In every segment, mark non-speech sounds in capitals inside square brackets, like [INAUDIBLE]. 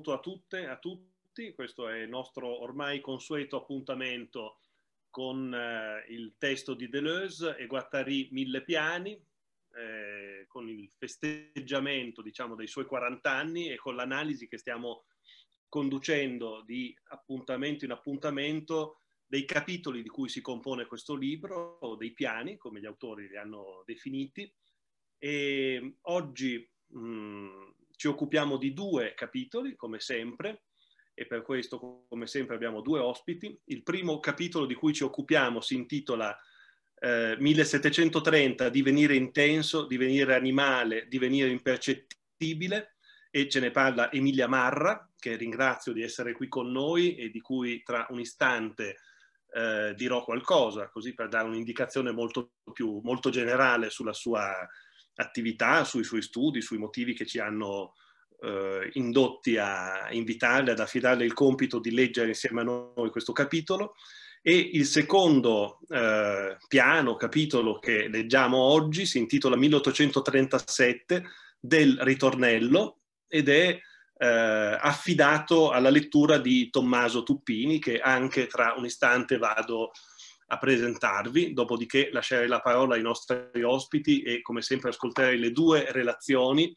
benvenuto a tutte, a tutti. Questo è il nostro ormai consueto appuntamento con eh, il testo di Deleuze e Guattari Mille Piani, eh, con il festeggiamento diciamo, dei suoi 40 anni e con l'analisi che stiamo conducendo di appuntamento in appuntamento dei capitoli di cui si compone questo libro, o dei piani, come gli autori li hanno definiti. E oggi mh, mm, ci occupiamo di due capitoli, come sempre, e per questo, come sempre, abbiamo due ospiti. Il primo capitolo di cui ci occupiamo si intitola eh, 1730, divenire intenso, divenire animale, divenire impercettibile, e ce ne parla Emilia Marra, che ringrazio di essere qui con noi e di cui tra un istante eh, dirò qualcosa, così per dare un'indicazione molto più molto generale sulla sua attività, sui suoi studi, sui motivi che ci hanno eh, indotti a invitarle, ad affidarle il compito di leggere insieme a noi questo capitolo. E il secondo eh, piano, capitolo che leggiamo oggi, si intitola 1837 del ritornello ed è eh, affidato alla lettura di Tommaso Tuppini, che anche tra un istante vado a presentarvi, dopodiché lascerei la parola ai nostri ospiti e come sempre ascolterei le due relazioni,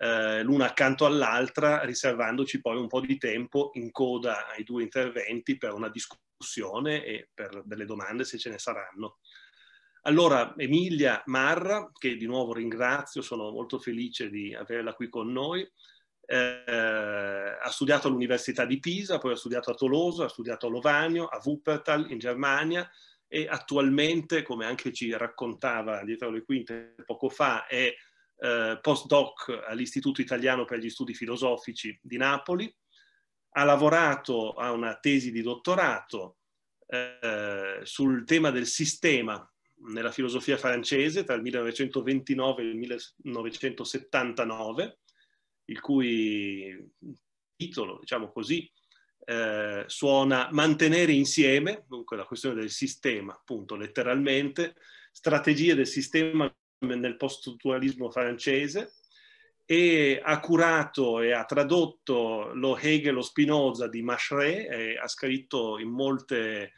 eh, l'una accanto all'altra, riservandoci poi un po' di tempo in coda ai due interventi per una discussione e per delle domande se ce ne saranno. Allora, Emilia Marra, che di nuovo ringrazio, sono molto felice di averla qui con noi, eh, ha studiato all'Università di Pisa, poi ha studiato a Tolosa, ha studiato a Lovagno, a Wuppertal in Germania e attualmente, come anche ci raccontava dietro le quinte poco fa, è eh, postdoc all'Istituto Italiano per gli Studi Filosofici di Napoli, ha lavorato a una tesi di dottorato eh, sul tema del sistema nella filosofia francese tra il 1929 e il 1979 il cui titolo, diciamo così, eh, suona mantenere insieme, dunque la questione del sistema, appunto letteralmente, strategie del sistema nel post-strutturalismo francese e ha curato e ha tradotto lo Hegel, lo Spinoza di e ha scritto in molte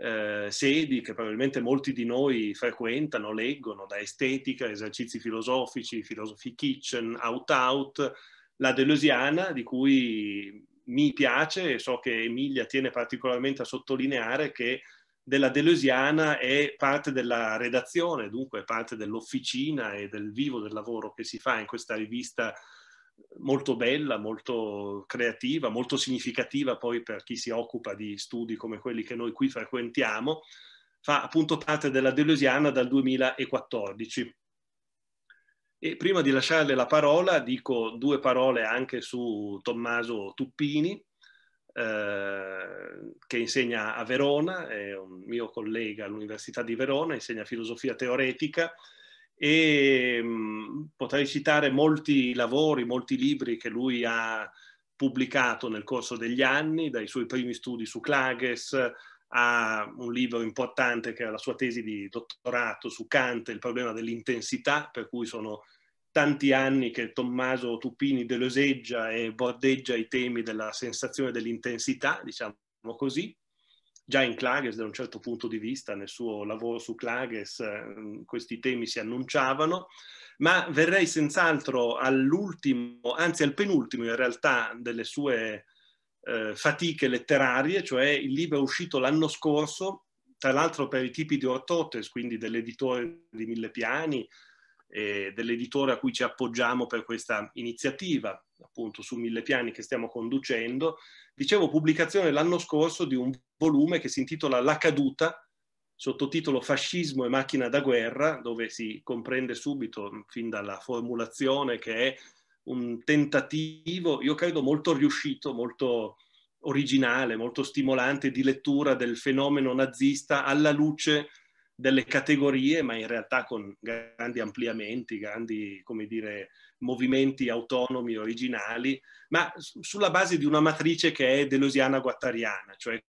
eh, sedi che probabilmente molti di noi frequentano, leggono, da estetica, esercizi filosofici, philosophy kitchen, out out, la Deleuziana, di cui mi piace e so che Emilia tiene particolarmente a sottolineare che della Deleuziana è parte della redazione, dunque parte dell'officina e del vivo del lavoro che si fa in questa rivista molto bella, molto creativa, molto significativa poi per chi si occupa di studi come quelli che noi qui frequentiamo, fa appunto parte della Deleuziana dal 2014. E prima di lasciarle la parola dico due parole anche su Tommaso Tuppini, eh, che insegna a Verona, è un mio collega all'Università di Verona, insegna filosofia teoretica e potrei citare molti lavori, molti libri che lui ha pubblicato nel corso degli anni, dai suoi primi studi su Clages a un libro importante che era la sua tesi di dottorato su Kant, il problema dell'intensità, per cui sono tanti anni che Tommaso Tupini deloseggia e bordeggia i temi della sensazione dell'intensità, diciamo così già in Clages da un certo punto di vista, nel suo lavoro su Clages ehm, questi temi si annunciavano, ma verrei senz'altro all'ultimo, anzi al penultimo in realtà delle sue eh, fatiche letterarie, cioè il libro è uscito l'anno scorso, tra l'altro per i tipi di Ortotes, quindi dell'editore di Mille Piani, e dell'editore a cui ci appoggiamo per questa iniziativa, appunto su mille piani che stiamo conducendo. Dicevo pubblicazione l'anno scorso di un volume che si intitola La caduta, sottotitolo Fascismo e macchina da guerra, dove si comprende subito, mm, fin dalla formulazione, che è un tentativo, io credo, molto riuscito, molto originale, molto stimolante di lettura del fenomeno nazista alla luce delle categorie, ma in realtà con grandi ampliamenti, grandi come dire, movimenti autonomi, originali, ma sulla base di una matrice che è delosiana-guattariana, cioè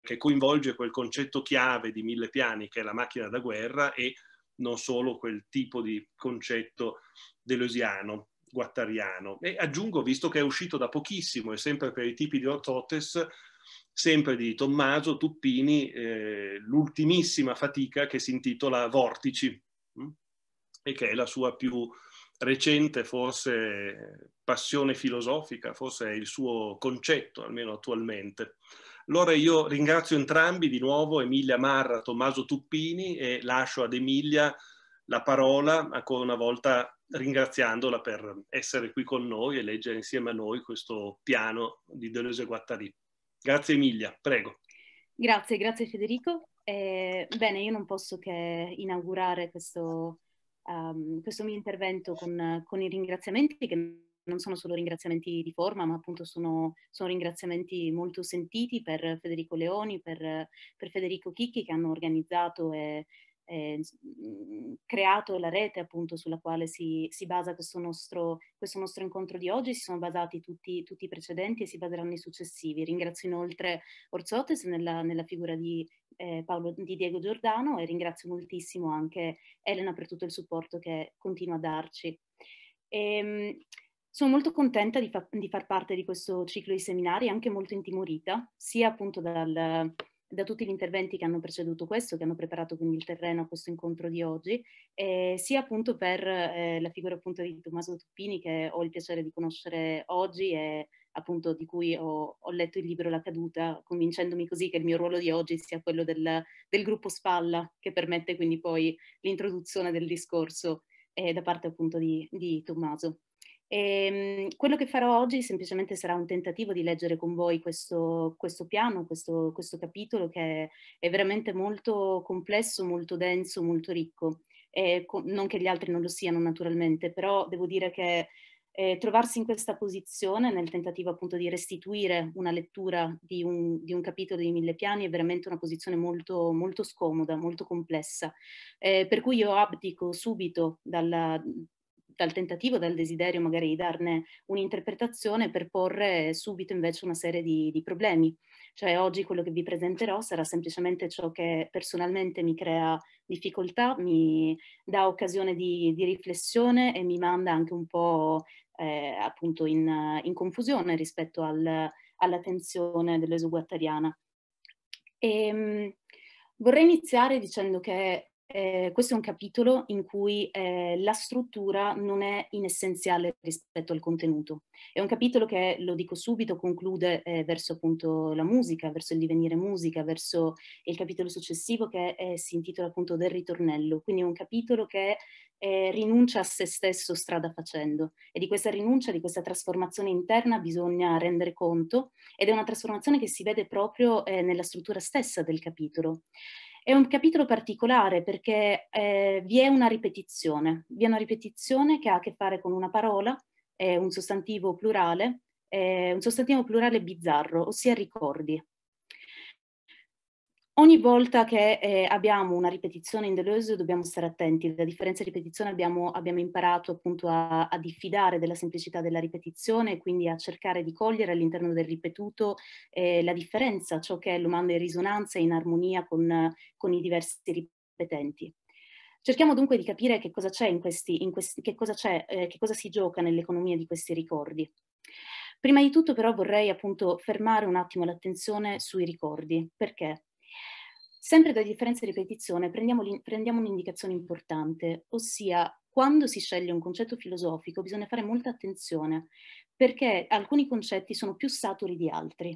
che coinvolge quel concetto chiave di mille piani che è la macchina da guerra e non solo quel tipo di concetto delosiano, guattariano. E aggiungo, visto che è uscito da pochissimo e sempre per i tipi di Ortotes, sempre di Tommaso Tuppini, eh, l'ultimissima fatica che si intitola Vortici mh? Mm, e che è la sua più recente forse passione filosofica, forse è il suo concetto, almeno attualmente. Allora io ringrazio entrambi di nuovo, Emilia Marra, Tommaso Tuppini e lascio ad Emilia la parola ancora una volta ringraziandola per essere qui con noi e leggere insieme a noi questo piano di Deleuze Guattari. Grazie Emilia, prego. Grazie, grazie Federico. Eh, bene, io non posso che inaugurare questo, um, questo mio intervento con, con, i ringraziamenti che non sono solo ringraziamenti di forma, ma appunto sono, sono ringraziamenti molto sentiti per Federico Leoni, per, per Federico Chicchi che hanno organizzato e, eh, mm, creato la rete appunto sulla quale si, si basa questo nostro, questo nostro, incontro di oggi, si sono basati tutti, tutti, i precedenti e si baseranno i successivi. Ringrazio inoltre Orzotes nella, nella figura di, eh, Paolo, di Diego Giordano e ringrazio moltissimo anche Elena per tutto il supporto che continua a darci. E, ehm, sono molto contenta di, fa, di far parte di questo ciclo di seminari, anche molto intimorita, sia appunto dal, da tutti gli interventi che hanno preceduto questo, che hanno preparato quindi il terreno a questo incontro di oggi, eh, sia appunto per eh, la figura appunto di Tommaso Tuppini che ho il piacere di conoscere oggi e appunto di cui ho, ho letto il libro La caduta, convincendomi così che il mio ruolo di oggi sia quello del, del gruppo spalla, che permette quindi poi l'introduzione del discorso eh, da parte appunto di, di Tommaso. E, ehm, quello che farò oggi semplicemente sarà un tentativo di leggere con voi questo, questo piano, questo, questo, capitolo che è, veramente molto complesso, molto denso, molto ricco. E, eh, non che gli altri non lo siano naturalmente, però devo dire che eh, trovarsi in questa posizione nel tentativo appunto di restituire una lettura di un, di un capitolo di Mille Piani è veramente una posizione molto, molto scomoda, molto complessa, eh, per cui io abdico subito dalla, dal tentativo, dal desiderio magari di darne un'interpretazione per porre subito invece una serie di, di, problemi. Cioè oggi quello che vi presenterò sarà semplicemente ciò che personalmente mi crea difficoltà, mi dà occasione di, di riflessione e mi manda anche un po' eh, appunto in, in, confusione rispetto al, alla dell'esuguattariana. E, ehm, vorrei iniziare dicendo che eh, questo è un capitolo in cui eh, la struttura non è inessenziale rispetto al contenuto. È un capitolo che, lo dico subito, conclude eh, verso appunto la musica, verso il divenire musica, verso il capitolo successivo che eh, si intitola appunto del ritornello. Quindi è un capitolo che eh, rinuncia a se stesso strada facendo e di questa rinuncia, di questa trasformazione interna bisogna rendere conto ed è una trasformazione che si vede proprio nella struttura stessa del capitolo. È un capitolo particolare perché eh, vi è una ripetizione, vi è una ripetizione che ha a che fare con una parola, eh, un sostantivo plurale, eh, un sostantivo plurale bizzarro, ossia ricordi. Ogni volta che eh, abbiamo una ripetizione in Deleuze dobbiamo stare attenti, la differenza di ripetizione abbiamo, abbiamo imparato appunto a, a, diffidare della semplicità della ripetizione, e quindi a cercare di cogliere all'interno del ripetuto eh, la differenza, ciò che è l'umano in risonanza e in armonia con, con i diversi ripetenti. Cerchiamo dunque di capire che cosa c'è in questi, in questi che, cosa c'è, eh, che cosa si gioca nell'economia di questi ricordi. Prima di tutto però vorrei appunto fermare un attimo l'attenzione sui ricordi, perché? Sempre da differenza di ripetizione prendiamo, prendiamo un'indicazione importante, ossia quando si sceglie un concetto filosofico bisogna fare molta attenzione perché alcuni concetti sono più saturi di altri.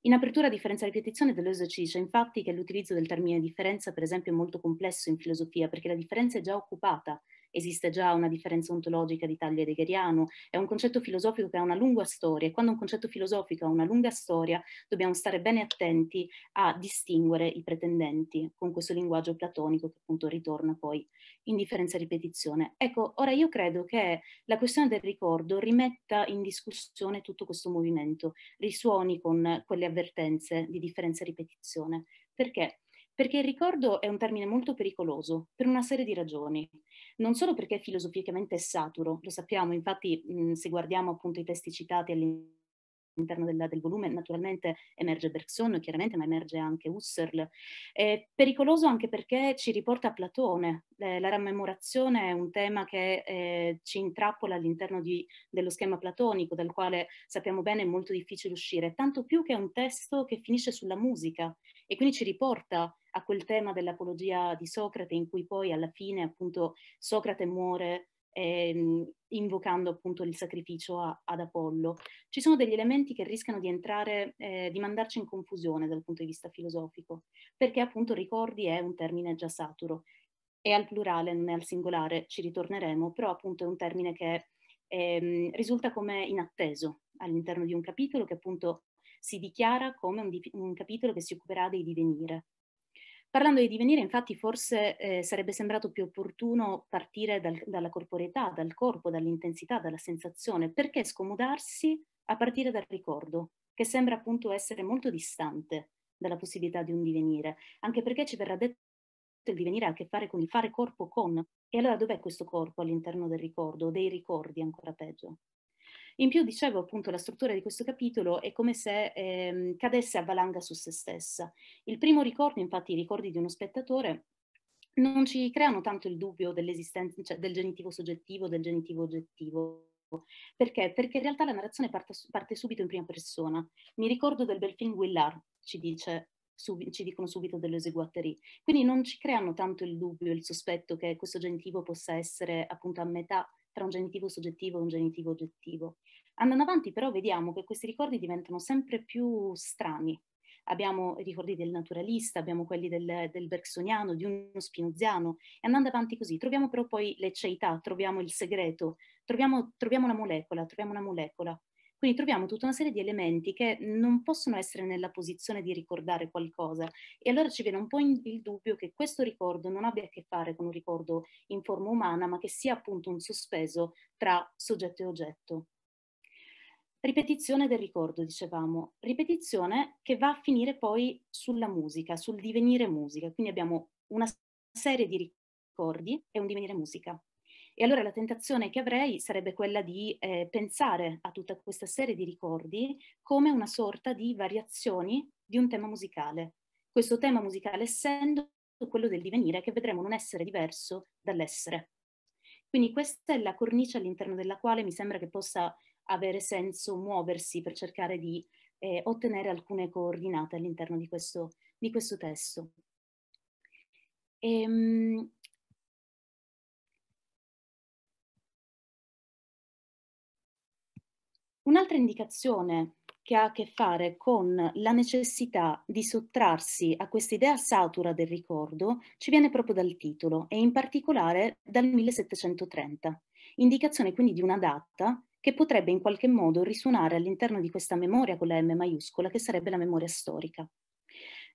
In apertura a differenza di ripetizione Deleuze ci dice infatti che l'utilizzo del termine differenza per esempio è molto complesso in filosofia perché la differenza è già occupata esiste già una differenza ontologica di taglio heideggeriano, è un concetto filosofico che ha una lunga storia e quando un concetto filosofico ha una lunga storia dobbiamo stare bene attenti a distinguere i pretendenti con questo linguaggio platonico che appunto ritorna poi in differenza e ripetizione. Ecco, ora io credo che la questione del ricordo rimetta in discussione tutto questo movimento, risuoni con quelle avvertenze di differenza e ripetizione, perché perché il ricordo è un termine molto pericoloso per una serie di ragioni, non solo perché è filosoficamente è saturo, lo sappiamo, infatti mh, se guardiamo appunto i testi citati all'interno all'interno del, del, volume, naturalmente emerge Bergson chiaramente, ma emerge anche Husserl. È pericoloso anche perché ci riporta a Platone. Eh, la rammemorazione è un tema che eh, ci intrappola all'interno di, dello schema platonico, dal quale sappiamo bene è molto difficile uscire, tanto più che è un testo che finisce sulla musica, e quindi ci riporta a quel tema dell'apologia di Socrate in cui poi alla fine appunto Socrate muore ehm, invocando appunto il sacrificio a, ad Apollo. Ci sono degli elementi che rischiano di entrare, eh, di mandarci in confusione dal punto di vista filosofico, perché appunto ricordi è un termine già saturo, è al plurale, non è al singolare, ci ritorneremo, però appunto è un termine che ehm, risulta come inatteso all'interno di un capitolo che appunto si dichiara come un, un capitolo che si occuperà dei divenire. Parlando di divenire, infatti, forse eh, sarebbe sembrato più opportuno partire dal, dalla corporeità, dal corpo, dall'intensità, dalla sensazione, perché scomodarsi a partire dal ricordo, che sembra appunto essere molto distante dalla possibilità di un divenire, anche perché ci verrà detto il divenire ha a che fare con il fare corpo con. E allora dov'è questo corpo all'interno del ricordo, dei ricordi ancora peggio? In più, dicevo appunto, la struttura di questo capitolo è come se ehm, cadesse a valanga su se stessa. Il primo ricordo, infatti, i ricordi di uno spettatore, non ci creano tanto il dubbio dell'esistenza, cioè del genitivo soggettivo, del genitivo oggettivo. Perché? Perché in realtà la narrazione parte, parte subito in prima persona. Mi ricordo del bel film Willard, ci dice ci dicono subito delle eseguaterie. Quindi non ci creano tanto il dubbio, il sospetto che questo genitivo possa essere appunto a metà tra un genitivo soggettivo e un genitivo oggettivo. Andando avanti però vediamo che questi ricordi diventano sempre più strani. Abbiamo i ricordi del naturalista, abbiamo quelli del, del bergsoniano, di uno spinoziano, e andando avanti così troviamo però poi l'ecceità, troviamo il segreto, troviamo, troviamo la molecola, troviamo una molecola. Quindi troviamo tutta una serie di elementi che non possono essere nella posizione di ricordare qualcosa e allora ci viene un po' il dubbio che questo ricordo non abbia a che fare con un ricordo in forma umana, ma che sia appunto un sospeso tra soggetto e oggetto. Ripetizione del ricordo, dicevamo, ripetizione che va a finire poi sulla musica, sul divenire musica. Quindi abbiamo una serie di ricordi e un divenire musica. E allora la tentazione che avrei sarebbe quella di eh, pensare a tutta questa serie di ricordi come una sorta di variazioni di un tema musicale. Questo tema musicale essendo quello del divenire che vedremo non essere diverso dall'essere. Quindi questa è la cornice all'interno della quale mi sembra che possa avere senso muoversi per cercare di eh, ottenere alcune coordinate all'interno di questo, di questo testo. E, ehm, Un'altra indicazione che ha a che fare con la necessità di sottrarsi a questa idea satura del ricordo ci viene proprio dal titolo e in particolare dal 1730, indicazione quindi di una data che potrebbe in qualche modo risuonare all'interno di questa memoria con la M maiuscola che sarebbe la memoria storica.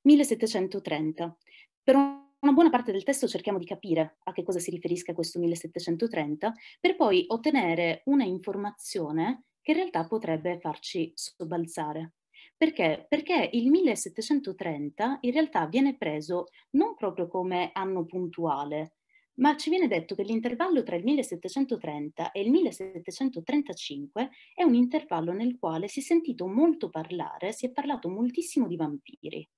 1730. Per una buona parte del testo cerchiamo di capire a che cosa si riferisca questo 1730 per poi ottenere una informazione che in realtà potrebbe farci sobbalzare. Perché? Perché il 1730 in realtà viene preso non proprio come anno puntuale, ma ci viene detto che l'intervallo tra il 1730 e il 1735 è un intervallo nel quale si è sentito molto parlare, si è parlato moltissimo di vampiri.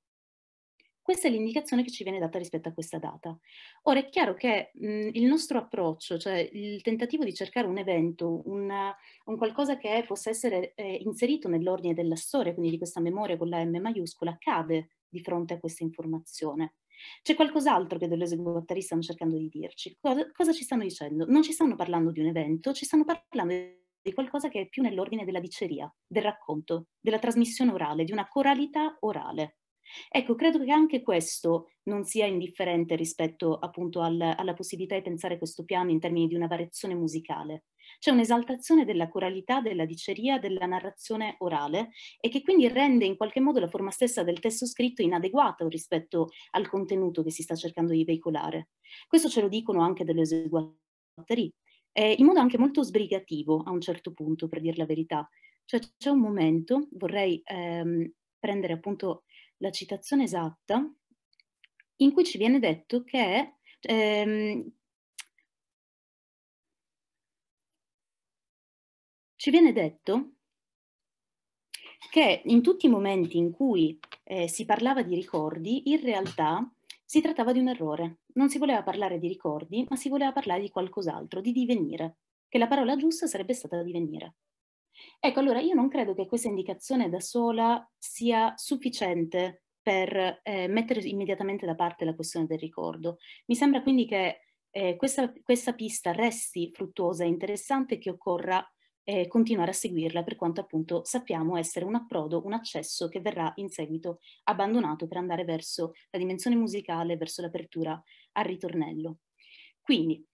Questa è l'indicazione che ci viene data rispetto a questa data. Ora è chiaro che mh, mhmm, il nostro approccio, cioè il tentativo di cercare un evento, una, un qualcosa che possa essere eh, inserito nell'ordine della storia, quindi di questa memoria con la M maiuscola, cade di fronte a questa informazione. C'è qualcos'altro che Deleuze e Guattari stanno cercando di dirci. Cosa, cosa, ci stanno dicendo? Non ci stanno parlando di un evento, ci stanno parlando di qualcosa che è più nell'ordine della diceria, del racconto, della trasmissione orale, di una coralità orale. Ecco, credo che anche questo non sia indifferente rispetto appunto al, alla possibilità di pensare questo piano in termini di una variazione musicale. C'è un'esaltazione della coralità, della diceria, della narrazione orale e che quindi rende in qualche modo la forma stessa del testo scritto inadeguata rispetto al contenuto che si sta cercando di veicolare. Questo ce lo dicono anche delle eseguatori, eh, in modo anche molto sbrigativo a un certo punto, per dire la verità. Cioè c'è un momento, vorrei ehm, prendere appunto la citazione esatta, in cui ci viene detto che ehm, ci viene detto che in tutti i momenti in cui eh, si parlava di ricordi, in realtà si trattava di un errore. Non si voleva parlare di ricordi, ma si voleva parlare di qualcos'altro, di divenire, che la parola giusta sarebbe stata divenire. Ecco, allora io non credo che questa indicazione da sola sia sufficiente per eh, mettere immediatamente da parte la questione del ricordo. Mi sembra quindi che eh, questa, questa, pista resti fruttuosa e interessante e che occorra eh, continuare a seguirla per quanto appunto sappiamo essere un approdo, un accesso che verrà in seguito abbandonato per andare verso la dimensione musicale, verso l'apertura al ritornello. Quindi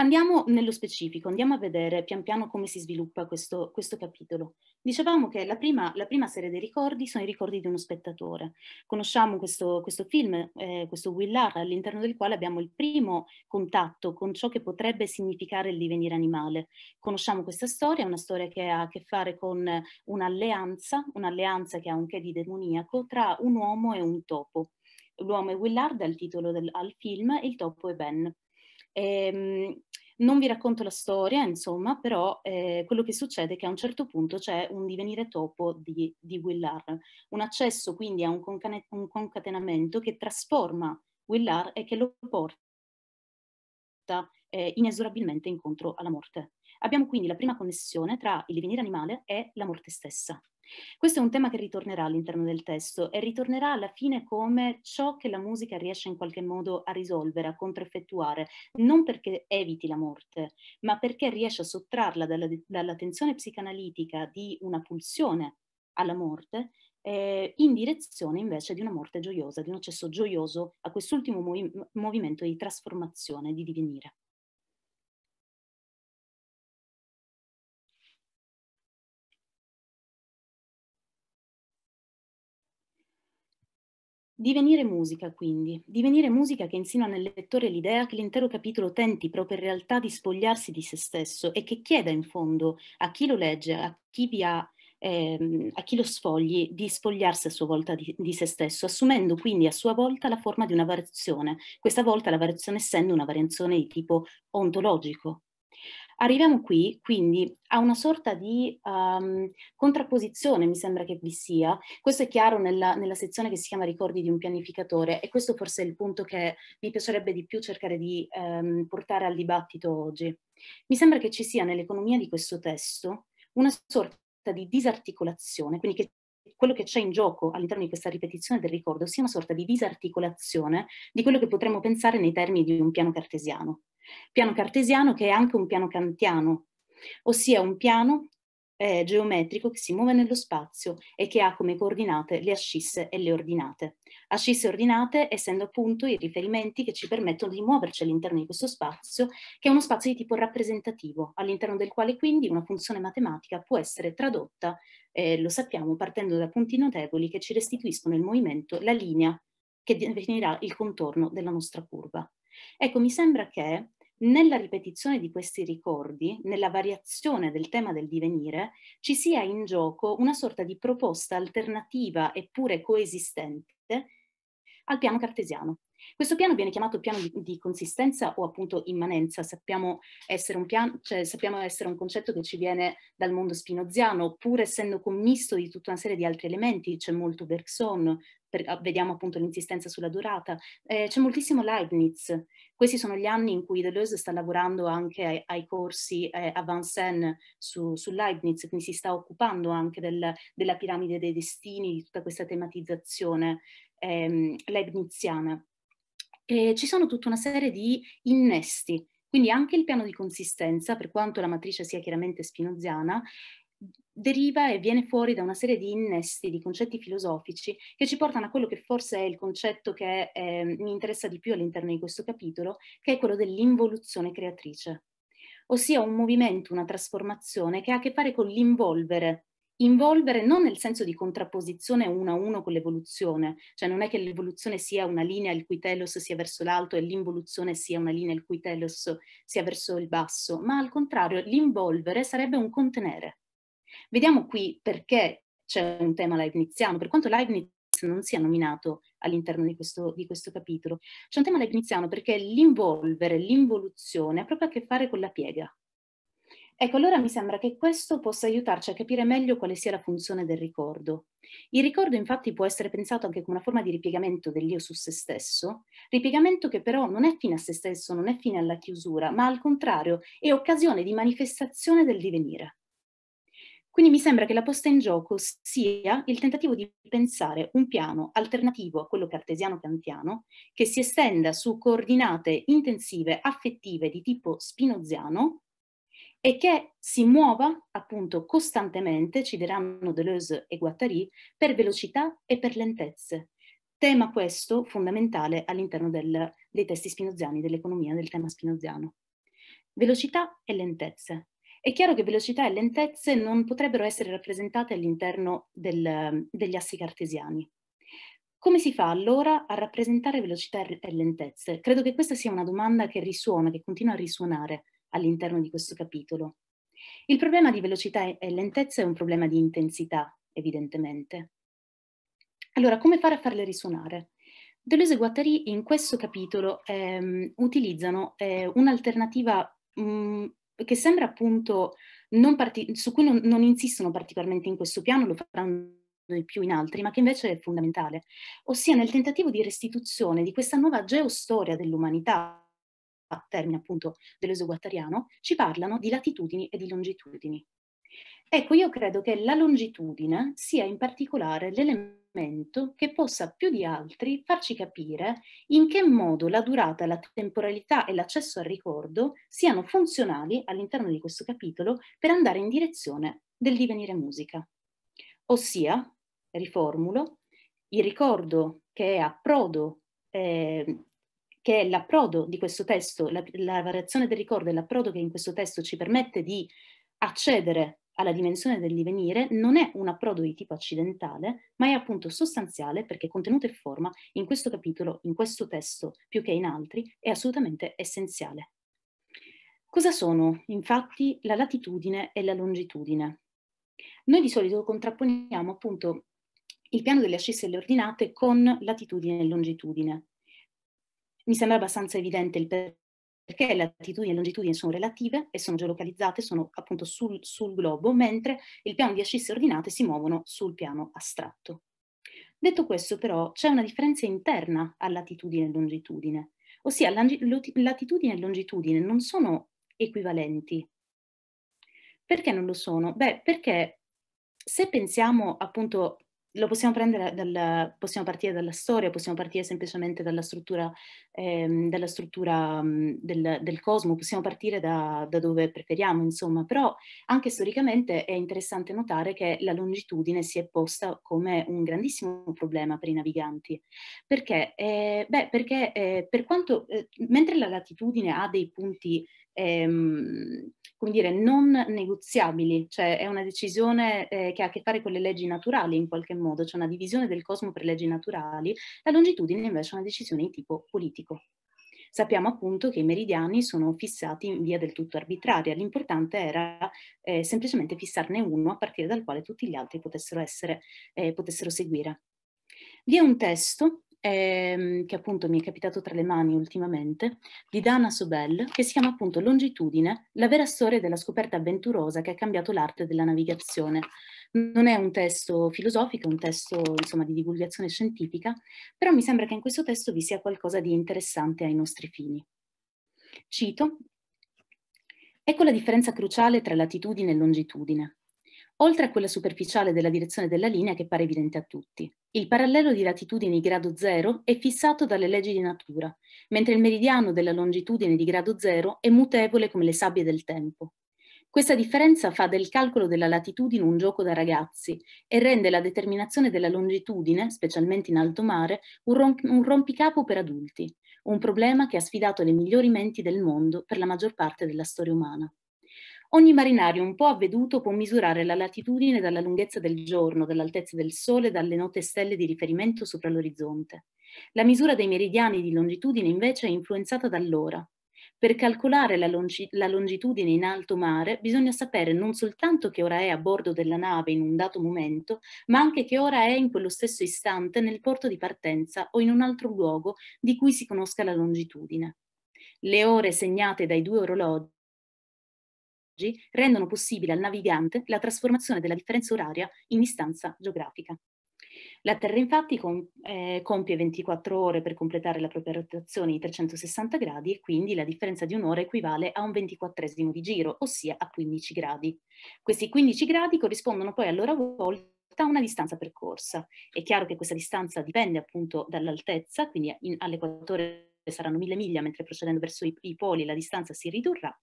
Andiamo nello specifico, andiamo a vedere pian piano come si sviluppa questo, questo capitolo. Dicevamo che la prima, la prima, serie dei ricordi sono i ricordi di uno spettatore. Conosciamo questo, questo film, eh, questo Willard, all'interno del quale abbiamo il primo contatto con ciò che potrebbe significare il divenire animale. Conosciamo questa storia, una storia che ha a che fare con un'alleanza, un'alleanza che ha un che di demoniaco tra un uomo e un topo. L'uomo è Willard, dal titolo del, al film, il topo è Ben. E, ehm, non vi racconto la storia, insomma, però eh, quello che succede è che a un certo punto c'è un divenire topo di, di Willard, un accesso quindi a un, concane- un concatenamento che trasforma Willard e che lo porta eh, inesorabilmente incontro alla morte. Abbiamo quindi la prima connessione tra il divenire animale e la morte stessa. Questo è un tema che ritornerà all'interno del testo e ritornerà alla fine come ciò che la musica riesce in qualche modo a risolvere, a controeffettuare, non perché eviti la morte, ma perché riesce a sottrarla dalla, dalla tensione psicanalitica di una pulsione alla morte eh, in direzione invece di una morte gioiosa, di un accesso gioioso a quest'ultimo movi- movimento di trasformazione, di divenire. Divenire musica, quindi. Divenire musica che insinua nel lettore l'idea che l'intero capitolo tenti proprio in realtà di spogliarsi di se stesso e che chieda in fondo a chi lo legge, a chi vi ha Ehm, a chi lo sfogli di spogliarsi a sua volta di, di, se stesso, assumendo quindi a sua volta la forma di una variazione, questa volta la variazione essendo una variazione di tipo ontologico. Arriviamo qui quindi a una sorta di um, contrapposizione, mi sembra che vi sia. Questo è chiaro nella, nella, sezione che si chiama Ricordi di un pianificatore e questo forse è il punto che mi piacerebbe di più cercare di um, portare al dibattito oggi. Mi sembra che ci sia nell'economia di questo testo una sorta di disarticolazione, quindi che quello che c'è in gioco all'interno di questa ripetizione del ricordo sia una sorta di disarticolazione di quello che potremmo pensare nei termini di un piano cartesiano. Piano cartesiano che è anche un piano kantiano, ossia un piano eh, geometrico che si muove nello spazio e che ha come coordinate le ascisse e le ordinate. Ascisse e ordinate essendo appunto i riferimenti che ci permettono di muoverci all'interno di questo spazio, che è uno spazio di tipo rappresentativo, all'interno del quale quindi una funzione matematica può essere tradotta, eh, lo sappiamo, partendo da punti notevoli che ci restituiscono il movimento, la linea che definirà il contorno della nostra curva. Ecco, mi sembra che nella ripetizione di questi ricordi, nella variazione del tema del divenire, ci sia in gioco una sorta di proposta alternativa eppure coesistente al piano cartesiano. Questo piano viene chiamato piano di, di consistenza o appunto immanenza, sappiamo essere, un piano, cioè, sappiamo essere un concetto che ci viene dal mondo spinoziano, pur essendo commisto di tutta una serie di altri elementi, c'è molto Bergson, per, ah, vediamo appunto l'insistenza sulla durata, eh, c'è moltissimo Leibniz. Questi sono gli anni in cui Deleuze sta lavorando anche ai, ai corsi eh, a Vincennes su, su, Leibniz, quindi si sta occupando anche del, della piramide dei destini, di tutta questa tematizzazione ehm, leibniziana eh, ci sono tutta una serie di innesti. Quindi anche il piano di consistenza, per quanto la matrice sia chiaramente spinoziana, deriva e viene fuori da una serie di innesti, di concetti filosofici che ci portano a quello che forse è il concetto che eh, mi interessa di più all'interno di questo capitolo, che è quello dell'involuzione creatrice, ossia un movimento, una trasformazione che ha a che fare con l'involvere involvere non nel senso di contrapposizione uno a uno con l'evoluzione, cioè non è che l'evoluzione sia una linea il cui telos sia verso l'alto e l'involuzione sia una linea il cui telos sia verso il basso, ma al contrario l'involvere sarebbe un contenere. Vediamo qui perché c'è un tema leibniziano, per quanto Leibniz non sia nominato all'interno di questo, di questo capitolo. C'è un tema leibniziano perché l'involvere, l'involuzione ha proprio a che fare con la piega, Ecco, allora mi sembra che questo possa aiutarci a capire meglio quale sia la funzione del ricordo. Il ricordo infatti può essere pensato anche come una forma di ripiegamento dell'io su se stesso, ripiegamento che però non è fine a se stesso, non è fine alla chiusura, ma al contrario è occasione di manifestazione del divenire. Quindi mi sembra che la posta in gioco sia il tentativo di pensare un piano alternativo a quello cartesiano-kantiano che si estenda su coordinate intensive affettive di tipo spinoziano e che si muova appunto costantemente, ci diranno Deleuze e Guattari, per velocità e per lentezze. Tema questo fondamentale all'interno del, dei testi spinoziani, dell'economia, del tema spinoziano. Velocità e lentezze. È chiaro che velocità e lentezze non potrebbero essere rappresentate all'interno del, degli assi cartesiani. Come si fa allora a rappresentare velocità e lentezze? Credo che questa sia una domanda che risuona, che continua a risuonare all'interno di questo capitolo. Il problema di velocità e lentezza è un problema di intensità, evidentemente. Allora, come fare a farle risuonare? Deleuze e Guattari in questo capitolo ehm, utilizzano eh, un'alternativa mh, mm, che sembra appunto su cui non, non, insistono particolarmente in questo piano, lo faranno di più in altri, ma che invece è fondamentale, ossia nel tentativo di restituzione di questa nuova geostoria dell'umanità, a termine appunto dell'esoguattariano, ci parlano di latitudini e di longitudini. Ecco, io credo che la longitudine sia in particolare l'elemento che possa più di altri farci capire in che modo la durata, la temporalità e l'accesso al ricordo siano funzionali all'interno di questo capitolo per andare in direzione del divenire musica. Ossia, riformulo, il ricordo che è approdo eh, che è l'approdo di questo testo, la, la variazione del ricordo e l'approdo che in questo testo ci permette di accedere alla dimensione del divenire non è un approdo di tipo accidentale, ma è appunto sostanziale perché contenuto e forma in questo capitolo, in questo testo, più che in altri, è assolutamente essenziale. Cosa sono infatti la latitudine e la longitudine? Noi di solito contrapponiamo appunto il piano delle ascisse e le ordinate con latitudine e longitudine mi sembra abbastanza evidente il perché latitudine e longitudine sono relative e sono geolocalizzate, sono appunto sul, sul globo, mentre il piano di ascisse ordinate si muovono sul piano astratto. Detto questo però c'è una differenza interna a latitudine e longitudine, ossia latitudine e longitudine non sono equivalenti. Perché non lo sono? Beh, perché se pensiamo appunto lo possiamo prendere dal, possiamo partire dalla storia, possiamo partire semplicemente dalla struttura, ehm, dalla struttura del, del, cosmo, possiamo partire da, da, dove preferiamo, insomma, però anche storicamente è interessante notare che la longitudine si è posta come un grandissimo problema per i naviganti. Perché? Eh, beh, perché eh, per quanto, eh, mentre la latitudine ha dei punti ehm, come dire, non negoziabili, cioè è una decisione eh, che ha a che fare con le leggi naturali in qualche modo, c'è cioè una divisione del cosmo per leggi naturali, la longitudine invece è una decisione di tipo politico. Sappiamo appunto che i meridiani sono fissati in via del tutto arbitraria, l'importante era eh, semplicemente fissarne uno a partire dal quale tutti gli altri potessero, essere, eh, potessero seguire. Vi è un testo ehm, che appunto mi è capitato tra le mani ultimamente, di Dana Sobel, che si chiama appunto Longitudine, la vera storia della scoperta avventurosa che ha cambiato l'arte della navigazione. Non è un testo filosofico, è un testo insomma di divulgazione scientifica, però mi sembra che in questo testo vi sia qualcosa di interessante ai nostri fini. Cito, ecco la differenza cruciale tra latitudine e longitudine oltre a quella superficiale della direzione della linea che pare evidente a tutti. Il parallelo di latitudini grado zero è fissato dalle leggi di natura, mentre il meridiano della longitudine di grado zero è mutevole come le sabbie del tempo. Questa differenza fa del calcolo della latitudine un gioco da ragazzi e rende la determinazione della longitudine, specialmente in alto mare, un, romp- un rompicapo per adulti, un problema che ha sfidato le migliori menti del mondo per la maggior parte della storia umana. Ogni marinario un po' avveduto può misurare la latitudine dalla lunghezza del giorno, dall'altezza del sole, dalle note stelle di riferimento sopra l'orizzonte. La misura dei meridiani di longitudine invece è influenzata dall'ora. Per calcolare la, longi- la longitudine in alto mare bisogna sapere non soltanto che ora è a bordo della nave in un dato momento, ma anche che ora è in quello stesso istante nel porto di partenza o in un altro luogo di cui si conosca la longitudine. Le ore segnate dai due orologi oggi rendono possibile al navigante la trasformazione della differenza oraria in distanza geografica. La Terra infatti com eh, compie 24 ore per completare la propria rotazione di 360 gradi e quindi la differenza di un'ora equivale a un ventiquattresimo di giro, ossia a 15 gradi. Questi 15 gradi corrispondono poi a loro volta a una distanza percorsa. È chiaro che questa distanza dipende appunto dall'altezza, quindi all'equatore saranno mille miglia, mentre procedendo verso i, i poli la distanza si ridurrà,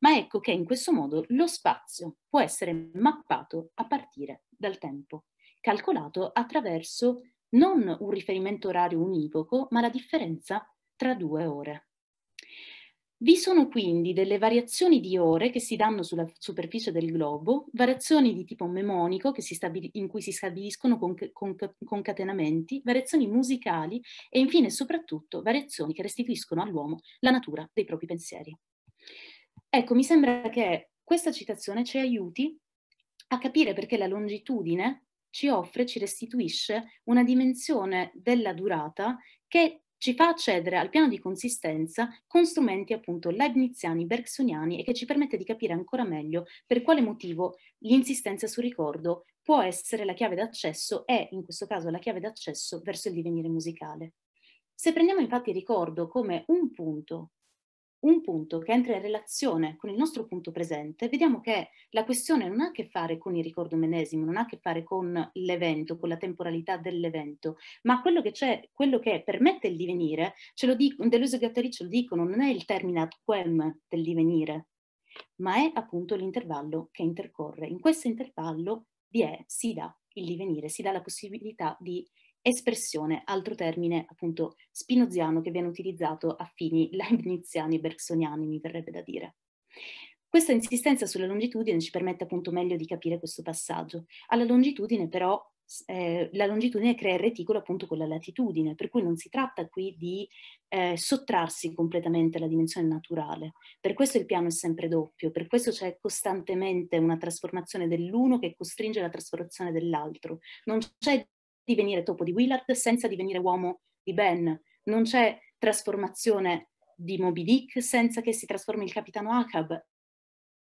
ma ecco che in questo modo lo spazio può essere mappato a partire dal tempo, calcolato attraverso non un riferimento orario univoco, ma la differenza tra due ore. Vi sono quindi delle variazioni di ore che si danno sulla superficie del globo, variazioni di tipo memonico stabil- in cui si stabiliscono concatenamenti, variazioni musicali e infine e soprattutto variazioni che restituiscono all'uomo la natura dei propri pensieri. Ecco, mi sembra che questa citazione ci aiuti a capire perché la longitudine ci offre, ci restituisce una dimensione della durata che ci fa accedere al piano di consistenza con strumenti appunto leibniziani, bergsoniani e che ci permette di capire ancora meglio per quale motivo l'insistenza sul ricordo può essere la chiave d'accesso, è in questo caso la chiave d'accesso verso il divenire musicale. Se prendiamo infatti il ricordo come un punto un punto che entra in relazione con il nostro punto presente, vediamo che la questione non ha a che fare con il ricordo menesimo, non ha a che fare con l'evento, con la temporalità dell'evento, ma quello che, c'è, quello che permette il divenire, ce lo dicono, Deleuze e Gattari ce lo dicono, non è il termine ad quem del divenire, ma è appunto l'intervallo che intercorre. In questo intervallo vi è, si dà il divenire, si dà la possibilità di espressione, altro termine appunto spinoziano che viene utilizzato a fini [LAUGHS] leibniziani e bergsoniani, mi verrebbe da dire. Questa insistenza sulla longitudine ci permette appunto meglio di capire questo passaggio. Alla longitudine però eh, la longitudine crea il reticolo appunto con la latitudine, per cui non si tratta qui di eh, sottrarsi completamente alla dimensione naturale. Per questo il piano è sempre doppio, per questo c'è costantemente una trasformazione dell'uno che costringe la trasformazione dell'altro. Non c'è divenire topo di Willard senza divenire uomo di Ben, non c'è trasformazione di Moby Dick senza che si trasformi il capitano Acab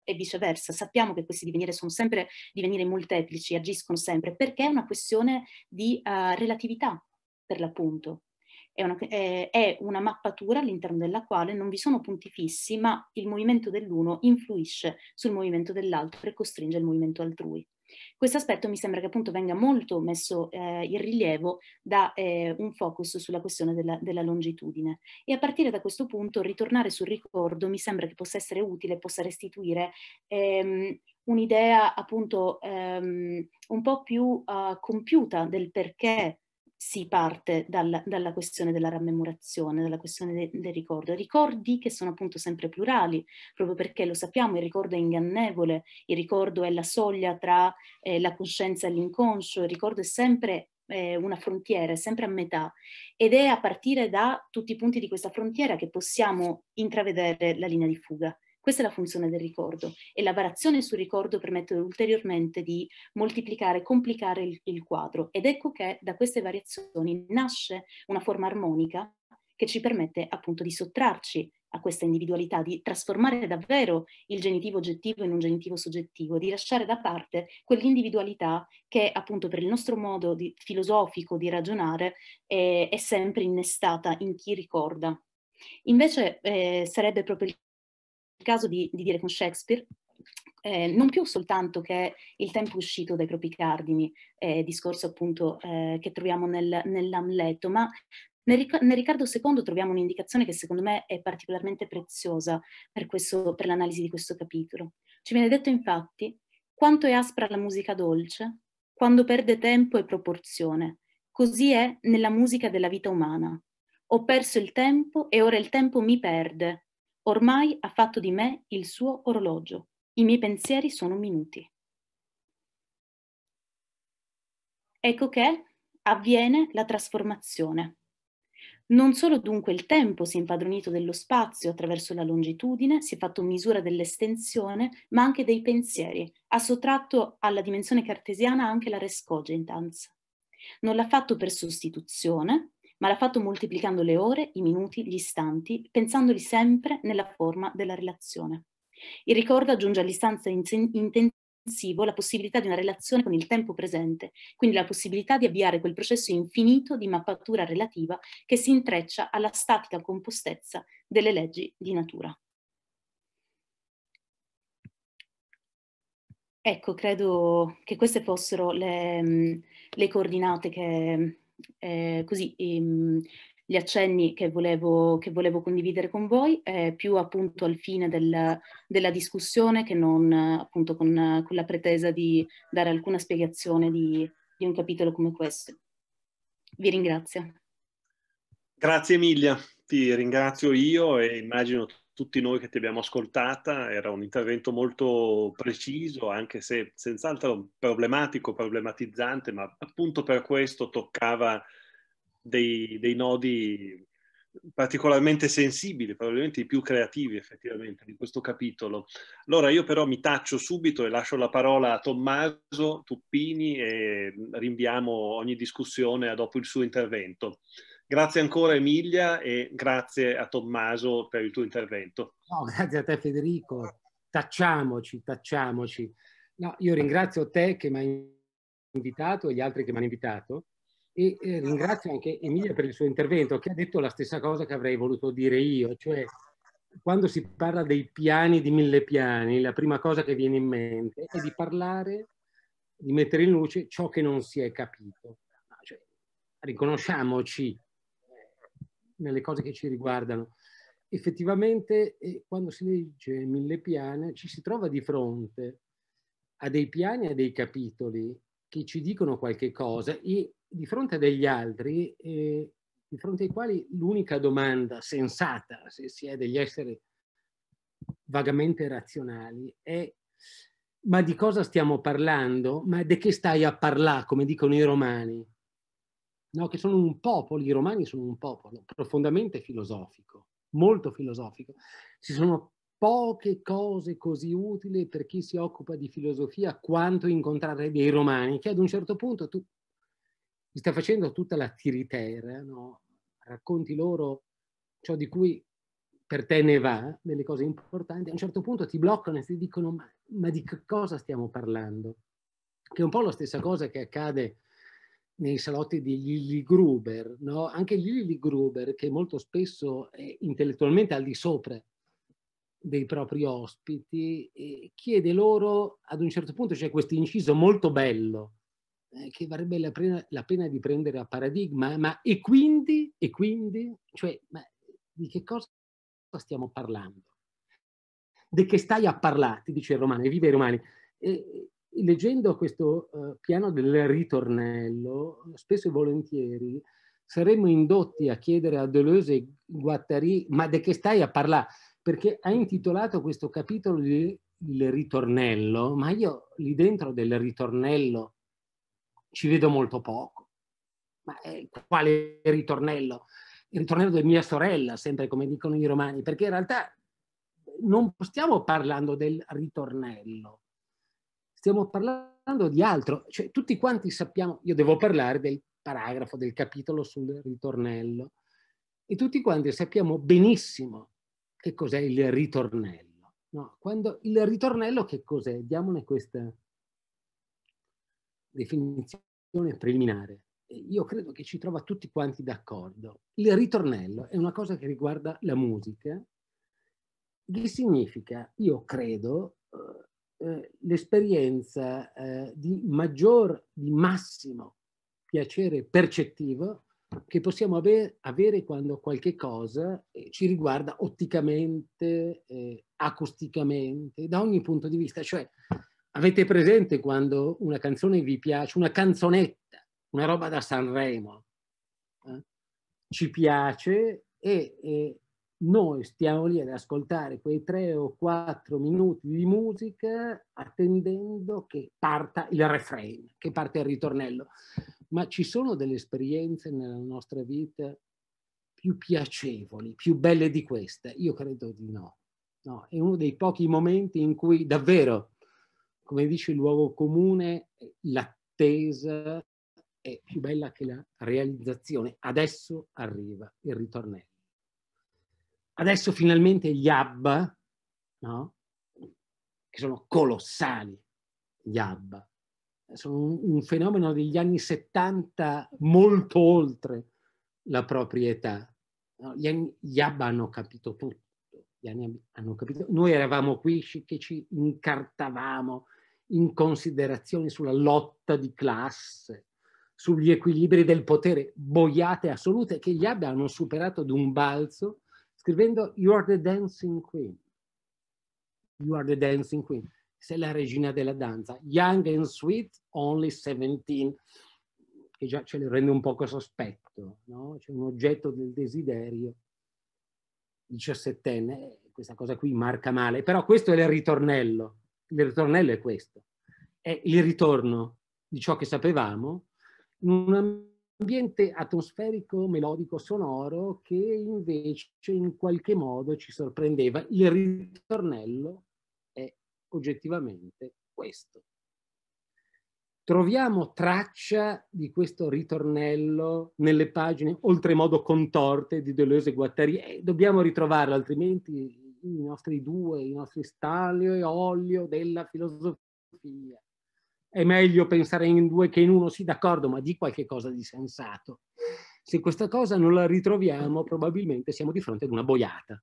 e viceversa. Sappiamo che questi divenire sono sempre divenire molteplici, agiscono sempre, perché è una questione di uh, relatività, per l'appunto. È una, è, è una mappatura all'interno della quale non vi sono punti fissi, ma il movimento dell'uno influisce sul movimento dell'altro e costringe il movimento altrui. Questo aspetto mi sembra che appunto venga molto messo eh, in rilievo da eh, un focus sulla questione della, della, longitudine e a partire da questo punto ritornare sul ricordo mi sembra che possa essere utile, possa restituire ehm, un'idea appunto ehm, un po' più eh, compiuta del perché si parte dalla, dalla questione della rammemorazione, dalla questione de, del ricordo. Ricordi che sono appunto sempre plurali, proprio perché lo sappiamo, il ricordo è ingannevole, il ricordo è la soglia tra eh, la coscienza e l'inconscio, il ricordo è sempre eh, una frontiera, è sempre a metà ed è a partire da tutti i punti di questa frontiera che possiamo intravedere la linea di fuga. Questa è la funzione del ricordo e la variazione sul ricordo permette ulteriormente di moltiplicare, complicare il, il quadro ed ecco che da queste variazioni nasce una forma armonica che ci permette appunto di sottrarci a questa individualità, di trasformare davvero il genitivo oggettivo in un genitivo soggettivo, di lasciare da parte quell'individualità che appunto per il nostro modo di, filosofico di ragionare è, eh, è sempre innestata in chi ricorda. Invece eh, sarebbe proprio il il caso di, di dire con Shakespeare eh, non più soltanto che il tempo uscito dai propri cardini, eh, discorso appunto eh, che troviamo nel, nell'Amleto, ma nel, Ric- nel, Riccardo II troviamo un'indicazione che secondo me è particolarmente preziosa per, questo, per l'analisi di questo capitolo. Ci viene detto infatti quanto è aspra la musica dolce quando perde tempo e proporzione. Così è nella musica della vita umana. Ho perso il tempo e ora il tempo mi perde, Ormai ha fatto di me il suo orologio. I miei pensieri sono minuti. Ecco che avviene la trasformazione. Non solo dunque il tempo si è impadronito dello spazio attraverso la longitudine, si è fatto misura dell'estensione, ma anche dei pensieri, ha sottratto alla dimensione cartesiana anche la rescogitans. Non l'ha fatto per sostituzione, ma l'ha fatto moltiplicando le ore, i minuti, gli istanti, pensandoli sempre nella forma della relazione. Il ricordo aggiunge all'istanza intensivo la possibilità di una relazione con il tempo presente, quindi la possibilità di avviare quel processo infinito di mappatura relativa che si intreccia alla statica compostezza delle leggi di natura. Ecco, credo che queste fossero le, le coordinate che, eh, così ehm, gli accenni che volevo, che volevo condividere con voi, eh, più appunto al fine del, della discussione che non appunto con, con, la pretesa di dare alcuna spiegazione di, di un capitolo come questo. Vi ringrazio. Grazie Emilia, ti ringrazio io e immagino tutti noi che ti abbiamo ascoltata, era un intervento molto preciso, anche se senz'altro problematico, problematizzante, ma appunto per questo toccava dei, dei nodi particolarmente sensibili, probabilmente i più creativi effettivamente di questo capitolo. Allora io però mi taccio subito e lascio la parola a Tommaso Tuppini e rinviamo ogni discussione a dopo il suo intervento. Grazie ancora Emilia e grazie a Tommaso per il tuo intervento. No, grazie a te Federico, tacciamoci, tacciamoci. No, io ringrazio te che mi hai invitato e gli altri che mi hanno invitato e eh, ringrazio anche Emilia per il suo intervento che ha detto la stessa cosa che avrei voluto dire io, cioè quando si parla dei piani di mille piani, la prima cosa che viene in mente è di parlare, di mettere in luce ciò che non si è capito. Cioè, riconosciamoci nelle cose che ci riguardano. Effettivamente, eh, quando si legge Mille Piane, ci si trova di fronte a dei piani, a dei capitoli che ci dicono qualche cosa e di fronte a degli altri, eh, di fronte ai quali l'unica domanda sensata, se si è degli esseri vagamente razionali, è ma di cosa stiamo parlando? Ma di che stai a parlare, come dicono i romani? no? che sono un popolo, i romani sono un popolo profondamente filosofico, molto filosofico. Ci sono poche cose così utili per chi si occupa di filosofia quanto incontrare dei romani, che ad un certo punto tu ti stai facendo tutta la tiritera, no? racconti loro ciò di cui per te ne va, delle cose importanti, a un certo punto ti bloccano e ti dicono ma, ma di che cosa stiamo parlando? Che è un po' la stessa cosa che accade nei salotti di Lili Gruber, no? anche Lili Gruber che molto spesso è intellettualmente al di sopra dei propri ospiti, chiede loro ad un certo punto, c'è cioè questo inciso molto bello, eh, che varrebbe la pena, la pena, di prendere a paradigma, ma e quindi, e quindi, cioè, ma di che cosa stiamo parlando? Di che stai a parlare, ti dice il romano, e vive i romani. Eh, leggendo questo uh, piano del ritornello, spesso e volentieri saremmo indotti a chiedere a Deleuze e Guattari ma di che stai a parlare? Perché ha intitolato questo capitolo di il ritornello, ma io lì dentro del ritornello ci vedo molto poco. Ma eh, quale ritornello? Il ritornello di mia sorella, sempre come dicono i romani, perché in realtà non stiamo parlando del ritornello, Stiamo parlando di altro, cioè tutti quanti sappiamo, io devo parlare del paragrafo, del capitolo sul ritornello e tutti quanti sappiamo benissimo che cos'è il ritornello. No, quando il ritornello che cos'è? Diamone questa definizione preliminare. Io credo che ci trova tutti quanti d'accordo. Il ritornello è una cosa che riguarda la musica, che significa, io credo, eh, eh, l'esperienza eh, di maggior, di massimo piacere percettivo che possiamo ave avere quando qualche cosa eh, ci riguarda otticamente, eh, acusticamente, da ogni punto di vista. Cioè, avete presente quando una canzone vi piace, una canzonetta, una roba da Sanremo, ci piace e, e noi stiamo lì ad ascoltare quei tre o quattro minuti di musica attendendo che parta il refrain, che parte il ritornello. Ma ci sono delle esperienze nella nostra vita più piacevoli, più belle di questa? Io credo di no. no. È uno dei pochi momenti in cui davvero, come dice il luogo comune, l'attesa è più bella che la realizzazione. Adesso arriva il ritornello. Adesso finalmente gli hub, no? che sono colossali, gli hub, sono un, fenomeno degli anni 70 molto oltre la proprietà. No? Gli, anni, gli hub hanno capito tutto. Capito. Noi eravamo qui che ci incartavamo in considerazioni sulla lotta di classe, sugli equilibri del potere, boiate assolute che gli abbia hanno superato d'un balzo scrivendo You are the dancing queen. You are the dancing queen. Sei la regina della danza. Young and sweet, only 17. Che già ce le rende un poco sospetto, no? C'è un oggetto del desiderio. 17enne, questa cosa qui marca male, però questo è il ritornello. Il ritornello è questo. È il ritorno di ciò che sapevamo in una ambiente atmosferico, melodico, sonoro che invece in qualche modo ci sorprendeva. Il ritornello è oggettivamente questo. Troviamo traccia di questo ritornello nelle pagine oltremodo contorte di Deleuze e Guattari e dobbiamo ritrovarlo, altrimenti i nostri due, i nostri Stalio e Olio della filosofia è meglio pensare in due che in uno, sì d'accordo, ma di qualche cosa di sensato. Se questa cosa non la ritroviamo, probabilmente siamo di fronte ad una boiata.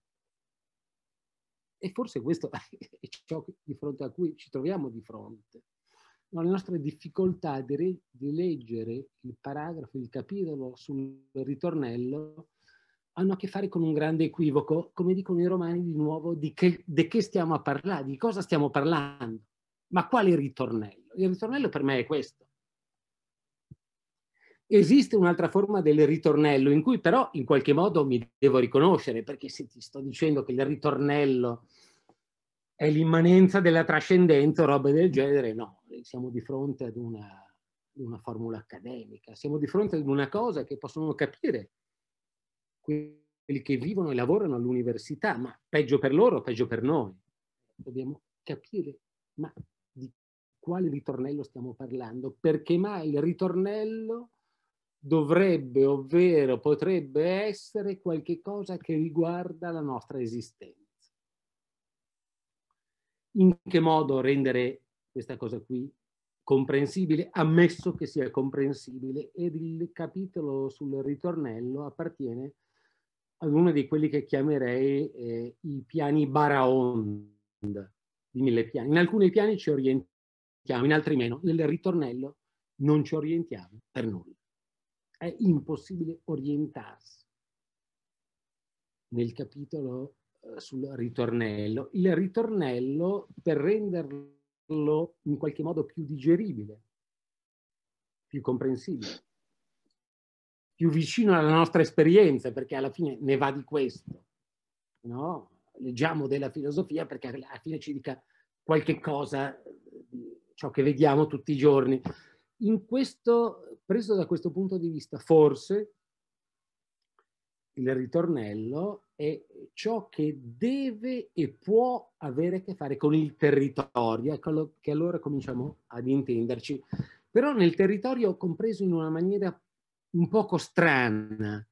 E forse questo [LAUGHS] è ciò di fronte a cui ci troviamo di fronte. No, la nostra difficoltà di, re, di leggere il paragrafo, il capitolo sul ritornello, hanno a che fare con un grande equivoco, come dicono i romani di nuovo, di che, di che stiamo a parlare, di cosa stiamo parlando, ma quale ritornello? Il ritornello per me è questo. Esiste un'altra forma del ritornello in cui però in qualche modo mi devo riconoscere, perché se ti sto dicendo che il ritornello è l'immanenza della trascendenza, o roba del genere, no, siamo di fronte ad una, una formula accademica, siamo di fronte ad una cosa che possono capire quelli che vivono e lavorano all'università, ma peggio per loro, peggio per noi. Dobbiamo capire, ma quale ritornello stiamo parlando, perché mai il ritornello dovrebbe, ovvero potrebbe essere qualche cosa che riguarda la nostra esistenza. In che modo rendere questa cosa qui comprensibile, ammesso che sia comprensibile, ed il capitolo sul ritornello appartiene ad uno di quelli che chiamerei eh, i piani Baraond di mille piani. In alcuni piani ci orientiamo in altri meno, nel ritornello non ci orientiamo per nulla. È impossibile orientarsi nel capitolo eh, sul ritornello. Il ritornello, per renderlo in qualche modo più digeribile, più comprensibile, più vicino alla nostra esperienza, perché alla fine ne va di questo. No? Leggiamo della filosofia perché alla fine ci dica qualche cosa ciò che vediamo tutti i giorni. Questo, preso da questo punto di vista, forse il ritornello è ciò che deve e può avere a che fare con il territorio, ecco che allora cominciamo ad intenderci. Però nel territorio compreso in una maniera un poco strana,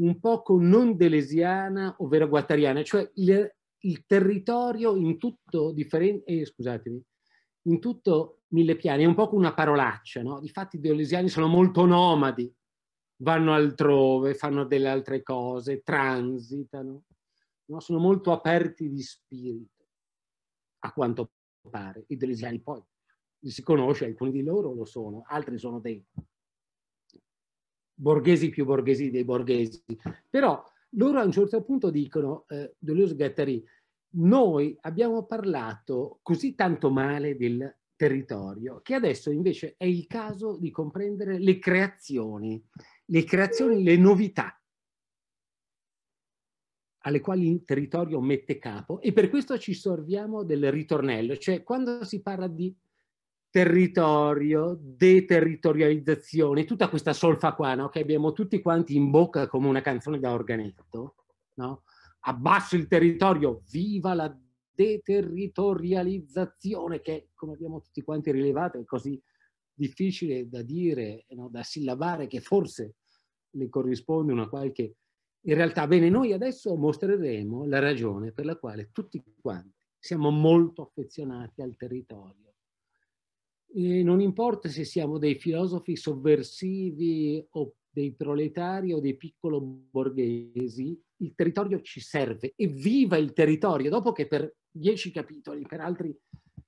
un poco non delesiana, ovvero guattariana, cioè il, il territorio in tutto differente, eh, scusatemi, in tutto mille piani, è un po' una parolaccia, no? Difatti i diolesiani sono molto nomadi, vanno altrove, fanno delle altre cose, transitano, no? sono molto aperti di spirito, a quanto pare. I diolesiani poi si conosce, alcuni di loro lo sono, altri sono dei borghesi più borghesi dei borghesi, però loro a un certo punto dicono, eh, Deleuze e Guattari, noi abbiamo parlato così tanto male del territorio che adesso invece è il caso di comprendere le creazioni, le creazioni, le novità alle quali il territorio mette capo e per questo ci sorviamo del ritornello, cioè quando si parla di territorio, deterritorializzazione, tutta questa solfa qua no? che abbiamo tutti quanti in bocca come una canzone da organetto, no? abbasso il territorio, viva la deterritorializzazione che, come abbiamo tutti quanti rilevato, è così difficile da dire, eh, no? da sillabare, che forse ne corrisponde una qualche... In realtà, bene, noi adesso mostreremo la ragione per la quale tutti quanti siamo molto affezionati al territorio. E non importa se siamo dei filosofi sovversivi oppure dei proletari o dei piccolo borghesi, il territorio ci serve e viva il territorio, dopo che per dieci capitoli, per altri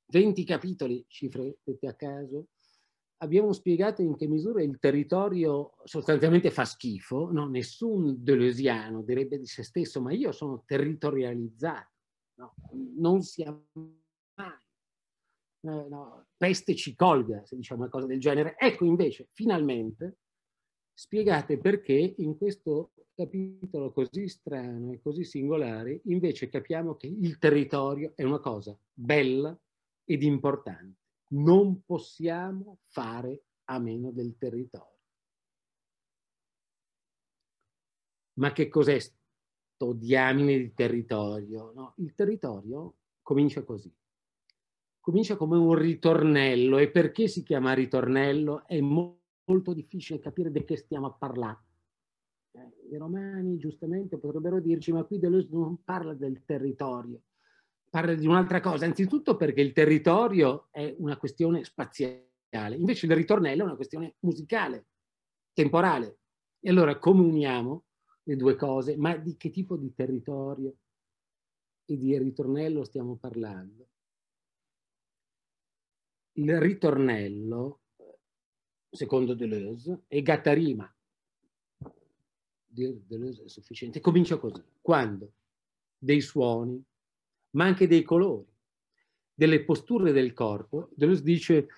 venti capitoli, cifre dette a caso, abbiamo spiegato in che misura il territorio sostanzialmente fa schifo, no? nessun deleuziano direbbe di se stesso, ma io sono territorializzato, no? non siamo mai. Eh, no, peste ci colga, se diciamo una cosa del genere. Ecco invece, finalmente, spiegate perché in questo capitolo così strano e così singolare invece capiamo che il territorio è una cosa bella ed importante. Non possiamo fare a meno del territorio. Ma che cos'è questo diamine di territorio? No, il territorio comincia così comincia come un ritornello e perché si chiama ritornello è molto molto difficile capire di che stiamo a parlare. Eh, I romani giustamente potrebbero dirci ma qui Deleuze non parla del territorio, parla di un'altra cosa, anzitutto perché il territorio è una questione spaziale, invece il ritornello è una questione musicale, temporale. E allora come uniamo le due cose, ma di che tipo di territorio e di ritornello stiamo parlando? Il ritornello secondo Deleuze, e Gattarima, Deleuze è sufficiente, comincia così. Quando dei suoni, ma anche dei colori, delle posture del corpo, Deleuze dice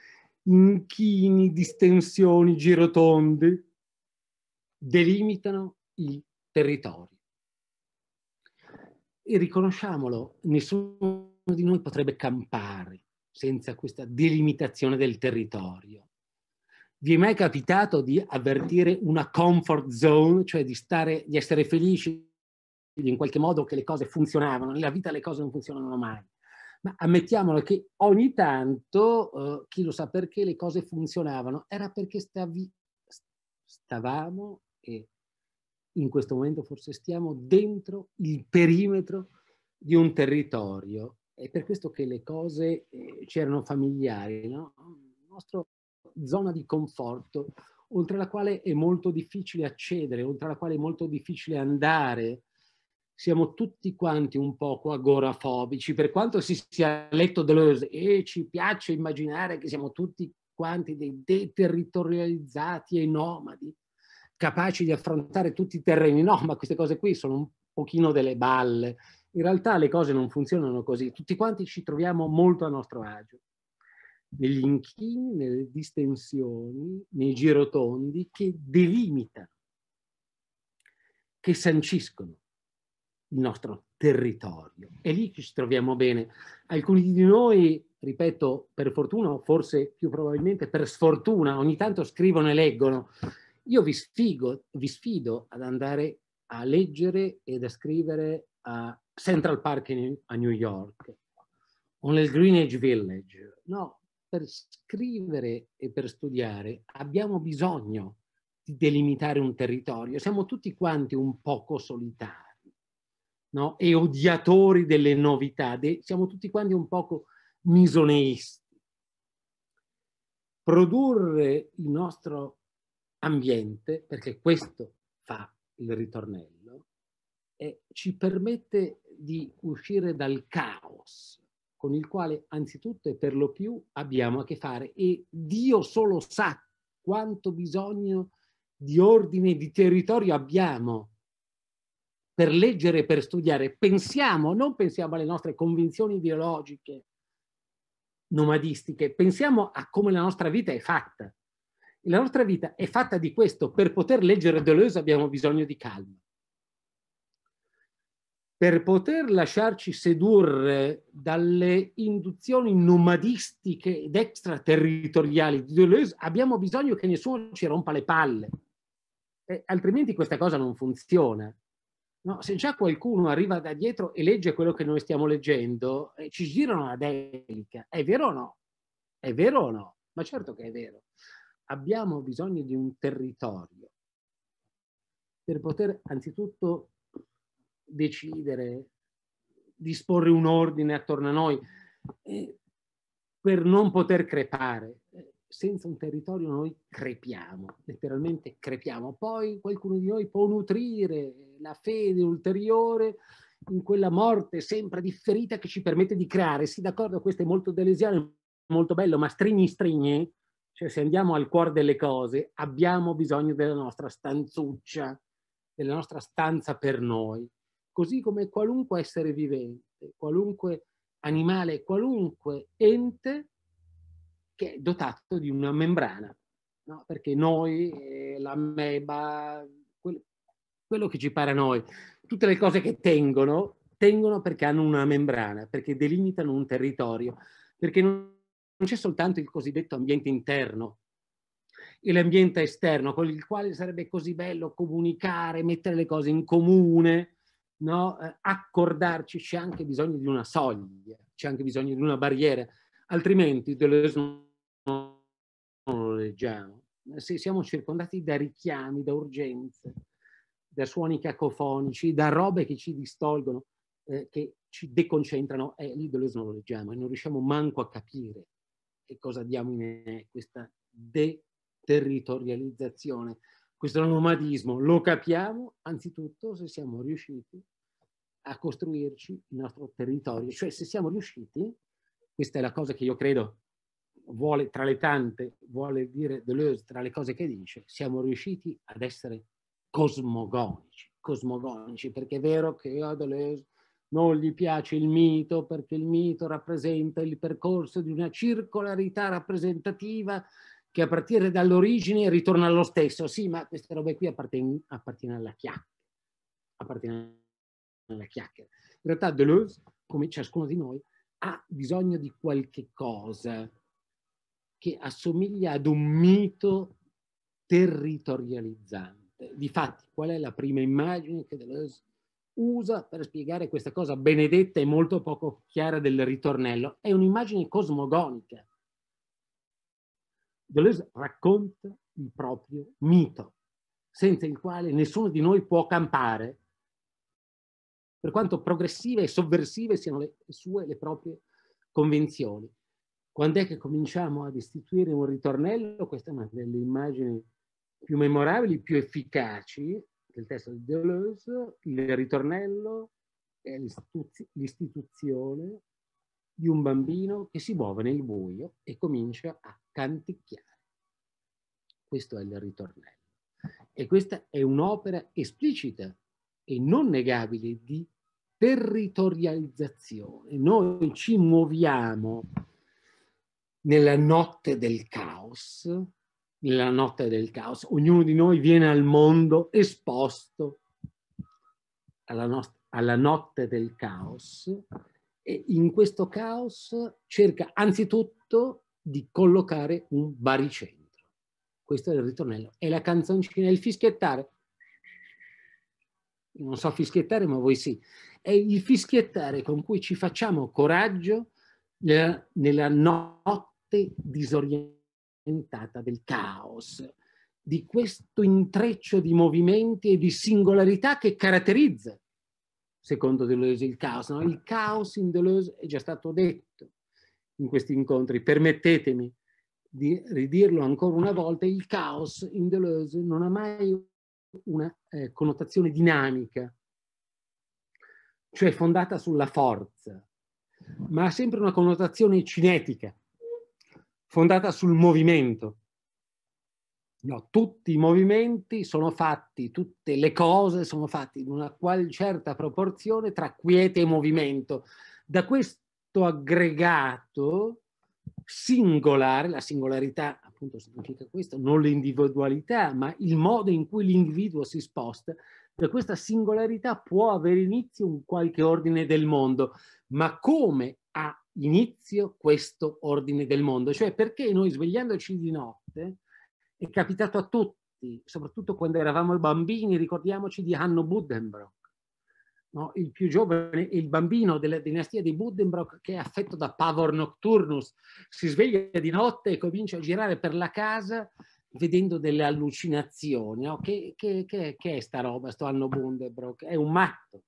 inchini, distensioni, girotondi, delimitano i territori. E riconosciamolo, nessuno di noi potrebbe campare senza questa delimitazione del territorio. Vi è mai capitato di avvertire una comfort zone, cioè di, stare, di essere felici in qualche modo che le cose funzionavano? Nella vita le cose non funzionano mai. Ma ammettiamolo che ogni tanto, eh, chi lo sa perché le cose funzionavano, era perché stavi, stavamo e in questo momento forse stiamo dentro il perimetro di un territorio. È per questo che le cose eh, ci familiari. No? Il nostro zona di conforto oltre la quale è molto difficile accedere, oltre la quale è molto difficile andare. Siamo tutti quanti un poco agorafobici, per quanto si sia letto Deleuze e ci piace immaginare che siamo tutti quanti dei deterritorializzati e nomadi, capaci di affrontare tutti i terreni. No, ma queste cose qui sono un pochino delle balle. In realtà le cose non funzionano così, tutti quanti ci troviamo molto a nostro agio negli inchini, nelle distensioni, nei girotondi che delimitano, che sanciscono il nostro territorio. È lì che ci troviamo bene. Alcuni di noi, ripeto, per fortuna o forse più probabilmente per sfortuna, ogni tanto scrivono e leggono. Io vi, sfigo, vi sfido ad andare a leggere ed a scrivere a Central Park in, a New York o nel Greenwich Village. No, per scrivere e per studiare abbiamo bisogno di delimitare un territorio. Siamo tutti quanti un poco solitari no? e odiatori delle novità, de siamo tutti quanti un poco misoneisti. Produrre il nostro ambiente, perché questo fa il ritornello, eh, ci permette di uscire dal caos, con il quale anzitutto e per lo più abbiamo a che fare e Dio solo sa quanto bisogno di ordine di territorio abbiamo per leggere, per studiare. Pensiamo, non pensiamo alle nostre convinzioni ideologiche nomadistiche, pensiamo a come la nostra vita è fatta. La nostra vita è fatta di questo. Per poter leggere Deleuze abbiamo bisogno di calma per poter lasciarci sedurre dalle induzioni nomadistiche ed extraterritoriali di Deleuze, abbiamo bisogno che nessuno ci rompa le palle, e, altrimenti questa cosa non funziona. No, se già qualcuno arriva da dietro e legge quello che noi stiamo leggendo, eh, ci girano la delica. È vero o no? È vero o no? Ma certo che è vero. Abbiamo bisogno di un territorio per poter anzitutto decidere, disporre un ordine attorno a noi, eh, per non poter crepare. Eh, senza un territorio noi crepiamo, letteralmente crepiamo. Poi qualcuno di noi può nutrire la fede ulteriore in quella morte sempre differita che ci permette di creare. Sì, d'accordo, questo è molto delesiano, molto bello, ma stringi stringi, cioè se andiamo al cuore delle cose, abbiamo bisogno della nostra stanzuccia, della nostra stanza per noi così come qualunque essere vivente, qualunque animale, qualunque ente che è dotato di una membrana, no? perché noi, eh, la meba, quello che ci pare a noi, tutte le cose che tengono, tengono perché hanno una membrana, perché delimitano un territorio, perché non, c'è soltanto il cosiddetto ambiente interno, e l'ambiente esterno con il quale sarebbe così bello comunicare, mettere le cose in comune, no, eh, accordarci c'è anche bisogno di una soglia, c'è anche bisogno di una barriera, altrimenti Deleuze non lo leggiamo. Se siamo circondati da richiami, da urgenze, da suoni cacofonici, da robe che ci distolgono, eh, che ci deconcentrano, eh, lì Deleuze non lo leggiamo e non riusciamo manco a capire che cosa diamine è questa deterritorializzazione questo nomadismo lo capiamo anzitutto se siamo riusciti a costruirci il nostro territorio, cioè se siamo riusciti, questa è la cosa che io credo vuole tra le tante, vuole dire Deleuze tra le cose che dice, siamo riusciti ad essere cosmogonici, cosmogonici, perché è vero che a oh, Deleuze non gli piace il mito perché il mito rappresenta il percorso di una circolarità rappresentativa che a partire dall'origine ritorna allo stesso. Sì, ma queste robe qui appartengono alla chiacchiera. Appartiene alla chiacchiera. In realtà Deleuze, come ciascuno di noi, ha bisogno di qualche cosa che assomiglia ad un mito territorializzante. Difatti, qual è la prima immagine che Deleuze usa per spiegare questa cosa benedetta e molto poco chiara del ritornello? È un'immagine cosmogonica Deleuze racconta il proprio mito, senza il quale nessuno di noi può campare, per quanto progressive e sovversive siano le sue, le proprie convenzioni. Quando è che cominciamo ad istituire un ritornello? Questa è una delle immagini più memorabili, più efficaci del testo di Deleuze, il ritornello è l'istituzione di un bambino che si muove nel buio e comincia a canticchiare. Questo è il ritornello. E questa è un'opera esplicita e non negabile di territorializzazione. Noi ci muoviamo nella notte del caos, nella notte del caos, ognuno di noi viene al mondo esposto alla, alla notte del caos e in questo caos cerca anzitutto di collocare un baricentro. Questo è il ritornello. È la canzoncina, il fischiettare. Non so fischiettare, ma voi sì. È il fischiettare con cui ci facciamo coraggio nella, eh, nella notte disorientata del caos, di questo intreccio di movimenti e di singolarità che caratterizza secondo Deleuze il caos. No? Il caos in Deleuze è già stato detto in questi incontri. Permettetemi di ridirlo ancora una volta, il caos in Deleuze non ha mai una eh, connotazione dinamica, cioè fondata sulla forza, ma ha sempre una connotazione cinetica, fondata sul movimento, No, tutti i movimenti sono fatti, tutte le cose sono fatte in una qual certa proporzione tra quiete e movimento. Da questo aggregato singolare, la singolarità appunto significa questo, non l'individualità, ma il modo in cui l'individuo si sposta, da questa singolarità può avere inizio un qualche ordine del mondo, ma come ha inizio questo ordine del mondo? Cioè perché noi svegliandoci di notte è capitato a tutti, soprattutto quando eravamo bambini, ricordiamoci di Hanno Buddenbrock, no? il più giovane, il bambino della dinastia di Buddenbrock che è affetto da pavor nocturnus, si sveglia di notte e comincia a girare per la casa vedendo delle allucinazioni. No? Che, che, che, che, è sta roba, sto Hanno Buddenbrock? È un matto.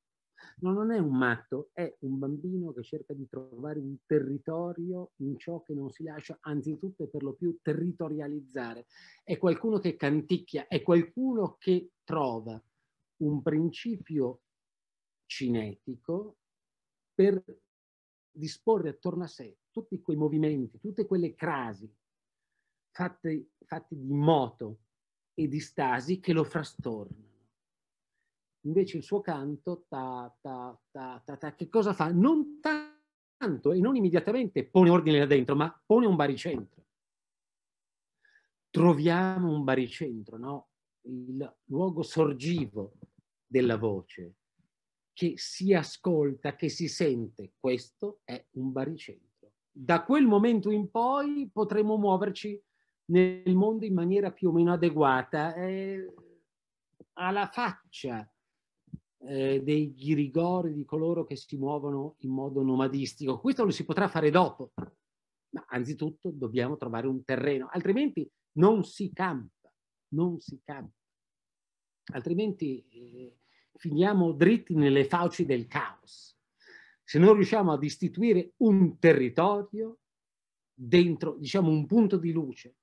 No, non è un matto, è un bambino che cerca di trovare un territorio in ciò che non si lascia, anzitutto e per lo più territorializzare. È qualcuno che canticchia, è qualcuno che trova un principio cinetico per disporre attorno a sé tutti quei movimenti, tutte quelle crasi fatte, fatte di moto e di stasi che lo frastornano invece il suo canto, ta, ta, ta, che cosa fa? Non tanto e non immediatamente pone ordine là dentro, ma pone un baricentro. Troviamo un baricentro, no? il luogo sorgivo della voce, che si ascolta, che si sente. Questo è un baricentro. Da quel momento in poi potremo muoverci nel mondo in maniera più o meno adeguata, eh, alla faccia eh, dei rigori di coloro che si muovono in modo nomadistico. Questo lo si potrà fare dopo, ma anzitutto dobbiamo trovare un terreno, altrimenti non si campa, non si campa. Altrimenti eh, finiamo dritti nelle fauci del caos. Se non riusciamo ad istituire un territorio dentro, diciamo, un punto di luce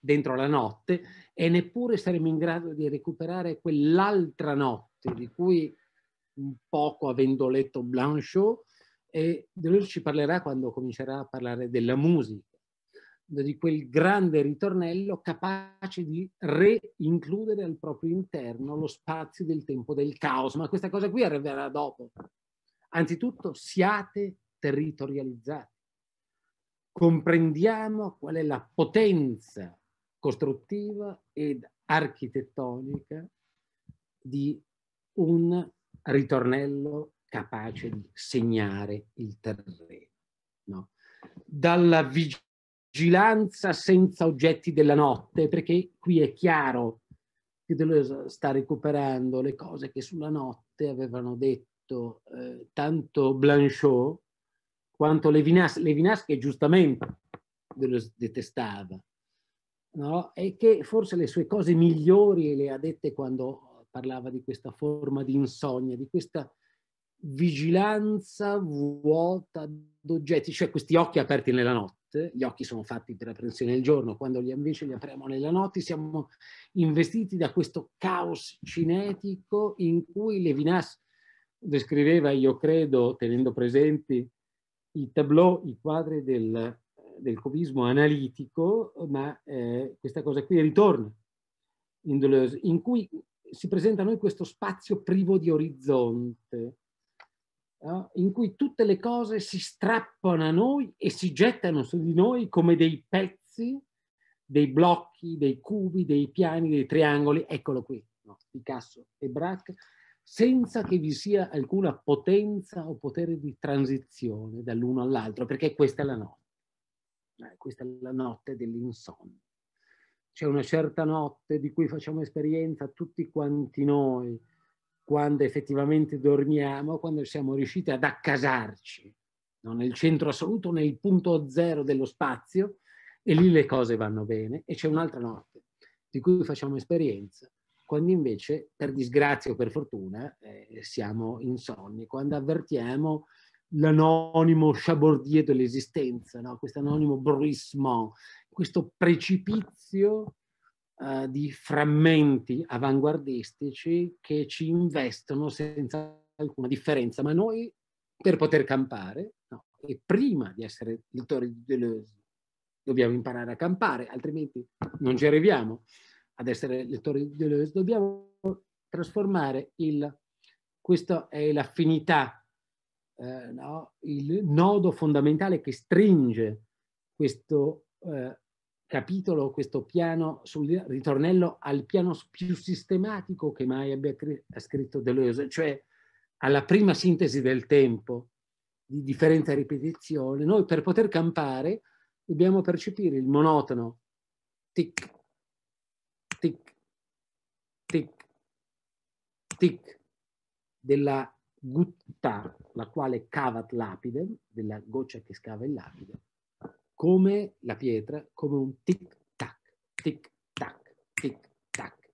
dentro la notte e neppure saremo in grado di recuperare quell'altra notte tutti, di cui un poco avendo letto Blanchot, e di lui ci parlerà quando comincerà a parlare della musica, di quel grande ritornello capace di reincludere al proprio interno lo spazio del tempo del caos, ma questa cosa qui arriverà dopo. Anzitutto siate territorializzati, comprendiamo qual è la potenza costruttiva ed architettonica di un ritornello capace di segnare il terreno. No? Dalla vigilanza senza oggetti della notte, perché qui è chiaro che Deleuze sta recuperando le cose che sulla notte avevano detto eh, tanto Blanchot quanto Levinas, Levinas che giustamente Deleuze detestava, no? e che forse le sue cose migliori le ha dette quando parlava di questa forma di insonnia, di questa vigilanza vuota d'oggetti, cioè questi occhi aperti nella notte, gli occhi sono fatti per apprensione del giorno, quando li invece li apriamo nella notte siamo investiti da questo caos cinetico in cui Levinas descriveva, io credo, tenendo presenti i tableau, i quadri del, del cubismo analitico, ma eh, questa cosa qui ritorna in Deleuze, in cui si presenta a noi questo spazio privo di orizzonte, no? in cui tutte le cose si strappano a noi e si gettano su di noi come dei pezzi, dei blocchi, dei cubi, dei piani, dei triangoli, eccolo qui, no? Picasso e Braque, senza che vi sia alcuna potenza o potere di transizione dall'uno all'altro, perché questa è la notte, eh, questa è la notte dell'insonnia c'è una certa notte di cui facciamo esperienza tutti quanti noi, quando effettivamente dormiamo, quando siamo riusciti ad accasarci, no? nel centro assoluto, nel punto zero dello spazio, e lì le cose vanno bene, e c'è un'altra notte di cui facciamo esperienza, quando invece, per disgrazia o per fortuna, eh, siamo insonni, quando avvertiamo l'anonimo Chabordier dell'esistenza, no? questo anonimo bruissement, questo precipizio uh, di frammenti avanguardistici che ci investono senza alcuna differenza, ma noi per poter campare, no? e prima di essere lettori di Deleuze, dobbiamo imparare a campare, altrimenti non ci arriviamo ad essere lettori di Deleuze, dobbiamo trasformare il, questa è l'affinità eh, no, il nodo fondamentale che stringe questo eh, capitolo, questo piano sul ritornello al piano più sistematico che mai abbia scritto Deleuze, cioè alla prima sintesi del tempo di differenza e ripetizione, noi per poter campare dobbiamo percepire il monotono tic, tic, tic, tic della gutta la quale cavat lapide, della goccia che scava il lapide, come la pietra, come un tic-tac, tic-tac, tic-tac.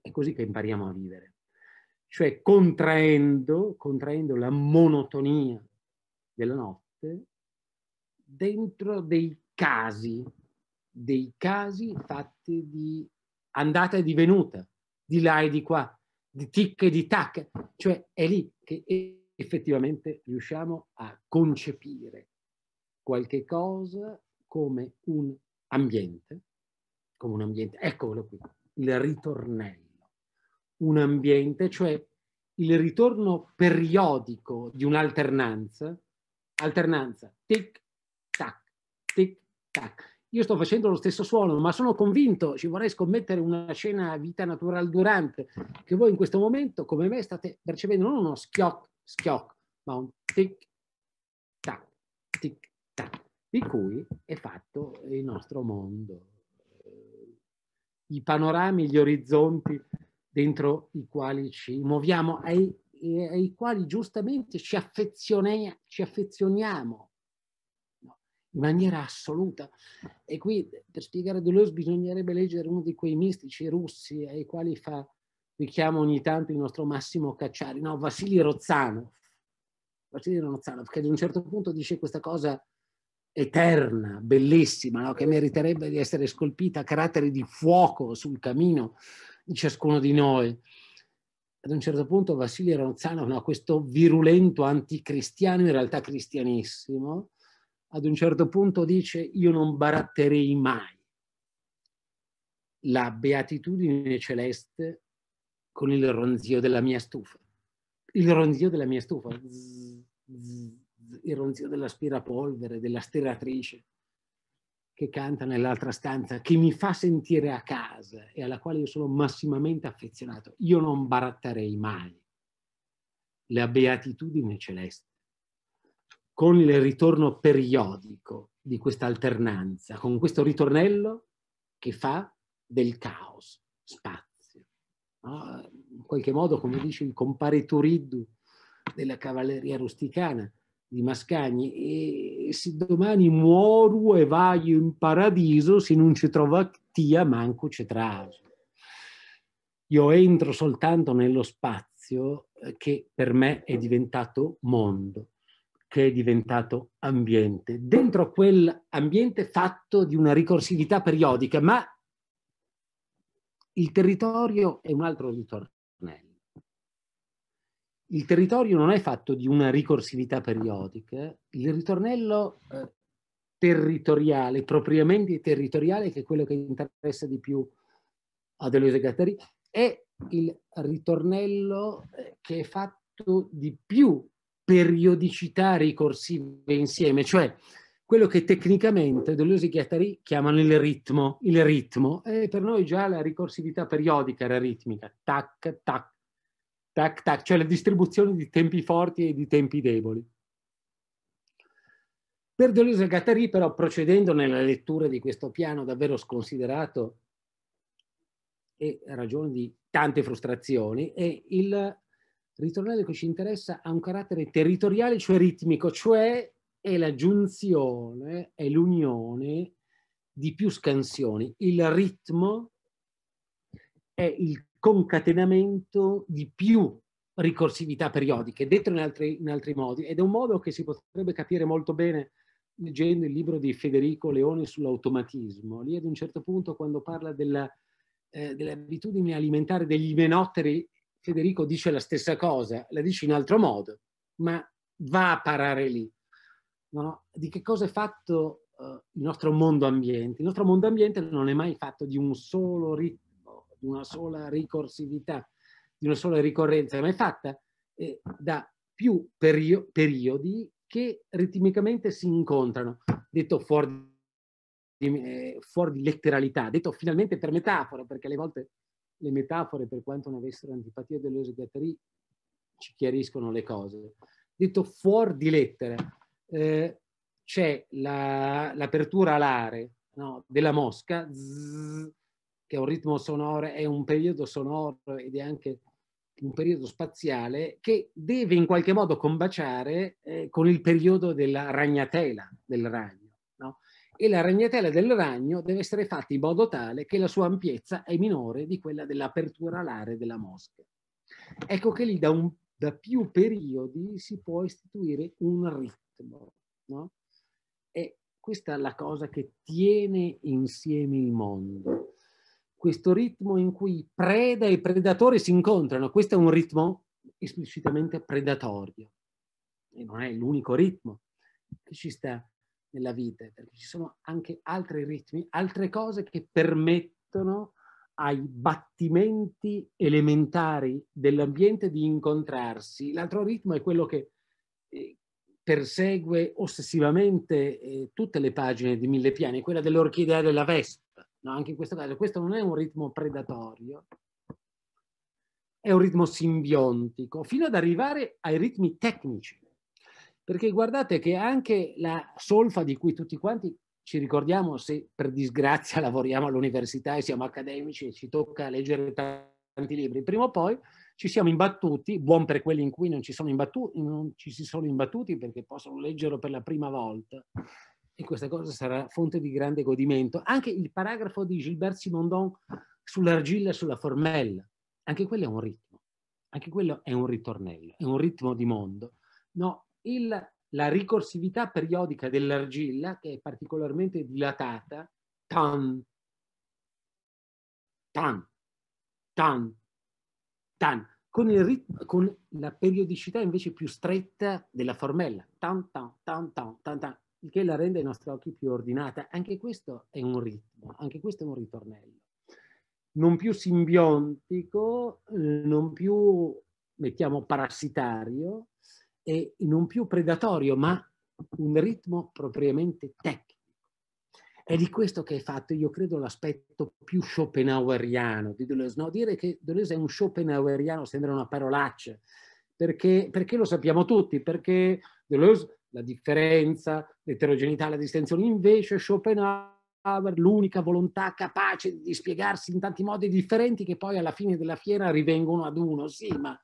È così che impariamo a vivere. Cioè contraendo, contraendo la monotonia della notte dentro dei casi, dei casi fatti di andata e di venuta, di là e di qua, di tic e di tac, cioè è lì che effettivamente riusciamo a concepire qualche cosa come un ambiente, come un ambiente, eccolo qui, il ritornello, un ambiente, cioè il ritorno periodico di un'alternanza, alternanza tic-tac, tic-tac io sto facendo lo stesso suono, ma sono convinto, ci vorrei scommettere una scena vita natural durante, mm. che voi in questo momento, come me, state percependo non uno schioc, schioc, ma un tic, tac, tic, tac, di cui è fatto il nostro mondo, i panorami, gli orizzonti dentro i quali ci muoviamo, ai, ai quali giustamente ci, ci affezioniamo in maniera assoluta. E qui per spiegare Deleuze bisognerebbe leggere uno di quei mistici russi ai quali fa richiamo ogni tanto il nostro Massimo Cacciari, no, Vasily Rozzano. Vasily Rozzano, perché ad un certo punto dice questa cosa eterna, bellissima, no? che meriterebbe di essere scolpita a caratteri di fuoco sul cammino di ciascuno di noi ad un certo punto Vassilio Rozzano, no, questo virulento anticristiano, in realtà cristianissimo, ad un certo punto dice io non baratterei mai la beatitudine celeste con il ronzio della mia stufa. Il ronzio della mia stufa, zzz, zzz, il ronzio dell'aspirapolvere, della stiratrice che canta nell'altra stanza, che mi fa sentire a casa e alla quale io sono massimamente affezionato. Io non baratterei mai la beatitudine celeste con il ritorno periodico di questa alternanza, con questo ritornello che fa del caos spazio. No? Ah, in qualche modo, come dice il compare Turiddu della cavalleria rusticana di Mascagni, e se domani muoio e vaglio in paradiso, se non ci trova tia, manco ci traso. Io entro soltanto nello spazio eh, che per me è diventato mondo che è diventato ambiente, dentro quell'ambiente fatto di una ricorsività periodica, ma il territorio è un altro ritornello. Il territorio non è fatto di una ricorsività periodica, il ritornello eh, territoriale, propriamente territoriale, che è quello che interessa di più a Deleuze Gattari, è il ritornello eh, che è fatto di più periodicità ricorsive insieme, cioè quello che tecnicamente Deleuze e Guattari chiamano il ritmo, il ritmo, e per noi già la ricorsività periodica era ritmica, tac, tac, tac, tac, cioè la distribuzione di tempi forti e di tempi deboli. Per Deleuze e Gattari, però, procedendo nella lettura di questo piano davvero sconsiderato e ragione di tante frustrazioni, è il ritornello che ci interessa ha un carattere territoriale, cioè ritmico, cioè è la giunzione, è l'unione di più scansioni. Il ritmo è il concatenamento di più ricorsività periodiche, detto in altri, in altri, modi, ed è un modo che si potrebbe capire molto bene leggendo il libro di Federico Leone sull'automatismo. Lì ad un certo punto quando parla della, eh, dell'abitudine alimentare degli menotteri Federico dice la stessa cosa, la dice in altro modo, ma va a parare lì. No? Di che cosa è fatto uh, il nostro mondo ambiente? Il nostro mondo ambiente non è mai fatto di un solo ritmo, di una sola ricorsività, di una sola ricorrenza, ma è fatta eh, da più perio periodi che ritmicamente si incontrano, detto fuori di, eh, fuori di letteralità, detto finalmente per metafora, perché alle volte le metafore, per quanto non avessero antipatia dell'uso di ci chiariscono le cose. Detto fuori di lettere, eh, c'è l'apertura alare no, della mosca, zzz, che è un ritmo sonoro, è un periodo sonoro ed è anche un periodo spaziale che deve in qualche modo combaciare eh, con il periodo della ragnatela del ragno e la ragnatela del ragno deve essere fatta in modo tale che la sua ampiezza è minore di quella dell'apertura alare della mosca. Ecco che lì da, un, da più periodi si può istituire un ritmo. No? E questa è la cosa che tiene insieme il mondo. Questo ritmo in cui preda e predatore si incontrano, questo è un ritmo esplicitamente predatorio. E non è l'unico ritmo che ci sta nella vita, perché ci sono anche altri ritmi, altre cose che permettono ai battimenti elementari dell'ambiente di incontrarsi. L'altro ritmo è quello che eh, persegue ossessivamente eh, tutte le pagine di Mille Piani, quella dell'orchidea della Vespa. No, anche in questo caso, questo non è un ritmo predatorio, è un ritmo simbiontico, fino ad arrivare ai ritmi tecnici perché guardate che anche la solfa di cui tutti quanti ci ricordiamo se per disgrazia [LAUGHS] lavoriamo all'università e siamo accademici e ci tocca leggere tanti libri, prima o poi ci siamo imbattuti, buon per quelli in cui non ci, imbattuti, non ci si sono imbattuti perché possono leggerlo per la prima volta e questa cosa sarà fonte di grande godimento. Anche il paragrafo di Gilbert Simondon sull'argilla e sulla formella, anche quello è un ritmo, anche quello è un ritornello, è un ritmo di mondo. No, il, la ricorsività periodica dell'argilla, che è particolarmente dilatata, tan, tan, tan, tan, con, ritmo, con la periodicità invece più stretta della formella, tan, tan, tan, tan, tan, tan, il che la rende ai nostri occhi più ordinata. Anche questo è un ritmo, anche questo è un ritornello. Non più simbiontico, non più, mettiamo, parassitario, e in più predatorio, ma un ritmo propriamente tecnico. È di questo che è fatto, io credo, l'aspetto più schopenhaueriano di Deleuze. No, dire che Deleuze è un schopenhaueriano sembra una parolaccia, perché, perché lo sappiamo tutti, perché Deleuze la differenza, l'eterogeneità, la distensione, Invece Schopenhauer, l'unica volontà capace di spiegarsi in tanti modi differenti che poi alla fine della fiera rivengono ad uno. Sì, ma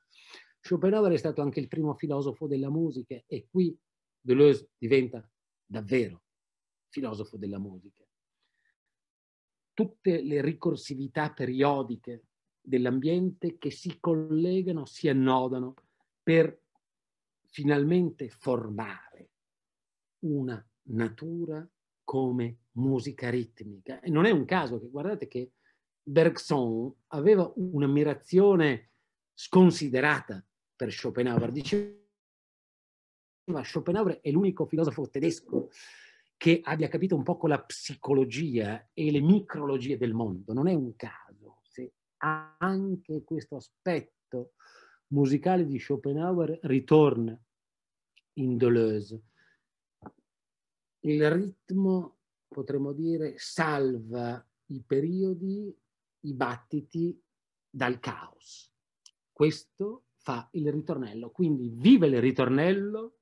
Schopenhauer è stato anche il primo filosofo della musica e qui Deleuze diventa davvero filosofo della musica. Tutte le ricorsività periodiche dell'ambiente che si collegano, si annodano per finalmente formare una natura come musica ritmica. E non è un caso che guardate che Bergson aveva un'ammirazione sconsiderata per Schopenhauer. Diceva Schopenhauer è l'unico filosofo tedesco che abbia capito un po' con la psicologia e le micrologie del mondo. Non è un caso se anche questo aspetto musicale di Schopenhauer ritorna in Deleuze. Il ritmo, potremmo dire, salva i periodi, i battiti dal caos. Questo fa il ritornello. Quindi viva il ritornello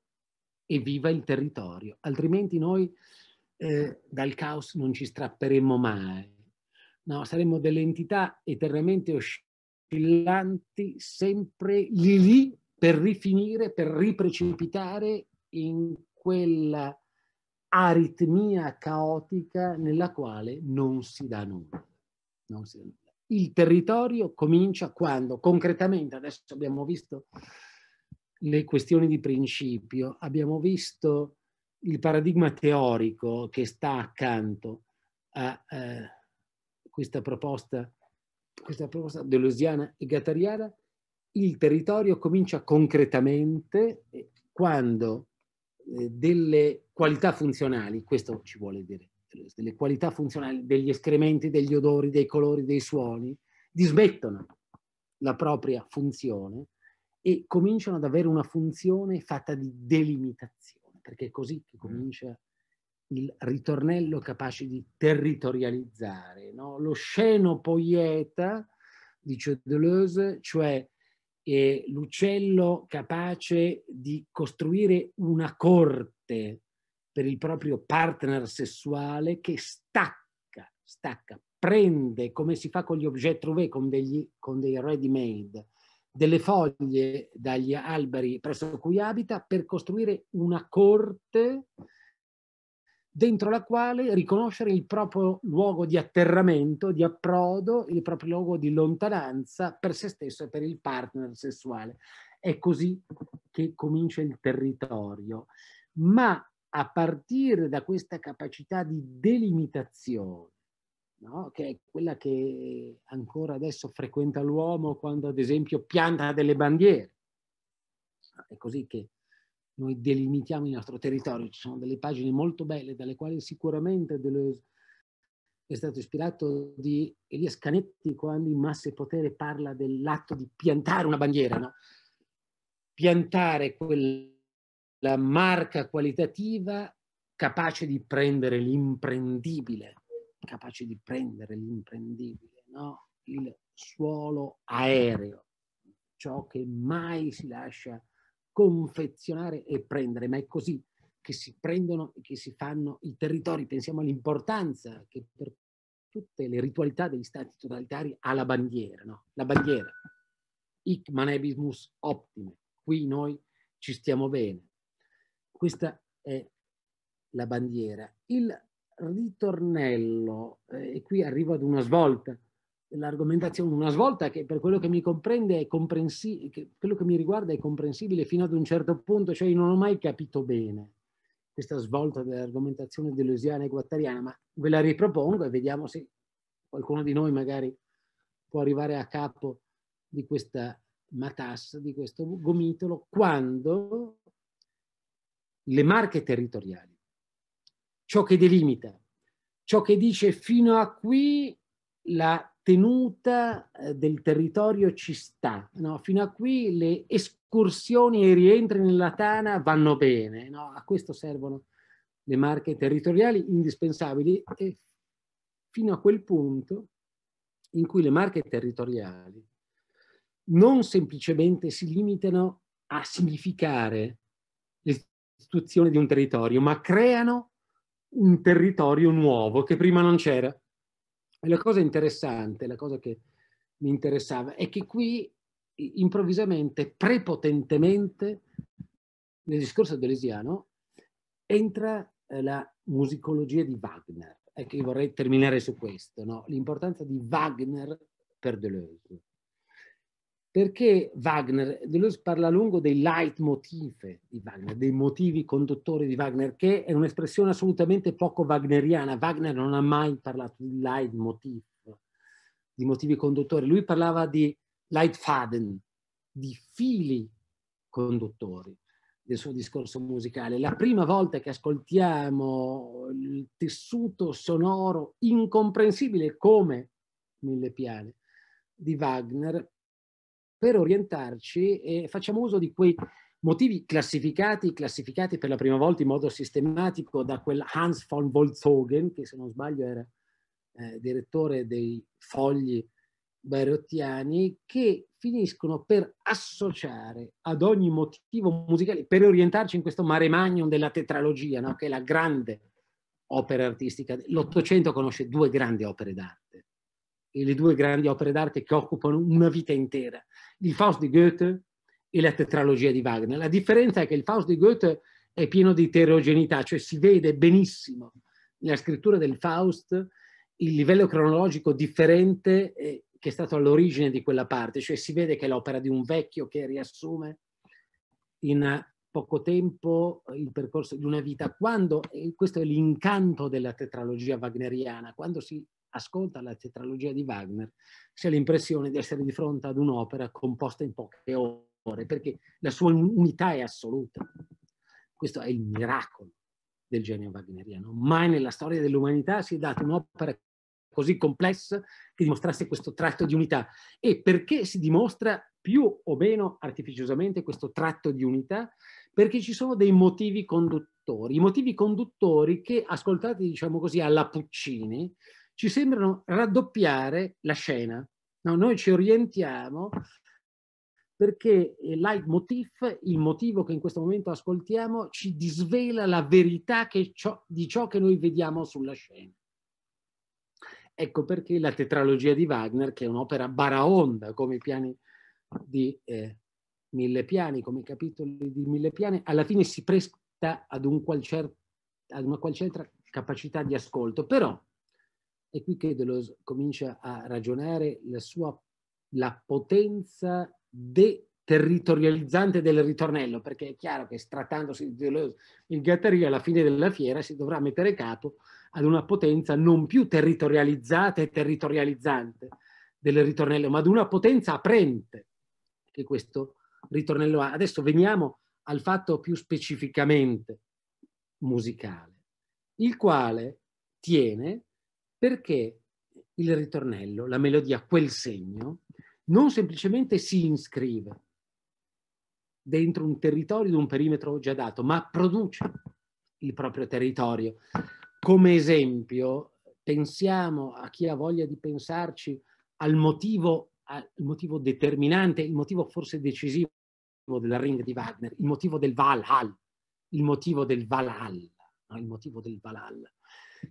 e viva il territorio, altrimenti noi eh, dal caos non ci strapperemmo mai. No, saremmo delle entità eternamente oscillanti, sempre lì lì per rifinire, per riprecipitare in quella aritmia caotica nella quale non si dà nulla. Non si dà nulla il territorio comincia quando concretamente, adesso abbiamo visto le questioni di principio, abbiamo visto il paradigma teorico che sta accanto a eh, questa proposta, questa proposta delosiana e gattariana, il territorio comincia concretamente eh, quando eh, delle qualità funzionali, questo ci vuole dire delle qualità funzionali, degli escrementi, degli odori, dei colori, dei suoni, dismettono la propria funzione e cominciano ad avere una funzione fatta di delimitazione, perché è così che mm. comincia il ritornello capace di territorializzare. No? Lo sceno poieta, dice Deleuze, cioè l'uccello capace di costruire una corte per il proprio partner sessuale che stacca, stacca, prende, come si fa con gli objet trouvé, con, degli, con dei ready made, delle foglie dagli alberi presso cui abita per costruire una corte dentro la quale riconoscere il proprio luogo di atterramento, di approdo, il proprio luogo di lontananza per se stesso e per il partner sessuale. È così che comincia il territorio. Ma a partire da questa capacità di delimitazione, no? che è quella che ancora adesso frequenta l'uomo quando ad esempio pianta delle bandiere. È così che noi delimitiamo il nostro territorio, ci sono delle pagine molto belle dalle quali sicuramente Deleuze è stato ispirato di Elia Scanetti quando in Massa e Potere parla dell'atto di piantare una bandiera, no? piantare quel la marca qualitativa capace di prendere l'imprendibile, capace di prendere l'imprendibile, no? il suolo aereo, ciò che mai si lascia confezionare e prendere, ma è così che si prendono e che si fanno i territori. Pensiamo all'importanza che per tutte le ritualità degli stati totalitari ha la bandiera, no? La bandiera. Hic manebismus optime. Qui noi ci stiamo bene. Questa è la bandiera. Il ritornello, eh, e qui arrivo ad una svolta dell'argomentazione, una svolta che per quello che mi comprende è comprensibile, che quello che mi riguarda è comprensibile fino ad un certo punto, cioè io non ho mai capito bene questa svolta dell'argomentazione delusiana e guattariana, ma ve la ripropongo e vediamo se qualcuno di noi magari può arrivare a capo di questa matassa, di questo gomitolo, quando le marche territoriali, ciò che delimita, ciò che dice fino a qui la tenuta eh, del territorio ci sta, no? fino a qui le escursioni e i rientri nella tana vanno bene, no? a questo servono le marche territoriali indispensabili e fino a quel punto in cui le marche territoriali non semplicemente si limitano a significare istituzione di un territorio, ma creano un territorio nuovo che prima non c'era. E la cosa interessante, la cosa che mi interessava, è che qui improvvisamente, prepotentemente, nel discorso delesiano, entra eh, la musicologia di Wagner. Ecco, io vorrei terminare su questo, no? l'importanza di Wagner per Deleuze perché Wagner, Deleuze parla a lungo dei leitmotiv di Wagner, dei motivi conduttori di Wagner, che è un'espressione assolutamente poco wagneriana. Wagner non ha mai parlato di leitmotiv, di motivi conduttori. Lui parlava di leitfaden, di fili conduttori del suo discorso musicale. La prima volta che ascoltiamo il tessuto sonoro incomprensibile come mille piani di Wagner, per orientarci e facciamo uso di quei motivi classificati, classificati per la prima volta in modo sistematico da quel Hans von Volzogen, che se non sbaglio era eh, direttore dei fogli barottiani, che finiscono per associare ad ogni motivo musicale, per orientarci in questo mare magnum della tetralogia, no? che è la grande opera artistica. L'Ottocento conosce due grandi opere d'arte, e le due grandi opere d'arte che occupano una vita intera il Faust di Goethe e la tetralogia di Wagner. La differenza è che il Faust di Goethe è pieno di eterogeneità, cioè si vede benissimo nella scrittura del Faust il livello cronologico differente eh, che è stato all'origine di quella parte, cioè si vede che è l'opera di un vecchio che riassume in poco tempo il percorso di una vita, quando, e questo è l'incanto della tetralogia wagneriana, quando si ascolta la tetralogia di Wagner si ha l'impressione di essere di fronte ad un'opera composta in poche ore, perché la sua unità è assoluta. Questo è il miracolo del genio wagneriano. Mai nella storia dell'umanità si è data un'opera così complessa che dimostrasse questo tratto di unità. E perché si dimostra più o meno artificiosamente questo tratto di unità? Perché ci sono dei motivi conduttori, motivi conduttori che, ascoltati diciamo così alla Puccini, ci sembrano raddoppiare la scena. No, noi ci orientiamo perché il eh, leitmotiv, il motivo che in questo momento ascoltiamo, ci disvela la verità ciò, di ciò che noi vediamo sulla scena. Ecco perché la tetralogia di Wagner, che è un'opera baraonda, come i piani di eh, Mille Piani, come i capitoli di Mille Piani, alla fine si presta ad, un qualcer, ad una qualcerta capacità di ascolto, però è qui che Deleuze comincia a ragionare la sua la potenza deterritorializzante del ritornello, perché è chiaro che trattandosi di Deleuze il Gattari alla fine della fiera si dovrà mettere capo ad una potenza non più territorializzata e territorializzante del ritornello, ma ad una potenza aprente che questo ritornello ha. Adesso veniamo al fatto più specificamente musicale, il quale tiene perché il ritornello, la melodia, quel segno, non semplicemente si inscrive dentro un territorio di un perimetro già dato, ma produce il proprio territorio. Come esempio, pensiamo a chi ha voglia di pensarci al motivo, al motivo determinante, il motivo forse decisivo della ring di Wagner, il motivo del Valhalla, il motivo del Valhalla, no? il motivo del Valhalla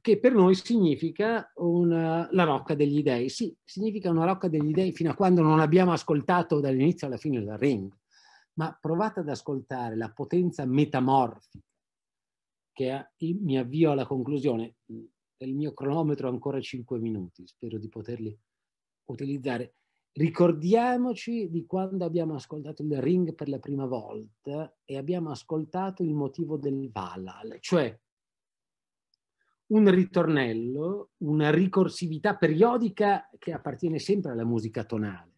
che per noi significa una, la rocca degli dei. Sì, significa una rocca degli dei fino a quando non abbiamo ascoltato dall'inizio alla fine la ring, ma provate ad ascoltare la potenza metamorfica che ha, mi avvio alla conclusione. Il mio cronometro ancora 5 minuti, spero di poterli utilizzare. Ricordiamoci di quando abbiamo ascoltato il ring per la prima volta e abbiamo ascoltato il motivo del Valhalla, cioè un ritornello, una ricorsività periodica che appartiene sempre alla musica tonale,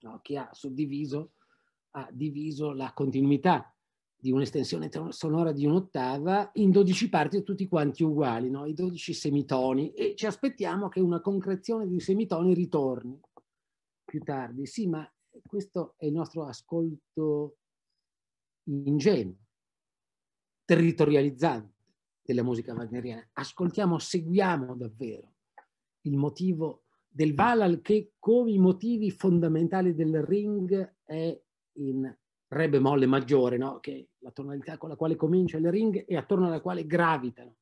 no? che ha suddiviso, ha diviso la continuità di un'estensione sonora di un'ottava in 12 parti tutti quanti uguali, no? i 12 semitoni, e ci aspettiamo che una concrezione di semitoni ritorni più tardi. Sì, ma questo è il nostro ascolto ingenuo, territorializzante della musica wagneriana. Ascoltiamo, seguiamo davvero il motivo del Valhalla che come i motivi fondamentali del ring è in re bemolle maggiore, no? che è la tonalità con la quale comincia il ring e attorno alla quale gravitano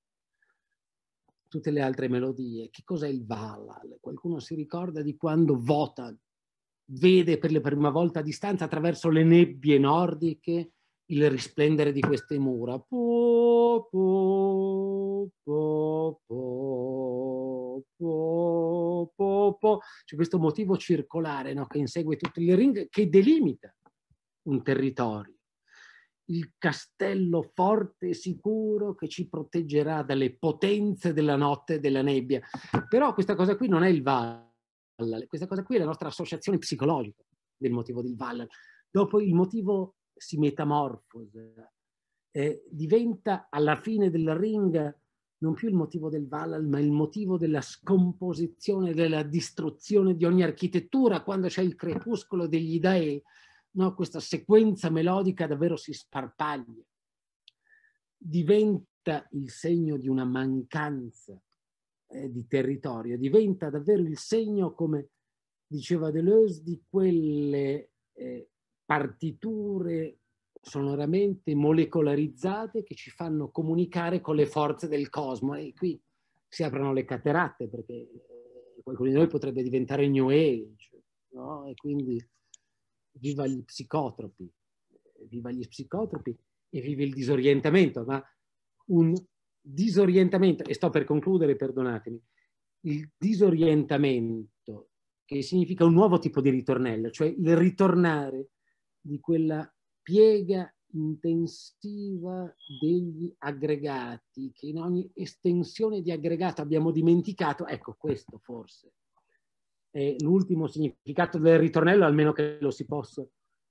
tutte le altre melodie. Che cos'è il Valhalla? Qualcuno si ricorda di quando Vota vede per la prima volta a distanza attraverso le nebbie nordiche il risplendere di queste mura. Po, po, po, C'è questo motivo circolare no? che insegue tutto il ring, che delimita un territorio. Il castello forte e sicuro che ci proteggerà dalle potenze della notte e della nebbia. Però questa cosa qui non è il Valhalla, questa cosa qui è la nostra associazione psicologica del motivo del Valhalla. Dopo il motivo si metamorfosa, eh, diventa alla fine della ringa non più il motivo del Valhalla, ma il motivo della scomposizione, della distruzione di ogni architettura quando c'è il crepuscolo degli dei, no? questa sequenza melodica davvero si sparpaglia. Diventa il segno di una mancanza eh, di territorio, diventa davvero il segno, come diceva Deleuze, di quelle eh, partiture sonoramente molecolarizzate che ci fanno comunicare con le forze del cosmo e qui si aprono le cateratte perché eh, qualcuno di noi potrebbe diventare New Age cioè, no? e quindi viva gli psicotropi eh, viva gli psicotropi e vive il disorientamento ma un disorientamento e sto per concludere perdonatemi il disorientamento che significa un nuovo tipo di ritornello cioè il ritornare di quella piega intensiva degli aggregati, che in ogni estensione di aggregato abbiamo dimenticato, ecco questo forse è l'ultimo significato del ritornello, almeno che lo si possa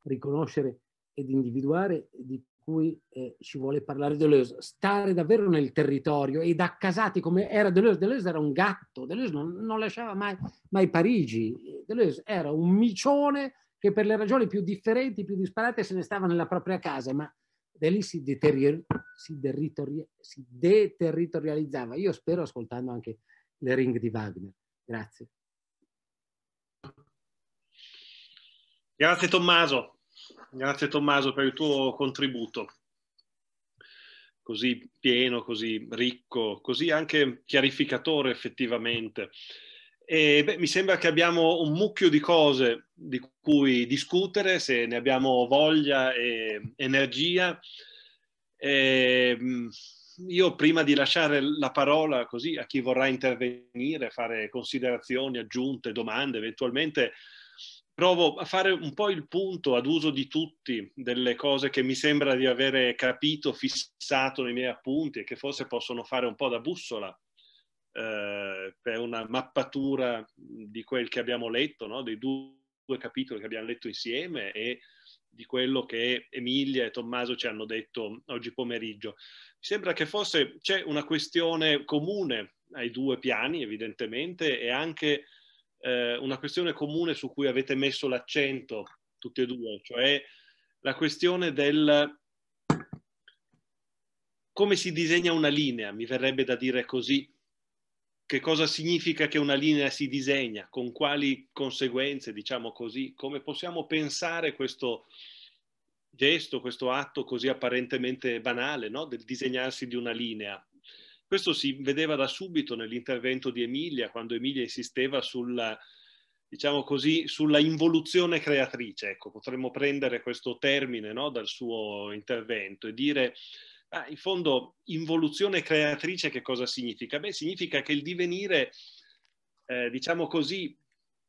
riconoscere ed individuare, di cui eh, ci vuole parlare Deleuze. Stare davvero nel territorio ed accasati come era Deleuze. Deleuze era un gatto, Deleuze non, non lasciava mai, mai Parigi, Deleuze era un micione che per le ragioni più differenti, più disparate, se ne stava nella propria casa, ma da lì si, deterior- si, deterritori- si deterritorializzava. Io spero ascoltando anche le ring di Wagner. Grazie. Grazie Tommaso, grazie Tommaso per il tuo contributo così pieno, così ricco, così anche chiarificatore effettivamente. E, beh, mi sembra che abbiamo un mucchio di cose di cui discutere, se ne abbiamo voglia e energia. E, ehm, io prima di lasciare la parola così a chi vorrà intervenire, fare considerazioni, aggiunte, domande eventualmente, provo a fare un po' il punto ad uso di tutti delle cose che mi sembra di avere capito, fissato nei miei appunti e che forse possono fare un po' da bussola eh, per una mappatura di quel che abbiamo letto, no? dei due, due capitoli che abbiamo letto insieme e di quello che Emilia e Tommaso ci hanno detto oggi pomeriggio. Mi sembra che forse c'è una questione comune ai due piani, evidentemente, e anche eh, una questione comune su cui avete messo l'accento tutti e due, cioè la questione del come si disegna una linea, mi verrebbe da dire così, che cosa significa che una linea si disegna, con quali conseguenze, diciamo così, come possiamo pensare questo gesto, questo atto così apparentemente banale, no? del disegnarsi di una linea. Questo si vedeva da subito nell'intervento di Emilia, quando Emilia insisteva sulla, diciamo così, sulla involuzione creatrice. Ecco, potremmo prendere questo termine no? dal suo intervento e dire ma ah, in fondo involuzione creatrice che cosa significa? Beh, significa che il divenire, eh, diciamo così,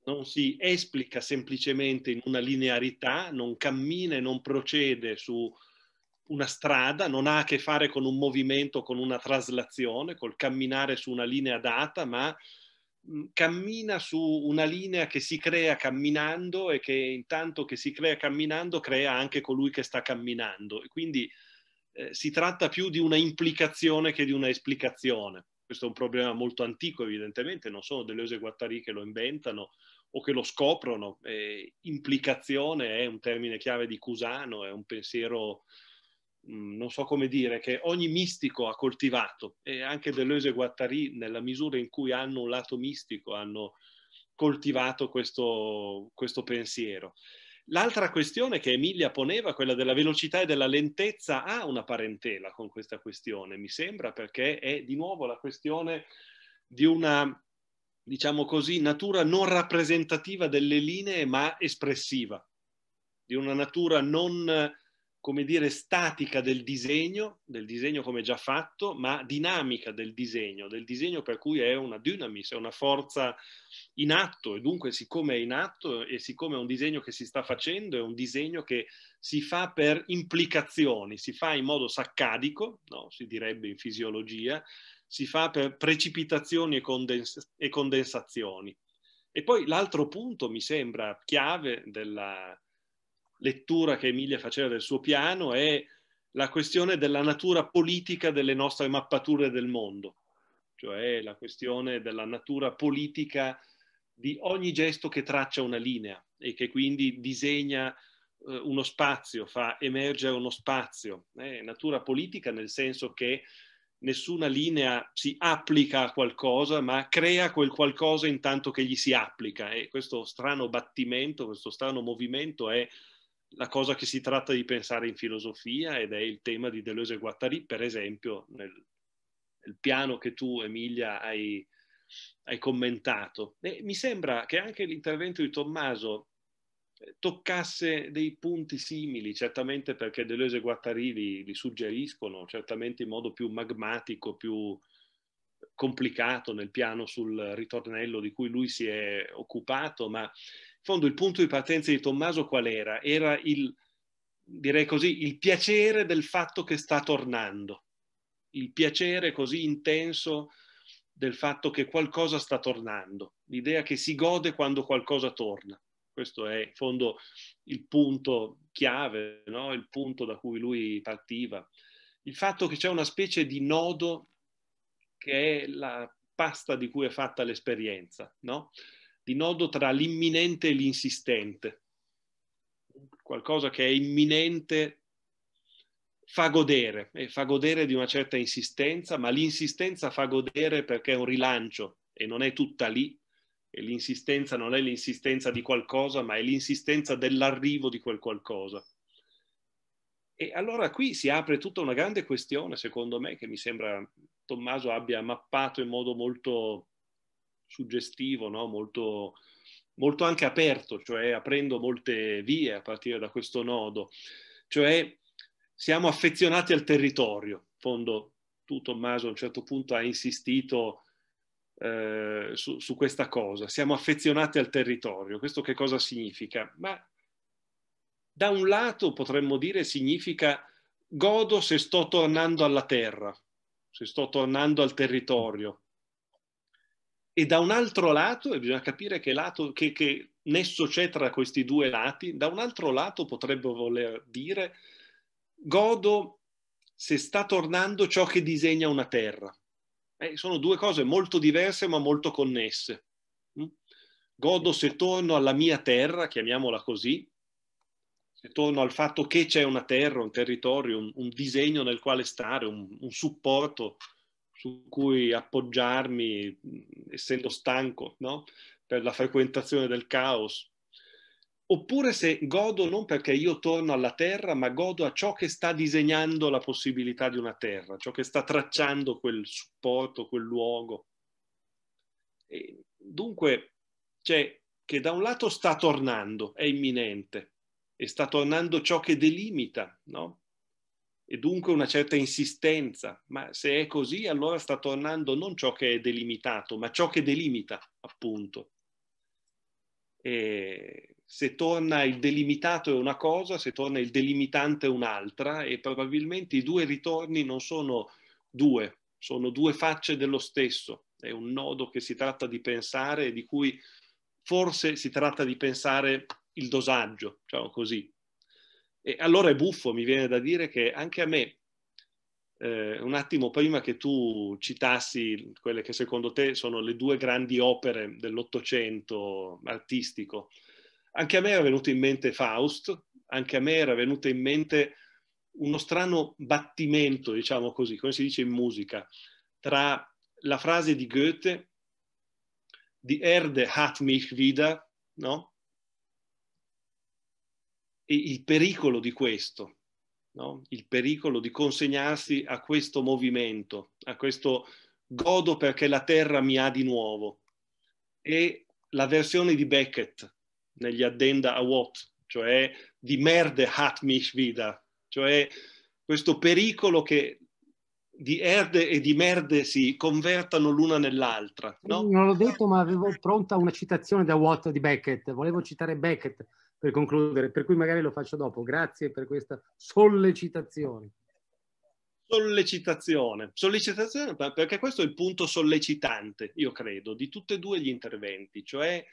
non si esplica semplicemente in una linearità, non cammina e non procede su una strada, non ha a che fare con un movimento, con una traslazione, col camminare su una linea data, ma mm, cammina su una linea che si crea camminando e che intanto che si crea camminando crea anche colui che sta camminando. E quindi eh, si tratta più di una implicazione che di una esplicazione. Questo è un problema molto antico evidentemente, non sono Deleuze e Guattari che lo inventano o che lo scoprono. Eh, implicazione è un termine chiave di Cusano, è un pensiero mm, non so come dire, che ogni mistico ha coltivato e anche Deleuze e Guattari nella misura in cui hanno un lato mistico hanno coltivato questo, questo pensiero. L'altra questione che Emilia poneva, quella della velocità e della lentezza, ha una parentela con questa questione, mi sembra, perché è di nuovo la questione di una, diciamo così, natura non rappresentativa delle linee, ma espressiva, di una natura non come dire, statica del disegno, del disegno come già fatto, ma dinamica del disegno, del disegno per cui è una dynamis, è una forza in atto e dunque siccome è in atto e siccome è un disegno che si sta facendo, è un disegno che si fa per implicazioni, si fa in modo saccadico, no? si direbbe in fisiologia, si fa per precipitazioni e, condens- e condensazioni. E poi l'altro punto, mi sembra, chiave della lettura che Emilia faceva del suo piano è la questione della natura politica delle nostre mappature del mondo, cioè la questione della natura politica di ogni gesto che traccia una linea e che quindi disegna eh, uno spazio, fa emergere uno spazio. Eh, natura politica nel senso che nessuna linea si applica a qualcosa, ma crea quel qualcosa intanto che gli si applica. E questo strano battimento, questo strano movimento è la cosa che si tratta di pensare in filosofia ed è il tema di Deleuze e Guattari, per esempio, nel, nel piano che tu, Emilia, hai, hai commentato. E mi sembra che anche l'intervento di Tommaso eh, toccasse dei punti simili, certamente perché Deleuze e Guattari li, li suggeriscono, certamente in modo più magmatico, più complicato nel piano sul ritornello di cui lui si è occupato, ma in fondo il punto di partenza di Tommaso qual era? Era il, direi così, il piacere del fatto che sta tornando, il piacere così intenso del fatto che qualcosa sta tornando, l'idea che si gode quando qualcosa torna. Questo è in fondo il punto chiave, no? il punto da cui lui partiva. Il fatto che c'è una specie di nodo che è la pasta di cui è fatta l'esperienza, no? di nodo tra l'imminente e l'insistente. Qualcosa che è imminente fa godere, e eh, fa godere di una certa insistenza, ma l'insistenza fa godere perché è un rilancio e non è tutta lì, e l'insistenza non è l'insistenza di qualcosa, ma è l'insistenza dell'arrivo di quel qualcosa. E allora qui si apre tutta una grande questione, secondo me, che mi sembra Tommaso abbia mappato in modo molto suggestivo, no? molto, molto anche aperto, cioè aprendo molte vie a partire da questo nodo. Cioè siamo affezionati al territorio. In fondo, tu Tommaso a un certo punto hai insistito eh, su, su, questa cosa. Siamo affezionati al territorio. Questo che cosa significa? Ma da un lato potremmo dire significa godo se sto tornando alla terra, se sto tornando al territorio, e da un altro lato, e bisogna capire che, lato, che, che nesso c'è tra questi due lati, da un altro lato potrebbe voler dire godo se sta tornando ciò che disegna una terra. Eh, sono due cose molto diverse ma molto connesse. Mm? Godo se torno alla mia terra, chiamiamola così, se torno al fatto che c'è una terra, un territorio, un, un disegno nel quale stare, un, un supporto su cui appoggiarmi, essendo stanco no? per la frequentazione del caos. Oppure se godo non perché io torno alla terra, ma godo a ciò che sta disegnando la possibilità di una terra, ciò che sta tracciando quel supporto, quel luogo. E dunque c'è che da un lato sta tornando, è imminente, e sta tornando ciò che delimita, no? e dunque una certa insistenza, ma se è così allora sta tornando non ciò che è delimitato, ma ciò che delimita, appunto. E se torna il delimitato è una cosa, se torna il delimitante è un'altra e probabilmente i due ritorni non sono due, sono due facce dello stesso, è un nodo che si tratta di pensare e di cui forse si tratta di pensare il dosaggio, diciamo così, e allora è buffo, mi viene da dire che anche a me, eh, un attimo prima che tu citassi quelle che secondo te sono le due grandi opere dell'Ottocento artistico, anche a me era venuto in mente Faust, anche a me era venuto in mente uno strano battimento, diciamo così, come si dice in musica, tra la frase di Goethe, di Erde hat mich wieder, no? il pericolo di questo, no? il pericolo di consegnarsi a questo movimento, a questo godo perché la terra mi ha di nuovo. E la versione di Beckett negli addenda a Watt, cioè di merde hat mich wieder, cioè questo pericolo che di erde e di merde si convertano l'una nell'altra. No? Non l'ho detto, ma avevo pronta una citazione da Watt di Beckett. Volevo citare Beckett per concludere, per cui magari lo faccio dopo. Grazie per questa sollecitazione. Sollecitazione, sollecitazione perché questo è il punto sollecitante, io credo, di tutti e due gli interventi, cioè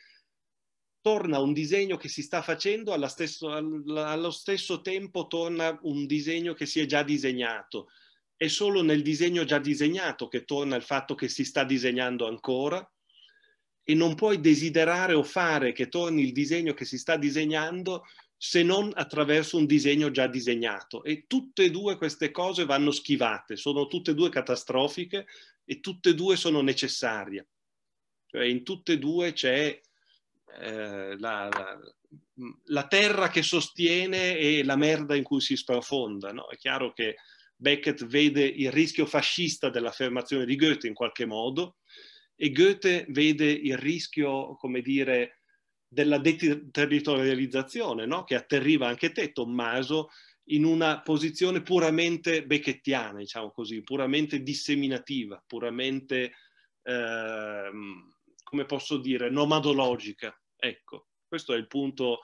torna un disegno che si sta facendo, allo stesso, allo stesso tempo torna un disegno che si è già disegnato. È solo nel disegno già disegnato che torna il fatto che si sta disegnando ancora, e non puoi desiderare o fare che torni il disegno che si sta disegnando se non attraverso un disegno già disegnato. E tutte e due queste cose vanno schivate, sono tutte e due catastrofiche e tutte e due sono necessarie. Cioè in tutte e due c'è eh, la, la, la, terra che sostiene e la merda in cui si sprofonda. No? È chiaro che Beckett vede il rischio fascista dell'affermazione di Goethe in qualche modo, e Goethe vede il rischio, come dire, della deterritorializzazione, no? che atterriva anche te, Tommaso, in una posizione puramente becchettiana, diciamo così, puramente disseminativa, puramente, eh, come posso dire, nomadologica. Ecco, questo è il punto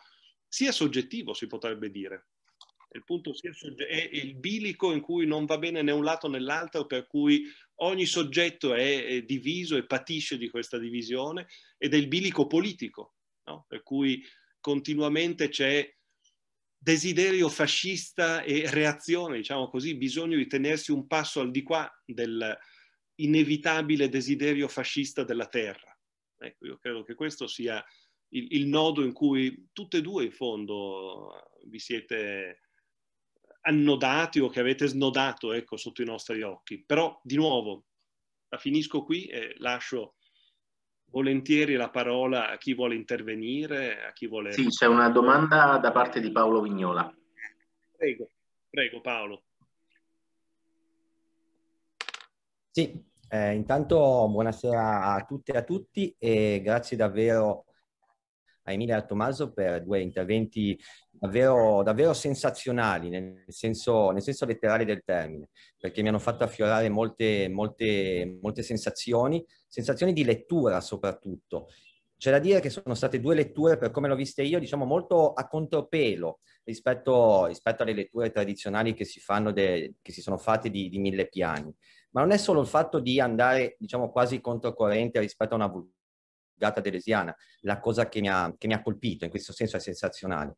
sia soggettivo, si potrebbe dire. Il punto è il bilico in cui non va bene né un lato né l'altro, per cui ogni soggetto è, diviso e patisce di questa divisione ed è il bilico politico, no? per cui continuamente c'è desiderio fascista e reazione, diciamo così, bisogno di tenersi un passo al di qua del inevitabile desiderio fascista della terra. Ecco, io credo che questo sia il, il nodo in cui tutte e due in fondo vi siete annodati o che avete snodato ecco, sotto i nostri occhi. Però, di nuovo, la finisco qui e lascio volentieri la parola a chi vuole intervenire, a chi vuole... Sì, c'è una domanda da parte di Paolo Vignola. Prego, prego Paolo. Sì, eh, intanto buonasera a tutte e a tutti e grazie davvero a Emilia e Tommaso per due interventi davvero, davvero sensazionali nel senso, nel senso, letterale del termine, perché mi hanno fatto affiorare molte, molte, molte sensazioni, sensazioni di lettura soprattutto. C'è da dire che sono state due letture, per come l'ho vista io, diciamo molto a contropelo rispetto, rispetto alle letture tradizionali che si, fanno de, che si sono fatte di, di mille piani ma non è solo il fatto di andare diciamo quasi controcorrente rispetto a una gata delesiana, la cosa che mi, ha, che mi ha colpito, in questo senso è sensazionale.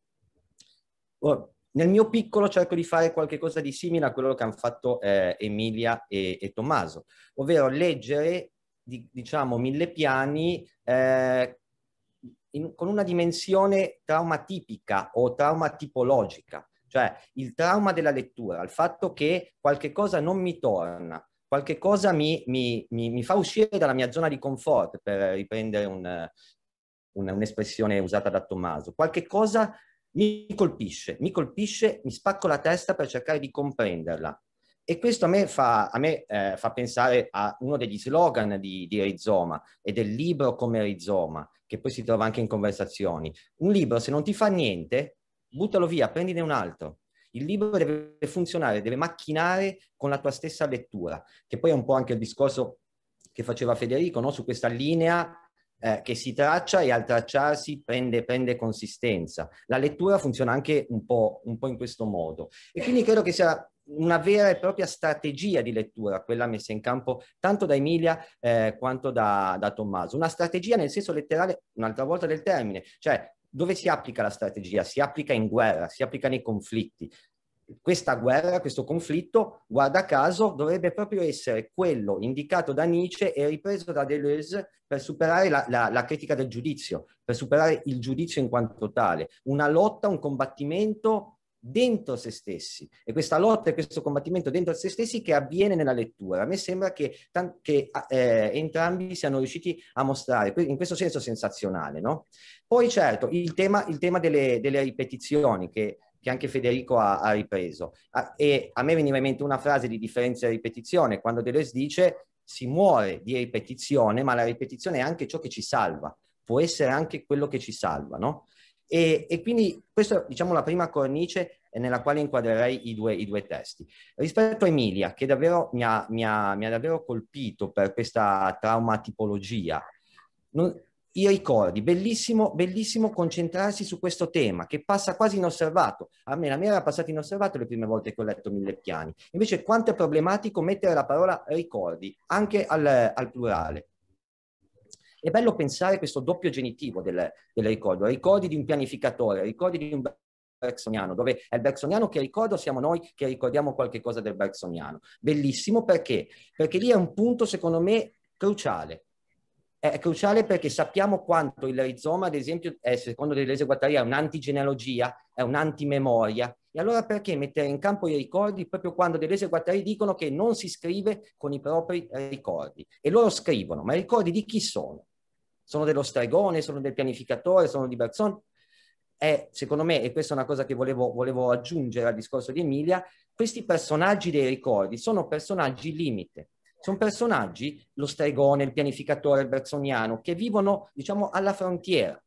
Or, oh, nel mio piccolo cerco di fare qualcosa di simile a quello che hanno fatto eh, Emilia e, e, Tommaso, ovvero leggere, di, diciamo, mille piani eh, in, con una dimensione traumatipica o traumatipologica, cioè il trauma della lettura, il fatto che qualche cosa non mi torna, qualche cosa mi, mi, mi, mi, fa uscire dalla mia zona di comfort, per riprendere un, un, un'espressione usata da Tommaso, qualche cosa mi colpisce, mi colpisce, mi spacco la testa per cercare di comprenderla. E questo a me fa, a me, eh, fa pensare a uno degli slogan di, di Rizoma e del libro come Rizoma, che poi si trova anche in conversazioni. Un libro, se non ti fa niente, buttalo via, prendine un altro. Il libro deve funzionare, deve macchinare con la tua stessa lettura, che poi è un po' anche il discorso che faceva Federico no? su questa linea eh, che si traccia e al tracciarsi prende, prende consistenza. La lettura funziona anche un po', un po' in questo modo. E quindi credo che sia una vera e propria strategia di lettura, quella messa in campo tanto da Emilia eh, quanto da, da, Tommaso. Una strategia nel senso letterale, un'altra volta del termine, cioè dove si applica la strategia? Si applica in guerra, si applica nei conflitti. Questa guerra, questo conflitto, guarda caso, dovrebbe proprio essere quello indicato da Nietzsche e ripreso da Deleuze per superare la, la, la critica del giudizio, per superare il giudizio in quanto tale. Una lotta, un combattimento dentro se stessi e questa lotta e questo combattimento dentro se stessi che avviene nella lettura. A me sembra che, che eh, entrambi siano riusciti a mostrare, in questo senso sensazionale. No? Poi certo, il tema, il tema delle, delle, ripetizioni che, che anche Federico ha, ha ripreso. A, e a me veniva in mente una frase di differenza e ripetizione, quando Deleuze dice si muore di ripetizione, ma la ripetizione è anche ciò che ci salva, può essere anche quello che ci salva, no? E, e quindi questa è diciamo, la prima cornice nella quale inquadrerei i due, i due testi. Rispetto a Emilia, che davvero mi ha, mi ha, mi ha davvero colpito per questa traumatipologia, non, i ricordi, bellissimo, bellissimo concentrarsi su questo tema che passa quasi inosservato. A me, la mia era passata inosservato le prime volte che ho letto Mille Piani. Invece quanto è problematico mettere la parola ricordi anche al, al plurale. È bello pensare questo doppio genitivo del, del ricordo, ricordi di un pianificatore, ricordi di un bergsoniano, dove è il bergsoniano che ricorda, siamo noi che ricordiamo qualche cosa del bergsoniano. Bellissimo perché? Perché lì è un punto, secondo me, cruciale. È cruciale perché sappiamo quanto il rizoma, ad esempio, è, secondo Deleuze e Guattari, è un'antigenealogia, è un'antimemoria, e allora perché mettere in campo i ricordi proprio quando Deleuze e Guattari dicono che non si scrive con i propri ricordi? E loro scrivono, ma i ricordi di chi sono? Sono dello stregone, sono del pianificatore, sono di Bergson? È, eh, secondo me, e questa è una cosa che volevo, volevo aggiungere al discorso di Emilia, questi personaggi dei ricordi sono personaggi limite, sono personaggi, lo stregone, il pianificatore, il bersoniano, che vivono, diciamo, alla frontiera,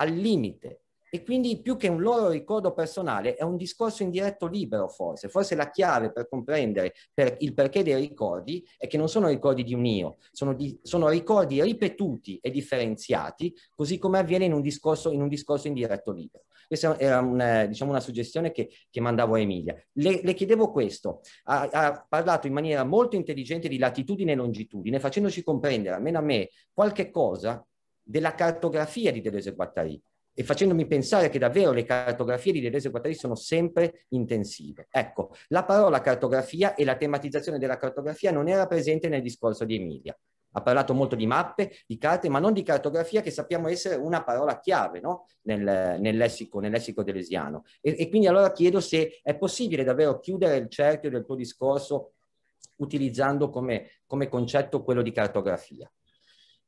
al limite, e quindi più che un loro ricordo personale è un discorso indiretto libero forse, forse la chiave per comprendere per il perché dei ricordi è che non sono ricordi di un io, sono, di, sono ricordi ripetuti e differenziati così come avviene in un discorso, in un discorso indiretto libero. Questa era una, diciamo, una suggestione che, che, mandavo a Emilia. Le, le chiedevo questo, ha, ha, parlato in maniera molto intelligente di latitudine e longitudine facendoci comprendere almeno a me qualche cosa della cartografia di Deleuze e Guattari e facendomi pensare che davvero le cartografie di Deleuze e Guattari sono sempre intensive. Ecco, la parola cartografia e la tematizzazione della cartografia non era presente nel discorso di Emilia. Ha parlato molto di mappe, di carte, ma non di cartografia che sappiamo essere una parola chiave no? nel, nel, lessico, nel lessico delesiano. E, e quindi allora chiedo se è possibile davvero chiudere il cerchio del tuo discorso utilizzando come, come concetto quello di cartografia.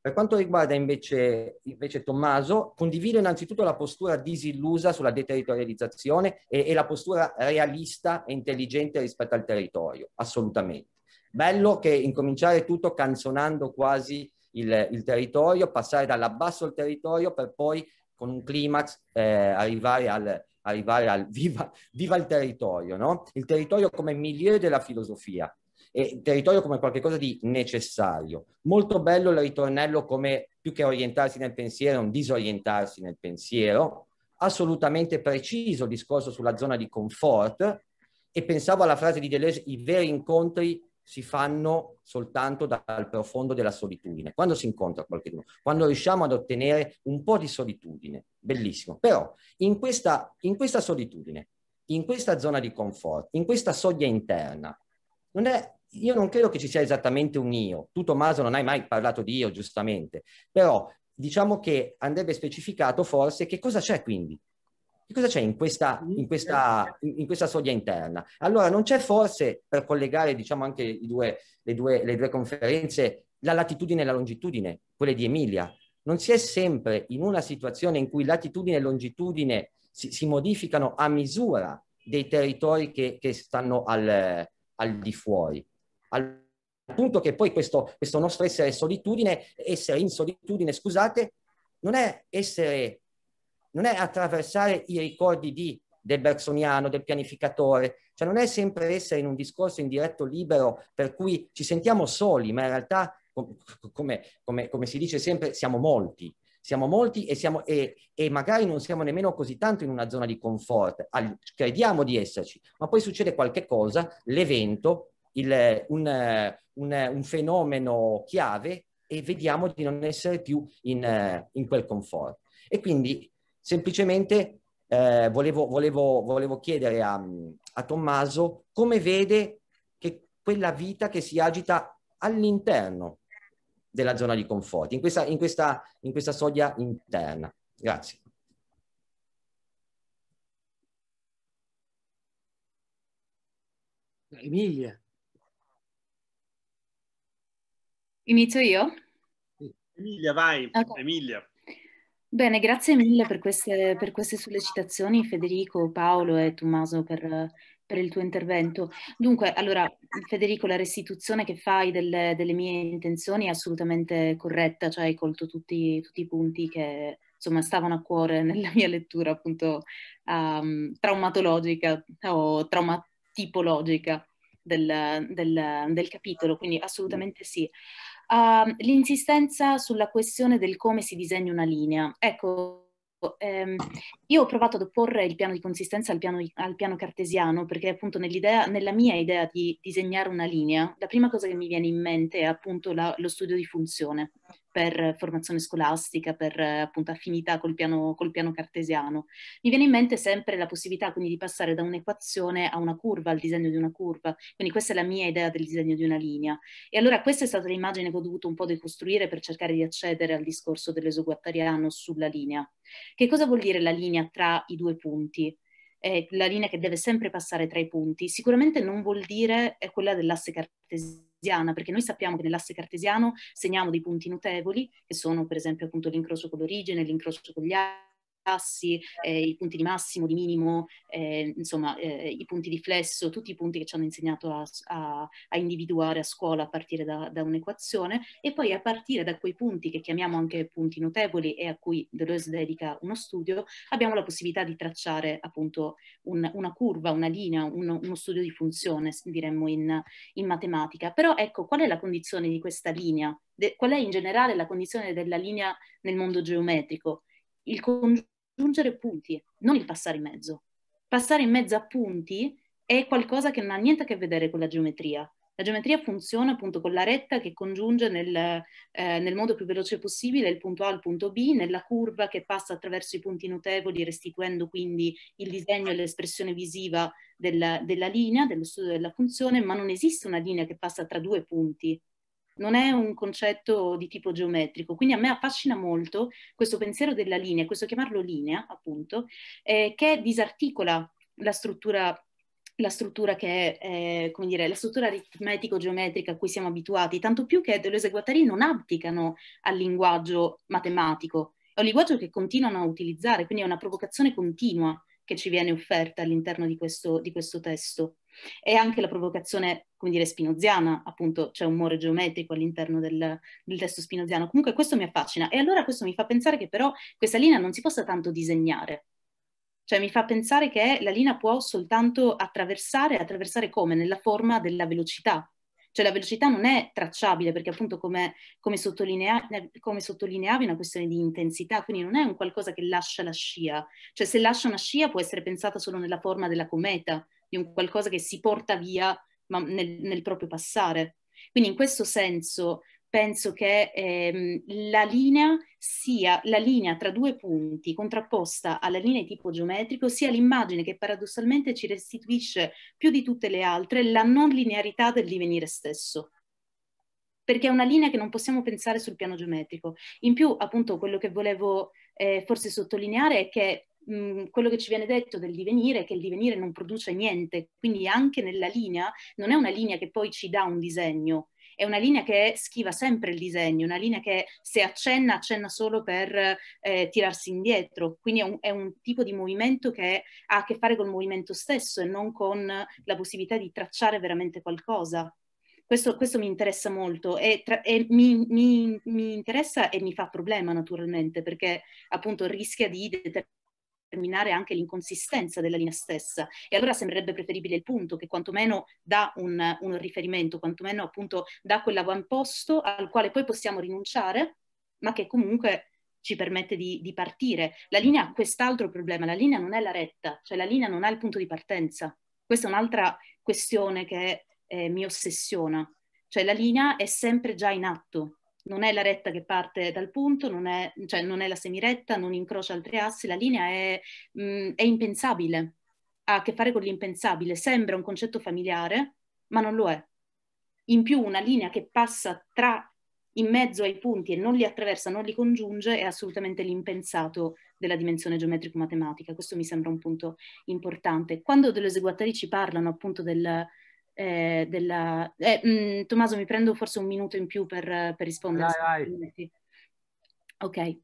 Per quanto riguarda invece, invece Tommaso, condivido innanzitutto la postura disillusa sulla deterritorializzazione e, e la postura realista e intelligente rispetto al territorio, assolutamente. Bello che incominciare tutto canzonando quasi il, il territorio, passare dall'abbasso al territorio per poi con un climax eh, arrivare al, arrivare al [LAUGHS] viva, viva, il territorio, no? il territorio come milieu della filosofia, e territorio come qualcosa di necessario. Molto bello il ritornello come più che orientarsi nel pensiero, un disorientarsi nel pensiero, assolutamente preciso il discorso sulla zona di comfort e pensavo alla frase di Deleuze, i veri incontri si fanno soltanto dal profondo della solitudine, quando si incontra qualcuno, quando riusciamo ad ottenere un po' di solitudine, bellissimo. Però in questa, in questa solitudine, in questa zona di comfort, in questa soglia interna, non è io non credo che ci sia esattamente un io. Tu Tommaso non hai mai parlato di io, giustamente, però diciamo che andrebbe specificato forse che cosa c'è quindi. Che cosa c'è in questa, in, questa, in questa soglia interna? Allora, non c'è forse, per collegare diciamo, anche due, le, due, le due conferenze, la latitudine e la longitudine, quelle di Emilia. Non si è sempre in una situazione in cui latitudine e longitudine si, si modificano a misura dei territori che, che stanno al, al di fuori. Al punto che poi questo, questo nostro essere solitudine, essere in solitudine, scusate, non è essere, non è attraversare i ricordi di, del bersoniano, del pianificatore, cioè non è sempre essere in un discorso indiretto libero per cui ci sentiamo soli, ma in realtà, come, come, come si dice sempre, siamo molti siamo molti e, siamo, e, e, magari non siamo nemmeno così tanto in una zona di comfort, crediamo di esserci, ma poi succede qualche cosa, l'evento il, un, un, un, fenomeno chiave e vediamo di non essere più in, in quel confort. E quindi semplicemente eh, volevo, volevo, volevo, chiedere a, a Tommaso come vede che quella vita che si agita all'interno della zona di conforto, in questa, in questa, in questa soglia interna. Grazie. Emilia. Inizio io? Emilia, vai. Okay. Emilia. Bene, grazie mille per queste, per queste, sollecitazioni, Federico, Paolo e Tommaso per, per, il tuo intervento. Dunque, allora, Federico, la restituzione che fai delle, delle mie intenzioni è assolutamente corretta, cioè hai colto tutti, tutti i punti che insomma stavano a cuore nella mia lettura appunto um, traumatologica o traumatipologica del, del, del capitolo, quindi assolutamente sì uh, l'insistenza sulla questione del come si disegna una linea. Ecco, ehm, io ho provato ad opporre il piano di consistenza al piano, al piano cartesiano perché appunto nella mia idea di disegnare una linea, la prima cosa che mi viene in mente è appunto la, lo studio di funzione per formazione scolastica, per appunto affinità col piano, col piano, cartesiano. Mi viene in mente sempre la possibilità quindi di passare da un'equazione a una curva, al disegno di una curva, quindi questa è la mia idea del disegno di una linea. E allora questa è stata l'immagine che ho dovuto un po' decostruire per cercare di accedere al discorso dell'esoguattariano sulla linea. Che cosa vuol dire la linea? linea tra i due punti, eh, la linea che deve sempre passare tra i punti, sicuramente non vuol dire quella dell'asse cartesiana, perché noi sappiamo che nell'asse cartesiano segniamo dei punti notevoli, che sono per esempio appunto l'incrocio con l'origine, l'incrocio con gli altri, tassi, eh, i punti di massimo, di minimo, eh, insomma eh, i punti di flesso, tutti i punti che ci hanno insegnato a, a, a individuare a scuola a partire da, da un'equazione e poi a partire da quei punti che chiamiamo anche punti notevoli e a cui Deleuze dedica uno studio, abbiamo la possibilità di tracciare appunto un, una curva, una linea, un, uno studio di funzione, diremmo in, in matematica. Però ecco, qual è la condizione di questa linea? De, qual è in generale la condizione della linea nel mondo geometrico? Il congiunto aggiungere punti, non il passare in mezzo. Passare in mezzo a punti è qualcosa che non ha niente a che vedere con la geometria. La geometria funziona appunto con la retta che congiunge nel, eh, nel modo più veloce possibile il punto A al punto B, nella curva che passa attraverso i punti notevoli, restituendo quindi il disegno e l'espressione visiva della, della linea, dello studio della funzione, ma non esiste una linea che passa tra due punti non è un concetto di tipo geometrico. Quindi a me affascina molto questo pensiero della linea, questo chiamarlo linea appunto, eh, che disarticola la struttura la struttura che è, eh, come dire, la struttura aritmetico-geometrica a cui siamo abituati, tanto più che Deleuze e Guattari non abdicano al linguaggio matematico, è un linguaggio che continuano a utilizzare, quindi è una provocazione continua che ci viene offerta all'interno di questo, di questo testo. E anche la provocazione, come dire, spinoziana, appunto c'è un more geometrico all'interno del, del, testo spinoziano. Comunque questo mi affascina e allora questo mi fa pensare che però questa linea non si possa tanto disegnare. Cioè mi fa pensare che la linea può soltanto attraversare, attraversare come? Nella forma della velocità, cioè la velocità non è tracciabile perché appunto come, come, sottolinea, come sottolineavi è una questione di intensità, quindi non è un qualcosa che lascia la scia. Cioè se lascia una scia può essere pensata solo nella forma della cometa, di un qualcosa che si porta via ma nel, nel proprio passare. Quindi in questo senso penso che ehm, la linea sia la linea tra due punti contrapposta alla linea di tipo geometrico sia l'immagine che paradossalmente ci restituisce più di tutte le altre la non linearità del divenire stesso perché è una linea che non possiamo pensare sul piano geometrico. In più, appunto, quello che volevo eh, forse sottolineare è che quello che ci viene detto del divenire è che il divenire non produce niente, quindi anche nella linea non è una linea che poi ci dà un disegno, è una linea che schiva sempre il disegno, una linea che se accenna, accenna solo per eh, tirarsi indietro. Quindi è un, è un, tipo di movimento che ha a che fare col movimento stesso e non con la possibilità di tracciare veramente qualcosa. Questo, questo mi interessa molto e, tra, e mi, mi, mi interessa e mi fa problema naturalmente perché appunto rischia di determinare determinare anche l'inconsistenza della linea stessa e allora sembrerebbe preferibile il punto che quantomeno dà un, un riferimento, quantomeno appunto dà quell'avamposto al quale poi possiamo rinunciare ma che comunque ci permette di, di partire. La linea ha quest'altro problema, la linea non è la retta, cioè la linea non ha il punto di partenza. Questa è un'altra questione che eh, mi ossessiona, cioè la linea è sempre già in atto, non è la retta che parte dal punto, non è, cioè non è la semiretta, non incrocia altri assi, la linea è, mh, è impensabile, ha a che fare con l'impensabile, sembra un concetto familiare, ma non lo è. In più una linea che passa tra in mezzo ai punti e non li attraversa, non li congiunge, è assolutamente l'impensato della dimensione geometrico-matematica. Questo mi sembra un punto importante. Quando delle eseguatori ci parlano appunto del, eh, della... Eh, mh, mm, Tommaso, mi prendo forse un minuto in più per, per rispondere. Vai, vai. Ok.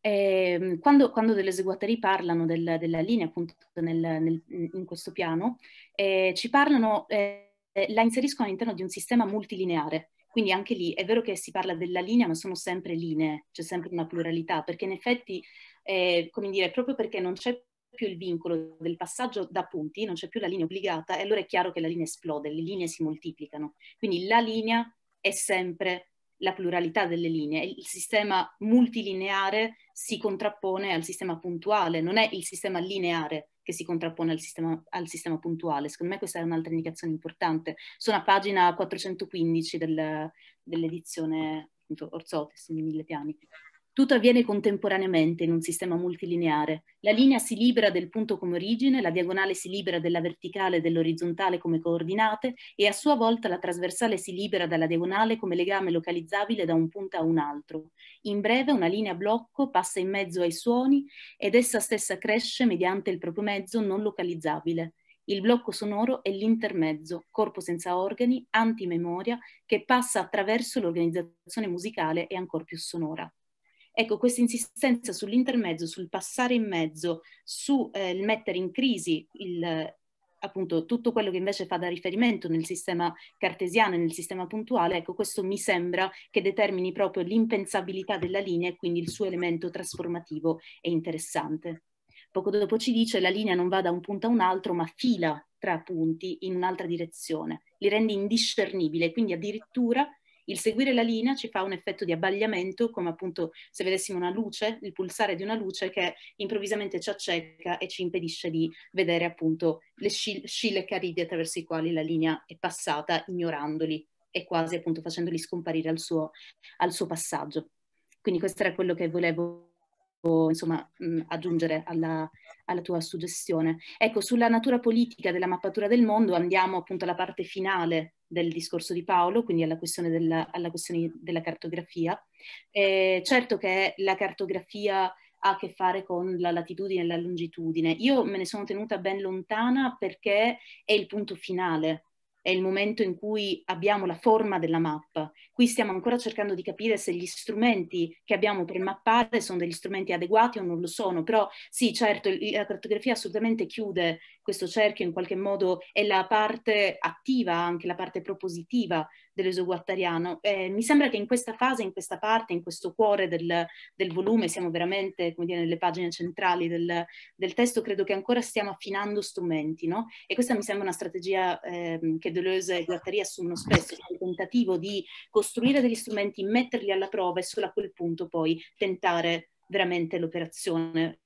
Ehm, quando, quando, delle eseguatari parlano del, della linea, appunto, nel, nel, in questo piano, eh, ci parlano, eh, la inseriscono all'interno di un sistema multilineare. Quindi anche lì è vero che si parla della linea, ma sono sempre linee, c'è sempre una pluralità, perché in effetti, eh, come dire, proprio perché non c'è più il vincolo del passaggio da punti, non c'è più la linea obbligata e allora è chiaro che la linea esplode, le linee si moltiplicano. Quindi la linea è sempre la pluralità delle linee, il sistema multilineare si contrappone al sistema puntuale, non è il sistema lineare che si contrappone al sistema, al sistema puntuale. Secondo me questa è un'altra indicazione importante. Sono a pagina 415 del, dell'edizione appunto, Orzotes, di Mille Piani. Tutto avviene contemporaneamente in un sistema multilineare. La linea si libera del punto come origine, la diagonale si libera della verticale e dell'orizzontale come coordinate e a sua volta la trasversale si libera dalla diagonale come legame localizzabile da un punto a un altro. In breve una linea blocco passa in mezzo ai suoni ed essa stessa cresce mediante il proprio mezzo non localizzabile. Il blocco sonoro è l'intermezzo, corpo senza organi, antimemoria, che passa attraverso l'organizzazione musicale e ancora più sonora. Ecco, questa insistenza sull'intermezzo, sul passare in mezzo, sul eh, mettere in crisi il, appunto tutto quello che invece fa da riferimento nel sistema cartesiano e nel sistema puntuale, ecco questo mi sembra che determini proprio l'impensabilità della linea e quindi il suo elemento trasformativo e interessante. Poco dopo ci dice la linea non va da un punto a un altro ma fila tra punti in un'altra direzione, li rende indiscernibile, quindi addirittura il seguire la linea ci fa un effetto di abbagliamento, come appunto se vedessimo una luce, il pulsare di una luce che improvvisamente ci acceca e ci impedisce di vedere appunto le scille caridi attraverso i quali la linea è passata, ignorandoli e quasi appunto facendoli scomparire al suo, al suo passaggio. Quindi questo era quello che volevo insomma, mh, aggiungere alla, alla, tua suggestione. Ecco, sulla natura politica della mappatura del mondo andiamo appunto alla parte finale del discorso di Paolo, quindi alla questione della, alla questione della cartografia. Eh, certo che la cartografia ha a che fare con la latitudine e la longitudine. Io me ne sono tenuta ben lontana perché è il punto finale è il momento in cui abbiamo la forma della mappa. Qui stiamo ancora cercando di capire se gli strumenti che abbiamo per mappare sono degli strumenti adeguati o non lo sono, però sì, certo, la cartografia assolutamente chiude questo cerchio in qualche modo, è la parte attiva, anche la parte propositiva dell'esoguattariano. Eh, mi sembra che in questa fase, in questa parte, in questo cuore del, del volume, siamo veramente, come dire, nelle pagine centrali del, del testo, credo che ancora stiamo affinando strumenti, no? E questa mi sembra una strategia eh, che Deleuze e Guattari assumono spesso, il tentativo di costruire degli strumenti, metterli alla prova e solo a quel punto poi tentare veramente l'operazione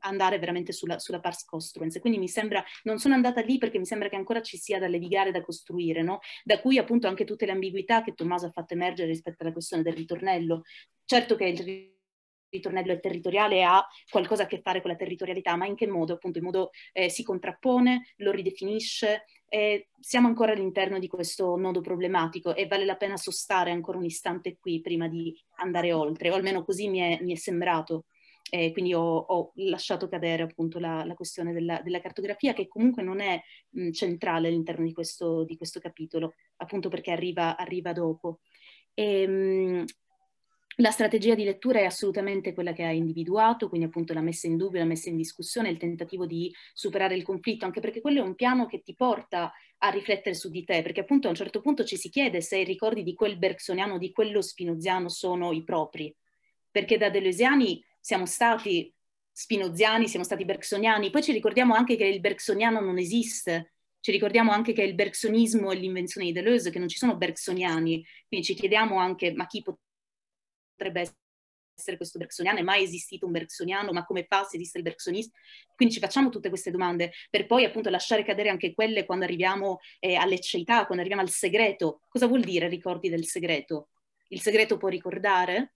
andare veramente sulla, sulla pars costruence. Quindi mi sembra, non sono andata lì perché mi sembra che ancora ci sia da levigare, da costruire, no? da cui appunto anche tutte le ambiguità che Tommaso ha fatto emergere rispetto alla questione del ritornello. Certo che il ritornello è territoriale ha qualcosa a che fare con la territorialità, ma in che modo? Appunto in modo eh, si contrappone, lo ridefinisce, eh, siamo ancora all'interno di questo nodo problematico e vale la pena sostare ancora un istante qui prima di andare oltre, o almeno così mi è, mi è sembrato. Eh, quindi ho, ho, lasciato cadere appunto la, la questione della, della, cartografia che comunque non è mh, centrale all'interno di questo, di questo, capitolo, appunto perché arriva, arriva dopo. E, ehm, mh, la strategia di lettura è assolutamente quella che ha individuato, quindi appunto la messa in dubbio, la messa in discussione, il tentativo di superare il conflitto, anche perché quello è un piano che ti porta a riflettere su di te, perché appunto a un certo punto ci si chiede se i ricordi di quel bergsoniano, di quello spinoziano sono i propri, perché da Deleuzeani siamo stati spinoziani, siamo stati bergsoniani, poi ci ricordiamo anche che il bergsoniano non esiste, ci ricordiamo anche che il bergsonismo è l'invenzione di Deleuze, che non ci sono bergsoniani, quindi ci chiediamo anche ma chi potrebbe potrebbe essere questo bergsoniano, è mai esistito un bergsoniano, ma come fa se esiste il bergsonismo? Quindi ci facciamo tutte queste domande per poi appunto lasciare cadere anche quelle quando arriviamo eh, all'ecceità, quando arriviamo al segreto. Cosa vuol dire ricordi del segreto? Il segreto può ricordare?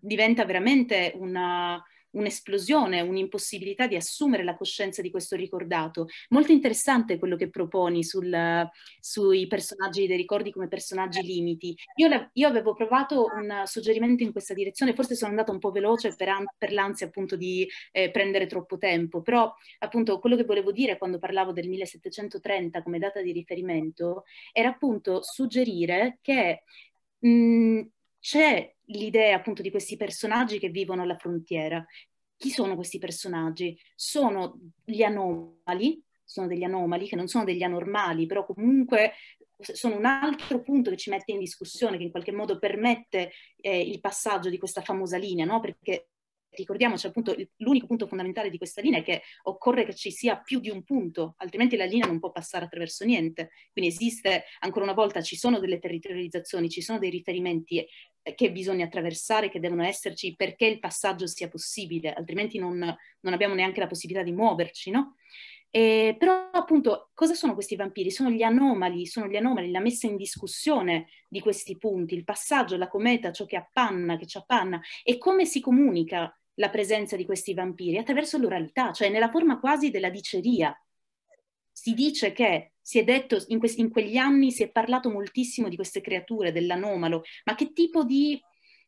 Diventa veramente una, un'esplosione, un'impossibilità di assumere la coscienza di questo ricordato. Molto interessante quello che proponi sul, sui personaggi dei ricordi come personaggi limiti. Io, io, avevo provato un suggerimento in questa direzione, forse sono andata un po' veloce per, an- per l'ansia appunto di eh, prendere troppo tempo, però appunto quello che volevo dire quando parlavo del 1730 come data di riferimento era appunto suggerire che mh, mm, c'è l'idea appunto di questi personaggi che vivono alla frontiera. Chi sono questi personaggi? Sono gli anomali, sono degli anomali che non sono degli anormali, però comunque sono un altro punto che ci mette in discussione, che in qualche modo permette eh, il passaggio di questa famosa linea, no? perché ricordiamoci cioè, appunto l'unico punto fondamentale di questa linea è che occorre che ci sia più di un punto, altrimenti la linea non può passare attraverso niente. Quindi esiste, ancora una volta, ci sono delle territorializzazioni, ci sono dei riferimenti eh, che bisogna attraversare, che devono esserci perché il passaggio sia possibile, altrimenti non, non abbiamo neanche la possibilità di muoverci, no? E, però appunto cosa sono questi vampiri? Sono gli anomali, sono gli anomali, la messa in discussione di questi punti, il passaggio, la cometa, ciò che appanna, che ci appanna e come si comunica la presenza di questi vampiri? Attraverso l'oralità, cioè nella forma quasi della diceria. Si dice che si è detto in, que- in quegli anni si è parlato moltissimo di queste creature, dell'anomalo, ma che tipo di,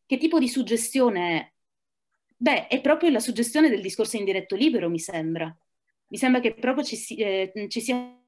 che tipo di suggestione è? Beh, è proprio la suggestione del discorso indiretto libero, mi sembra. Mi sembra che proprio ci, si, eh, ci sia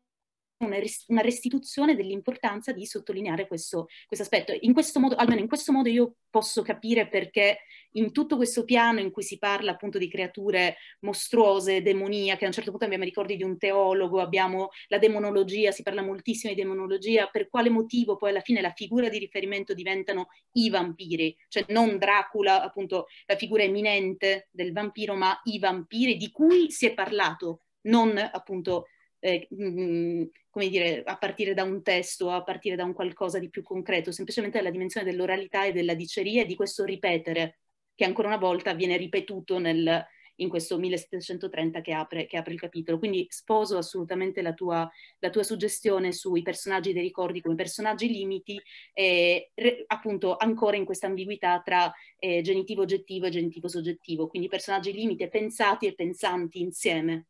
una restituzione dell'importanza di sottolineare questo, questo aspetto. In questo modo, almeno in questo modo io posso capire perché in tutto questo piano in cui si parla appunto di creature mostruose, demoniache, a un certo punto abbiamo i ricordi di un teologo, abbiamo la demonologia, si parla moltissimo di demonologia, per quale motivo poi alla fine la figura di riferimento diventano i vampiri, cioè non Dracula, appunto la figura eminente del vampiro, ma i vampiri di cui si è parlato non appunto eh, mm, mm, come dire, a partire da un testo, a partire da un qualcosa di più concreto, semplicemente dalla dimensione dell'oralità e della diceria e di questo ripetere, che ancora una volta viene ripetuto nel, in questo 1730 che apre, che apre, il capitolo. Quindi sposo assolutamente la tua, la tua, suggestione sui personaggi dei ricordi come personaggi limiti, eh, re, appunto ancora in questa ambiguità tra eh, genitivo oggettivo e genitivo soggettivo, quindi personaggi limiti pensati e pensanti insieme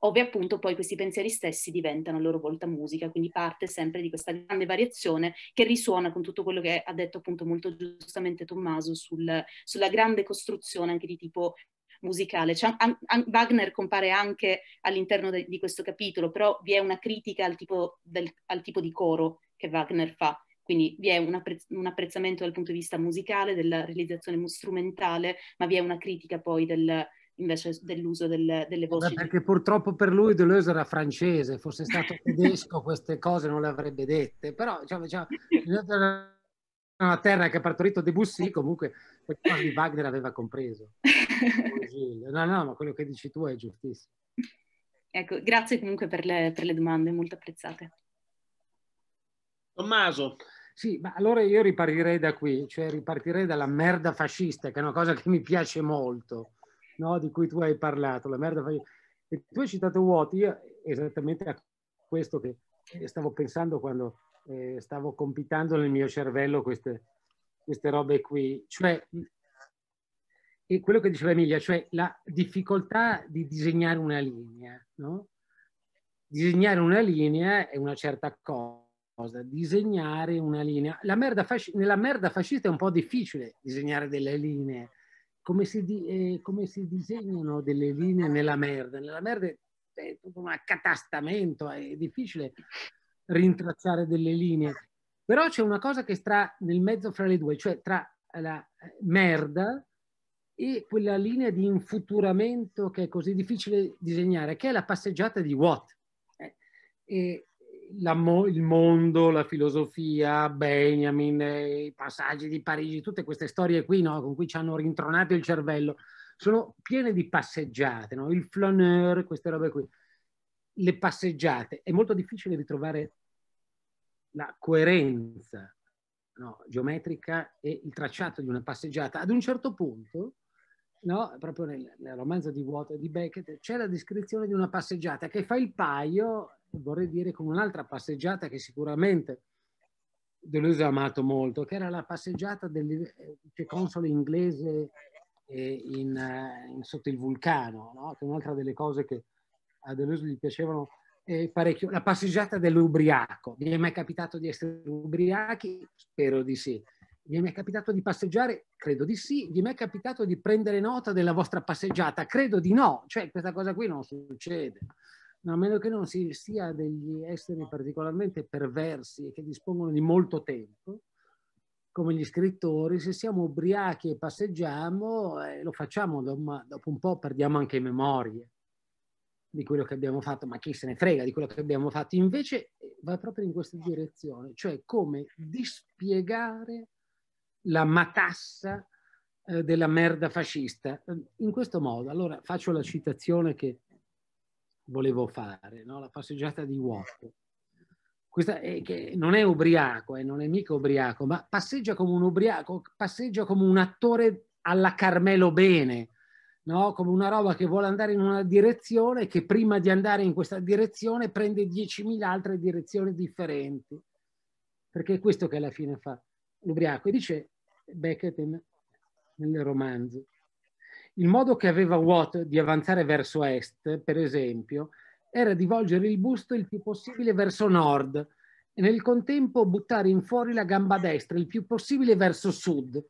ove appunto poi questi pensieri stessi diventano a loro volta musica, quindi parte sempre di questa grande variazione che risuona con tutto quello che ha detto appunto molto giustamente Tommaso sul, sulla grande costruzione anche di tipo musicale. Cioè, an, an, Wagner compare anche all'interno de, di questo capitolo, però vi è una critica al tipo, del, al tipo di coro che Wagner fa, quindi vi è un, apprezz- un, apprezzamento dal punto di vista musicale, della realizzazione strumentale, ma vi è una critica poi del, invece dell'uso del, delle voci. Beh, perché purtroppo per lui Deleuze era francese, fosse stato [LAUGHS] tedesco queste cose non le avrebbe dette, però diciamo, diciamo, una terra che ha partorito Debussy, comunque di Wagner aveva compreso. No, no, ma quello che dici tu è giustissimo. Ecco, grazie comunque per le, per le domande, molto apprezzate. Tommaso. Sì, ma allora io ripartirei da qui, cioè ripartirei dalla merda fascista, che è una cosa che mi piace molto no, di cui tu hai parlato, la merda fa... E tu hai citato Vuoti, io esattamente a questo che stavo pensando quando eh, stavo compitando nel mio cervello queste, queste robe qui, cioè e quello che diceva Emilia, cioè la difficoltà di disegnare una linea, no? Disegnare una linea è una certa cosa, disegnare una linea. La merda nella merda fascista è un po' difficile disegnare delle linee, come si, eh, come si disegnano delle linee nella merda. Nella merda è tutto un accatastamento, è difficile rintracciare delle linee. Però c'è una cosa che sta nel mezzo fra le due, cioè tra la eh, merda e quella linea di infuturamento che è così difficile disegnare, che è la passeggiata di Watt. Eh, mo- il mondo, la filosofia, Benjamin, eh, i passaggi di Parigi, tutte queste storie qui no, con cui ci hanno rintronato il cervello, sono piene di passeggiate, no? il flaneur, queste robe qui. Le passeggiate, è molto difficile ritrovare la coerenza no, geometrica e il tracciato di una passeggiata. Ad un certo punto, no, proprio nel, nel romanzo di Vuoto di Beckett, c'è la descrizione di una passeggiata che fa il paio vorrei dire con un'altra passeggiata che sicuramente Deleuze ha amato molto, che era la passeggiata del eh, console inglese eh, in, eh, in, sotto il vulcano, no? che è un'altra delle cose che a Deleuze gli piacevano eh, parecchio. La passeggiata dell'ubriaco. Mi è mai capitato di essere ubriachi? Spero di sì. Vi è mai capitato di passeggiare? Credo di sì. Vi è mai capitato di prendere nota della vostra passeggiata? Credo di no. Cioè, questa cosa qui non succede a meno che non si sia degli esseri particolarmente perversi e che dispongono di molto tempo, come gli scrittori, se siamo ubriachi e passeggiamo, eh, lo facciamo, ma dopo un po' perdiamo anche memorie di quello che abbiamo fatto, ma chi se ne frega di quello che abbiamo fatto. Invece eh, va proprio in questa direzione, cioè come dispiegare la matassa eh, della merda fascista. In questo modo, allora faccio la citazione che volevo fare, no? la passeggiata di Watt. Questa è, che non è ubriaco, eh, non è mica ubriaco, ma passeggia come un ubriaco, passeggia come un attore alla Carmelo Bene, no? come una roba che vuole andare in una direzione che prima di andare in questa direzione prende 10.000 altre direzioni differenti, perché è questo che alla fine fa l'ubriaco. E dice Beckett nel romanzo. Il modo che aveva Watt di avanzare verso est, per esempio, era di volgere il busto il più possibile verso nord e nel contempo buttare in fuori la gamba destra il più possibile verso sud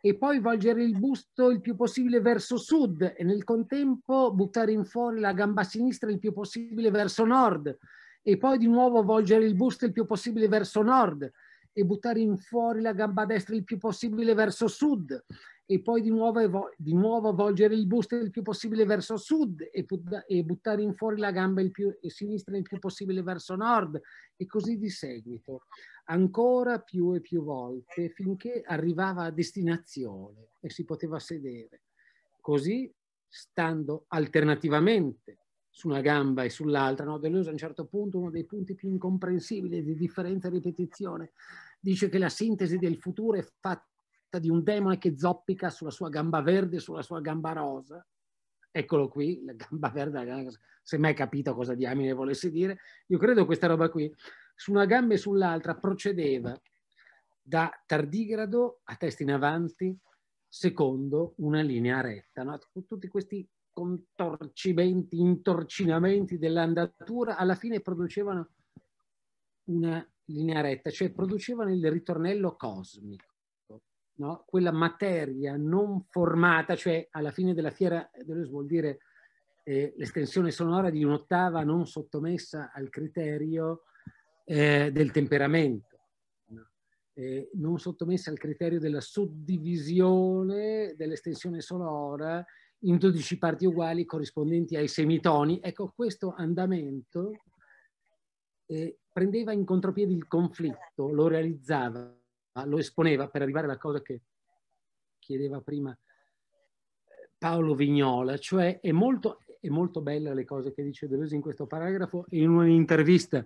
e poi volgere il busto il più possibile verso sud e nel contempo buttare in fuori la gamba sinistra il più possibile verso nord e poi di nuovo volgere il busto il più possibile verso nord e buttare in fuori la gamba destra il più possibile verso sud e poi di nuovo, di nuovo volgere il busto il più possibile verso sud e, e buttare in fuori la gamba il più, sinistra il più possibile verso nord e così di seguito, ancora più e più volte finché arrivava a destinazione e si poteva sedere. Così, stando alternativamente su una gamba e sull'altra, no? Deleuze a un certo punto uno dei punti più incomprensibili di differenza e ripetizione dice che la sintesi del futuro è fatta di un demone che zoppica sulla sua gamba verde e sulla sua gamba rosa. Eccolo qui, la gamba verde, se mai capito cosa diamine volesse dire, io credo questa roba qui, su una gamba e sull'altra procedeva da tardigrado a testa in avanti secondo una linea retta. No? Tutti questi contorcimenti, intorcinamenti dell'andatura, alla fine producevano una linea retta, cioè producevano il ritornello cosmico, no? quella materia non formata, cioè alla fine della fiera vuol dire eh, l'estensione sonora di un'ottava non sottomessa al criterio eh, del temperamento, no? eh, non sottomessa al criterio della suddivisione dell'estensione sonora in 12 parti uguali corrispondenti ai semitoni. Ecco, questo andamento eh, prendeva in contropiede il conflitto, lo realizzava, lo esponeva per arrivare alla cosa che chiedeva prima eh, Paolo Vignola, cioè è molto, è molto bella le cose che dice Deleuze in questo paragrafo, in un'intervista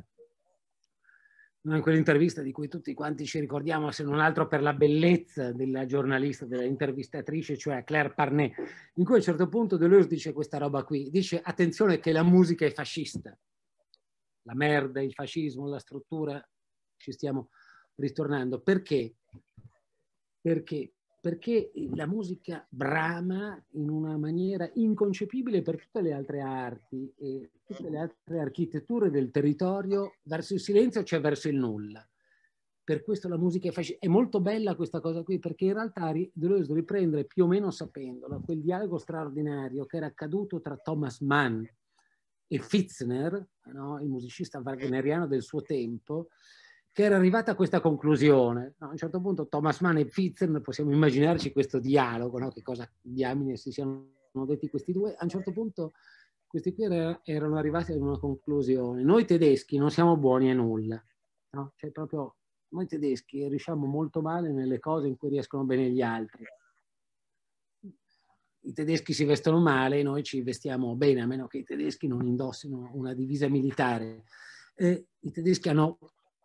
in quell'intervista di cui tutti quanti ci ricordiamo, se non altro per la bellezza della giornalista, dell'intervistatrice, cioè Claire Parnet, in cui a un certo punto Deleuze dice questa roba qui, dice attenzione che la musica è fascista, la merda, il fascismo, la struttura, ci stiamo ritornando. Perché? Perché perché ehm, la musica brama in una maniera inconcepibile per tutte le altre arti e tutte le altre architetture del territorio verso il silenzio, cioè verso il nulla. Per questo la musica è fascinante. È molto bella questa cosa qui, perché in realtà Deleuze riprende più o meno sapendola quel dialogo straordinario che era accaduto tra Thomas Mann e Fitzner, no? il musicista wagneriano del suo tempo, che era arrivata a questa conclusione. No, a un certo punto Thomas Mann e Fitzen, possiamo immaginarci questo dialogo, no? che cosa diamine si siano detti questi due, a un certo punto questi qui erano arrivati ad una conclusione. Noi tedeschi non siamo buoni a nulla, no? cioè proprio noi tedeschi riusciamo molto male nelle cose in cui riescono bene gli altri. I tedeschi si vestono male, e noi ci vestiamo bene, a meno che i tedeschi non indossino una divisa militare. Eh, I tedeschi hanno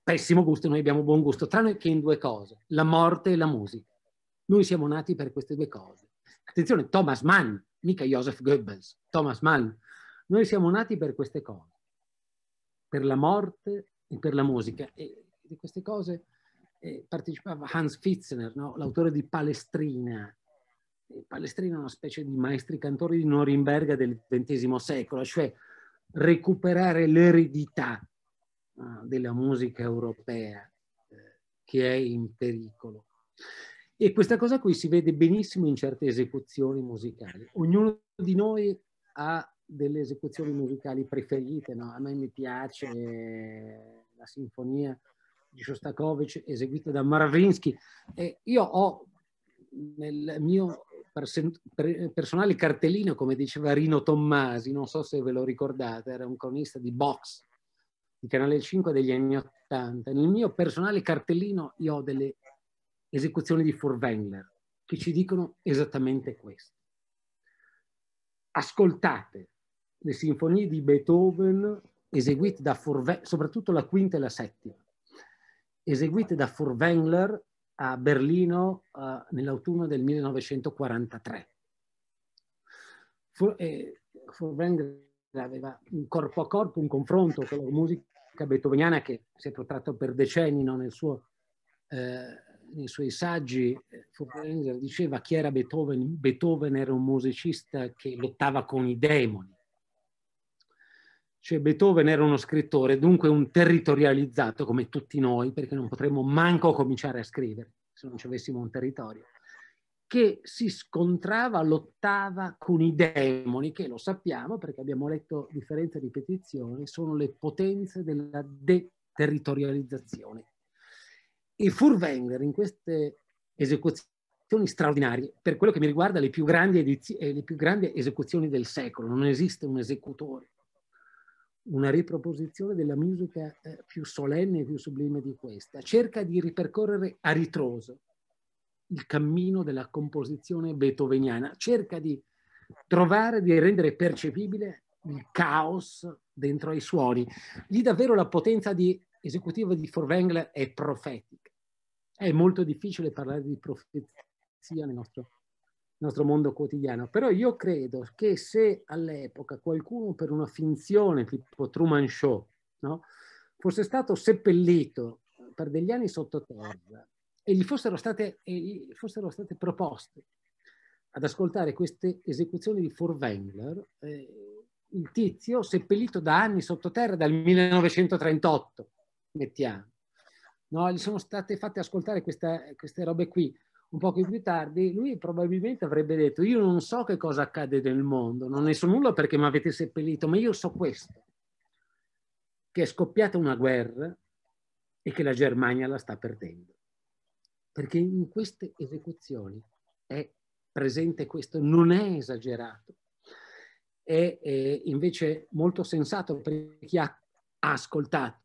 pessimo gusto, noi abbiamo buon gusto, tranne che in due cose, la morte e la musica. Noi siamo nati per queste due cose. Attenzione, Thomas Mann, mica Joseph Goebbels, Thomas Mann. Noi siamo nati per queste cose, per la morte e per la musica. E di queste cose eh, partecipava Hans Fitzner, no? l'autore di Palestrina. E Palestrina è una specie di maestri cantori di Norimberga del XX secolo, cioè recuperare l'eredità della musica europea eh, che è in pericolo. E questa cosa qui si vede benissimo in certe esecuzioni musicali. Ognuno di noi ha delle esecuzioni musicali preferite, no? a me mi piace la sinfonia di Shostakovich eseguita da Marvinsky. E io ho nel mio personale cartellino, come diceva Rino Tommasi, non so se ve lo ricordate, era un cronista di box di Canale 5 degli anni 80, nel mio personale cartellino io ho delle esecuzioni di Furtwängler che ci dicono esattamente questo. Ascoltate le sinfonie di Beethoven eseguite da Furtwängler, soprattutto la quinta e la settima, eseguite da Furtwängler a Berlino uh, nell'autunno del 1943. Furtwängler eh, aveva un corpo a corpo un confronto con la musica ricerca beethoveniana che si è protratto per decenni no? Nel suo, eh, nei suoi saggi, diceva chi era Beethoven? Beethoven era un musicista che lottava con i demoni. Cioè Beethoven era uno scrittore, dunque un territorializzato come tutti noi, perché non potremmo manco cominciare a scrivere se non ci avessimo un territorio che si scontrava, lottava con i demoni, che lo sappiamo perché abbiamo letto differenze petizioni, sono le potenze della deterritorializzazione. E Furwenger in queste esecuzioni straordinarie, per quello che mi riguarda le più grandi, edizi- eh, le più grandi esecuzioni del secolo, non esiste un esecutore, una riproposizione della musica eh, più solenne e più sublime di questa, cerca di ripercorrere a ritroso il cammino della composizione beethoveniana, cerca di trovare, di rendere percepibile il caos dentro ai suoni. Lì davvero la potenza di esecutiva di Forwengler è profetica. È molto difficile parlare di profezia nel nostro, nostro mondo quotidiano, però io credo che se all'epoca qualcuno per una finzione tipo Truman Show no, fosse stato seppellito per degli anni sottoterra, e gli fossero state, gli fossero state proposte ad ascoltare queste esecuzioni di Furtwängler, eh, il tizio seppellito da anni sottoterra dal 1938, mettiamo. No, gli sono state fatte ascoltare questa, queste robe qui. Un po' più tardi lui probabilmente avrebbe detto io non so che cosa accade nel mondo, non ne so nulla perché mi avete seppellito, ma io so questo, che è scoppiata una guerra e che la Germania la sta perdendo perché in queste esecuzioni è presente questo, non è esagerato, è, è invece molto sensato per chi ha, ha ascoltato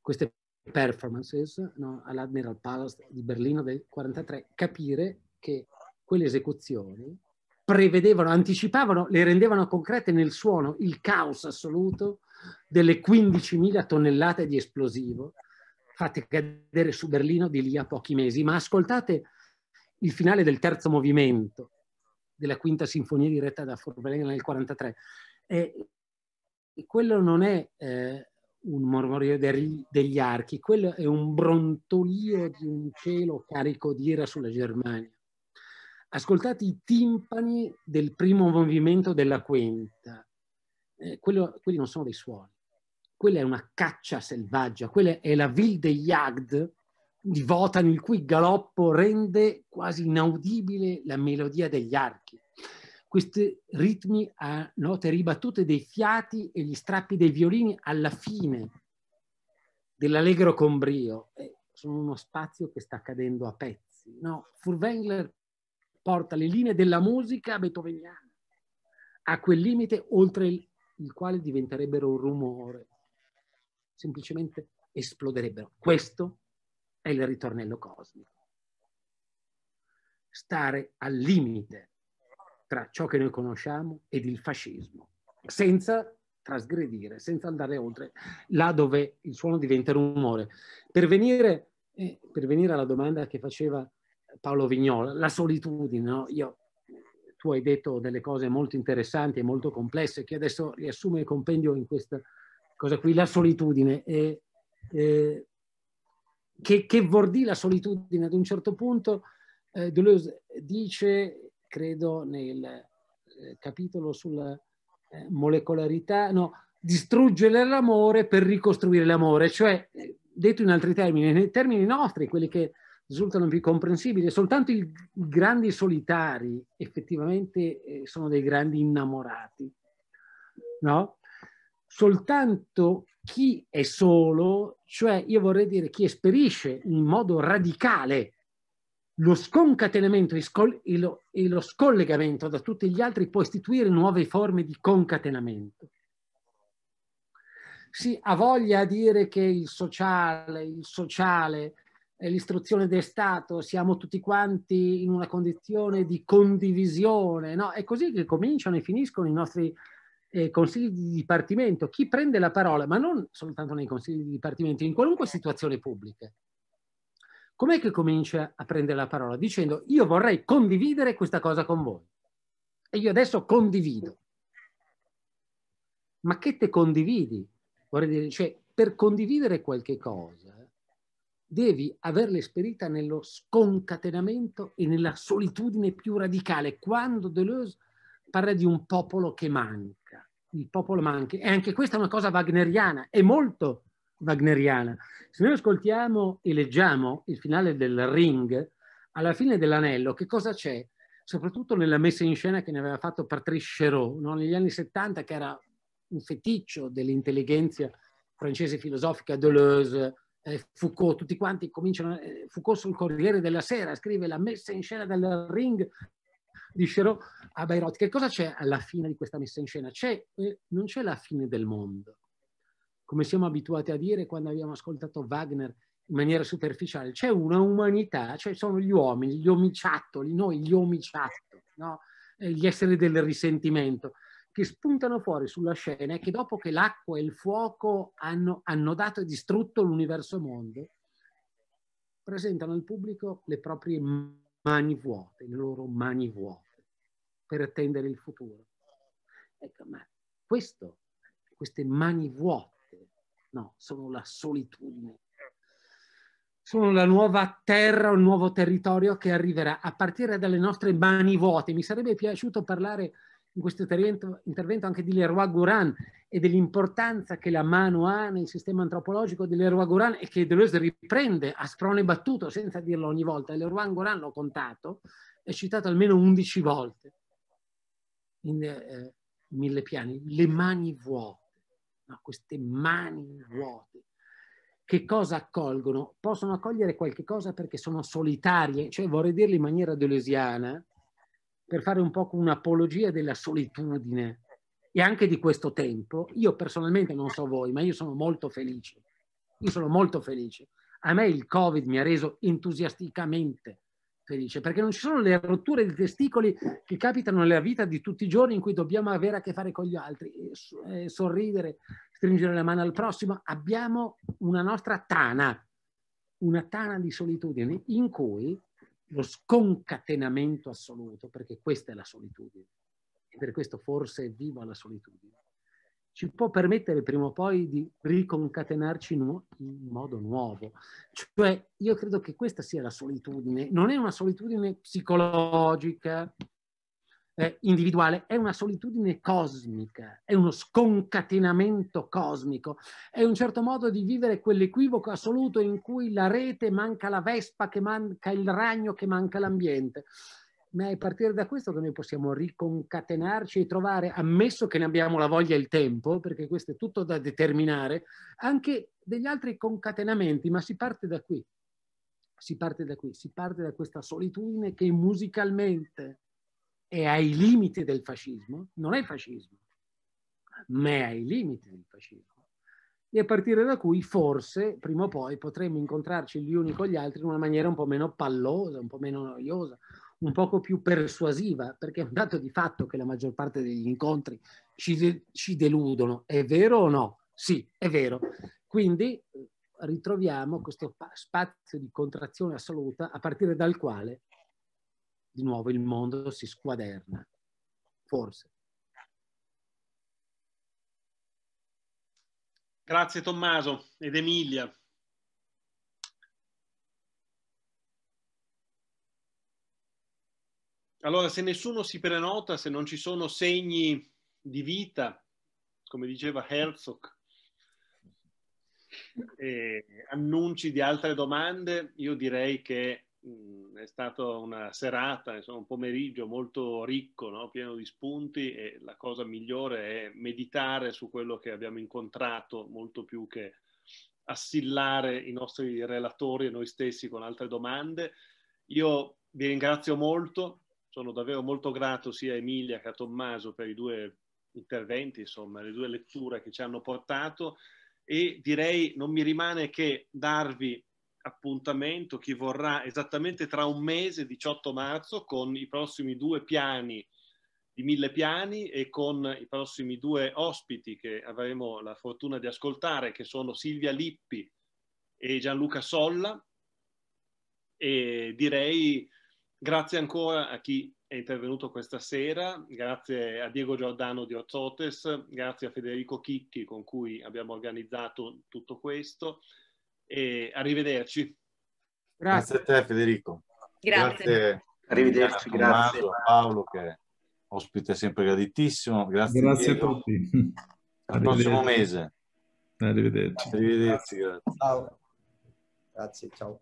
queste performances no, all'Admiral Palace di Berlino del 1943, capire che quelle esecuzioni prevedevano, anticipavano, le rendevano concrete nel suono il caos assoluto delle 15.000 tonnellate di esplosivo fatti cadere su Berlino di lì a pochi mesi, ma ascoltate il finale del terzo movimento della quinta sinfonia diretta da Forbelenga nel 1943. E, e quello non è eh, un mormorio degli archi, quello è un brontolio di un cielo carico di ira sulla Germania. Ascoltate i timpani del primo movimento della quinta, eh, quello, quelli non sono dei suoni quella è una caccia selvaggia, quella è la Wilde Jagd di Votan, il cui galoppo rende quasi inaudibile la melodia degli archi. Questi ritmi a note ribattute dei fiati e gli strappi dei violini alla fine dell'allegro combrio eh, sono uno spazio che sta cadendo a pezzi. No, Furtwängler porta le linee della musica beethoveniana a quel limite oltre il, il quale diventerebbero un rumore semplicemente esploderebbero. Questo è il ritornello cosmico. Stare al limite tra ciò che noi conosciamo ed il fascismo, senza trasgredire, senza andare oltre, là dove il suono diventa rumore. Per venire, eh, per venire alla domanda che faceva Paolo Vignola, la solitudine, no? Io, tu hai detto delle cose molto interessanti e molto complesse che adesso riassume e compendio in questa cosa qui, la solitudine. E, eh, che, che vuol dire la solitudine ad un certo punto? Eh, Deleuze dice, credo nel eh, capitolo sulla eh, molecolarità, no, distruggere l'amore per ricostruire l'amore, cioè, detto in altri termini, nei termini nostri, quelli che risultano più comprensibili, soltanto i grandi solitari effettivamente eh, sono dei grandi innamorati, no? soltanto chi è solo, cioè io vorrei dire chi esperisce in modo radicale lo sconcatenamento e lo, e lo scollegamento da tutti gli altri può istituire nuove forme di concatenamento. Si ha voglia a dire che il sociale, il sociale, eh, l'istruzione del Stato, siamo tutti quanti in una condizione di condivisione, no? È così che cominciano e finiscono i nostri eh, consigli di dipartimento, chi prende la parola, ma non soltanto nei consigli di dipartimento, in qualunque situazione pubblica, com'è che comincia a prendere la parola? Dicendo io vorrei condividere questa cosa con voi e io adesso condivido. Ma che te condividi? Vorrei dire, cioè, per condividere qualche cosa devi averla esperita nello sconcatenamento e nella solitudine più radicale. Quando Deleuze parla di un popolo che manca, il popolo manche. E anche questa è una cosa wagneriana, è molto wagneriana. Se noi ascoltiamo e leggiamo il finale del Ring, alla fine dell'anello, che cosa c'è? Soprattutto nella messa in scena che ne aveva fatto Patrice Chéreau no? negli anni 70, che era un feticcio dell'intelligenza francese filosofica, Deleuze, eh, Foucault, tutti quanti cominciano, eh, Foucault sul Corriere della Sera scrive la messa in scena del Ring dissero a ah, Bayreuth che cosa c'è alla fine di questa messa in scena? C'è, eh, non c'è la fine del mondo, come siamo abituati a dire quando abbiamo ascoltato Wagner in maniera superficiale, c'è una umanità, cioè sono gli uomini, gli omiciattoli, noi gli omiciattoli, no? Eh, gli esseri del risentimento, che spuntano fuori sulla scena e che dopo che l'acqua e il fuoco hanno annodato e distrutto l'universo mondo, presentano al pubblico le proprie mani vuote, le loro mani vuote per attendere il futuro. Ecco, ma questo, queste mani vuote, no, sono la solitudine, sono la nuova terra, un nuovo territorio che arriverà a partire dalle nostre mani vuote. Mi sarebbe piaciuto parlare in questo intervento, intervento anche di Leroy Gouran e dell'importanza che la mano ha nel sistema antropologico di Leroy Gouran e che Deleuze riprende a sprone battuto senza dirlo ogni volta. Leroy Gouran l'ho contato, è citato almeno 11 volte in eh, mille piani, le mani vuote, no? queste mani vuote, che cosa accolgono? Possono accogliere qualche cosa perché sono solitarie, cioè vorrei dirle in maniera delusiana, per fare un po' un'apologia della solitudine e anche di questo tempo. Io personalmente non so voi, ma io sono molto felice. Io sono molto felice. A me il Covid mi ha reso entusiasticamente felice, perché non ci sono le rotture di testicoli che capitano nella vita di tutti i giorni in cui dobbiamo avere a che fare con gli altri, eh, sorridere, stringere la mano al prossimo. Abbiamo una nostra tana, una tana di solitudine in cui lo sconcatenamento assoluto, perché questa è la solitudine, e per questo forse è viva la solitudine, ci può permettere prima o poi di riconcatenarci in modo nuovo. Cioè, io credo che questa sia la solitudine, non è una solitudine psicologica, eh, individuale, è una solitudine cosmica, è uno sconcatenamento cosmico, è un certo modo di vivere quell'equivoco assoluto in cui la rete manca la vespa, che manca il ragno, che manca l'ambiente ma è a partire da questo che noi possiamo riconcatenarci e trovare, ammesso che ne abbiamo la voglia e il tempo, perché questo è tutto da determinare, anche degli altri concatenamenti, ma si parte da qui. Si parte da qui, si parte da questa solitudine che musicalmente è ai limiti del fascismo, non è fascismo, ma è ai limiti del fascismo e a partire da cui forse prima o poi potremo incontrarci gli uni con gli altri in una maniera un po' meno pallosa, un po' meno noiosa, un mm. poco più persuasiva, perché è un dato di fatto che la maggior parte degli incontri ci, de ci deludono, è vero o no? Sì, è vero. Quindi eh, ritroviamo questo spazio di contrazione assoluta a partire dal quale di nuovo il mondo si squaderna, forse. Grazie Tommaso ed Emilia. Allora, se nessuno si prenota, se non ci sono segni di vita, come diceva Herzog, annunci di altre domande, io direi che mh, mm, è stata una serata, insomma, un pomeriggio molto ricco, no? pieno di spunti e la cosa migliore è meditare su quello che abbiamo incontrato molto più che assillare i nostri relatori e noi stessi con altre domande. Io vi ringrazio molto sono davvero molto grato sia a Emilia che a Tommaso per i due interventi, insomma, le due letture che ci hanno portato e direi non mi rimane che darvi appuntamento chi vorrà esattamente tra un mese, 18 marzo, con i prossimi due piani di mille piani e con i prossimi due ospiti che avremo la fortuna di ascoltare, che sono Silvia Lippi e Gianluca Solla. E direi Grazie ancora a chi è intervenuto questa sera, grazie a Diego Giordano di Orzotes, grazie a Federico Chicchi con cui abbiamo organizzato tutto questo e arrivederci. Grazie, grazie a te Federico. Grazie. grazie. Arrivederci, grazie. A Paolo che è ospite sempre graditissimo. Grazie, grazie a tutti. Al prossimo mese. Arrivederci. Arrivederci, grazie. Ciao. Grazie, ciao.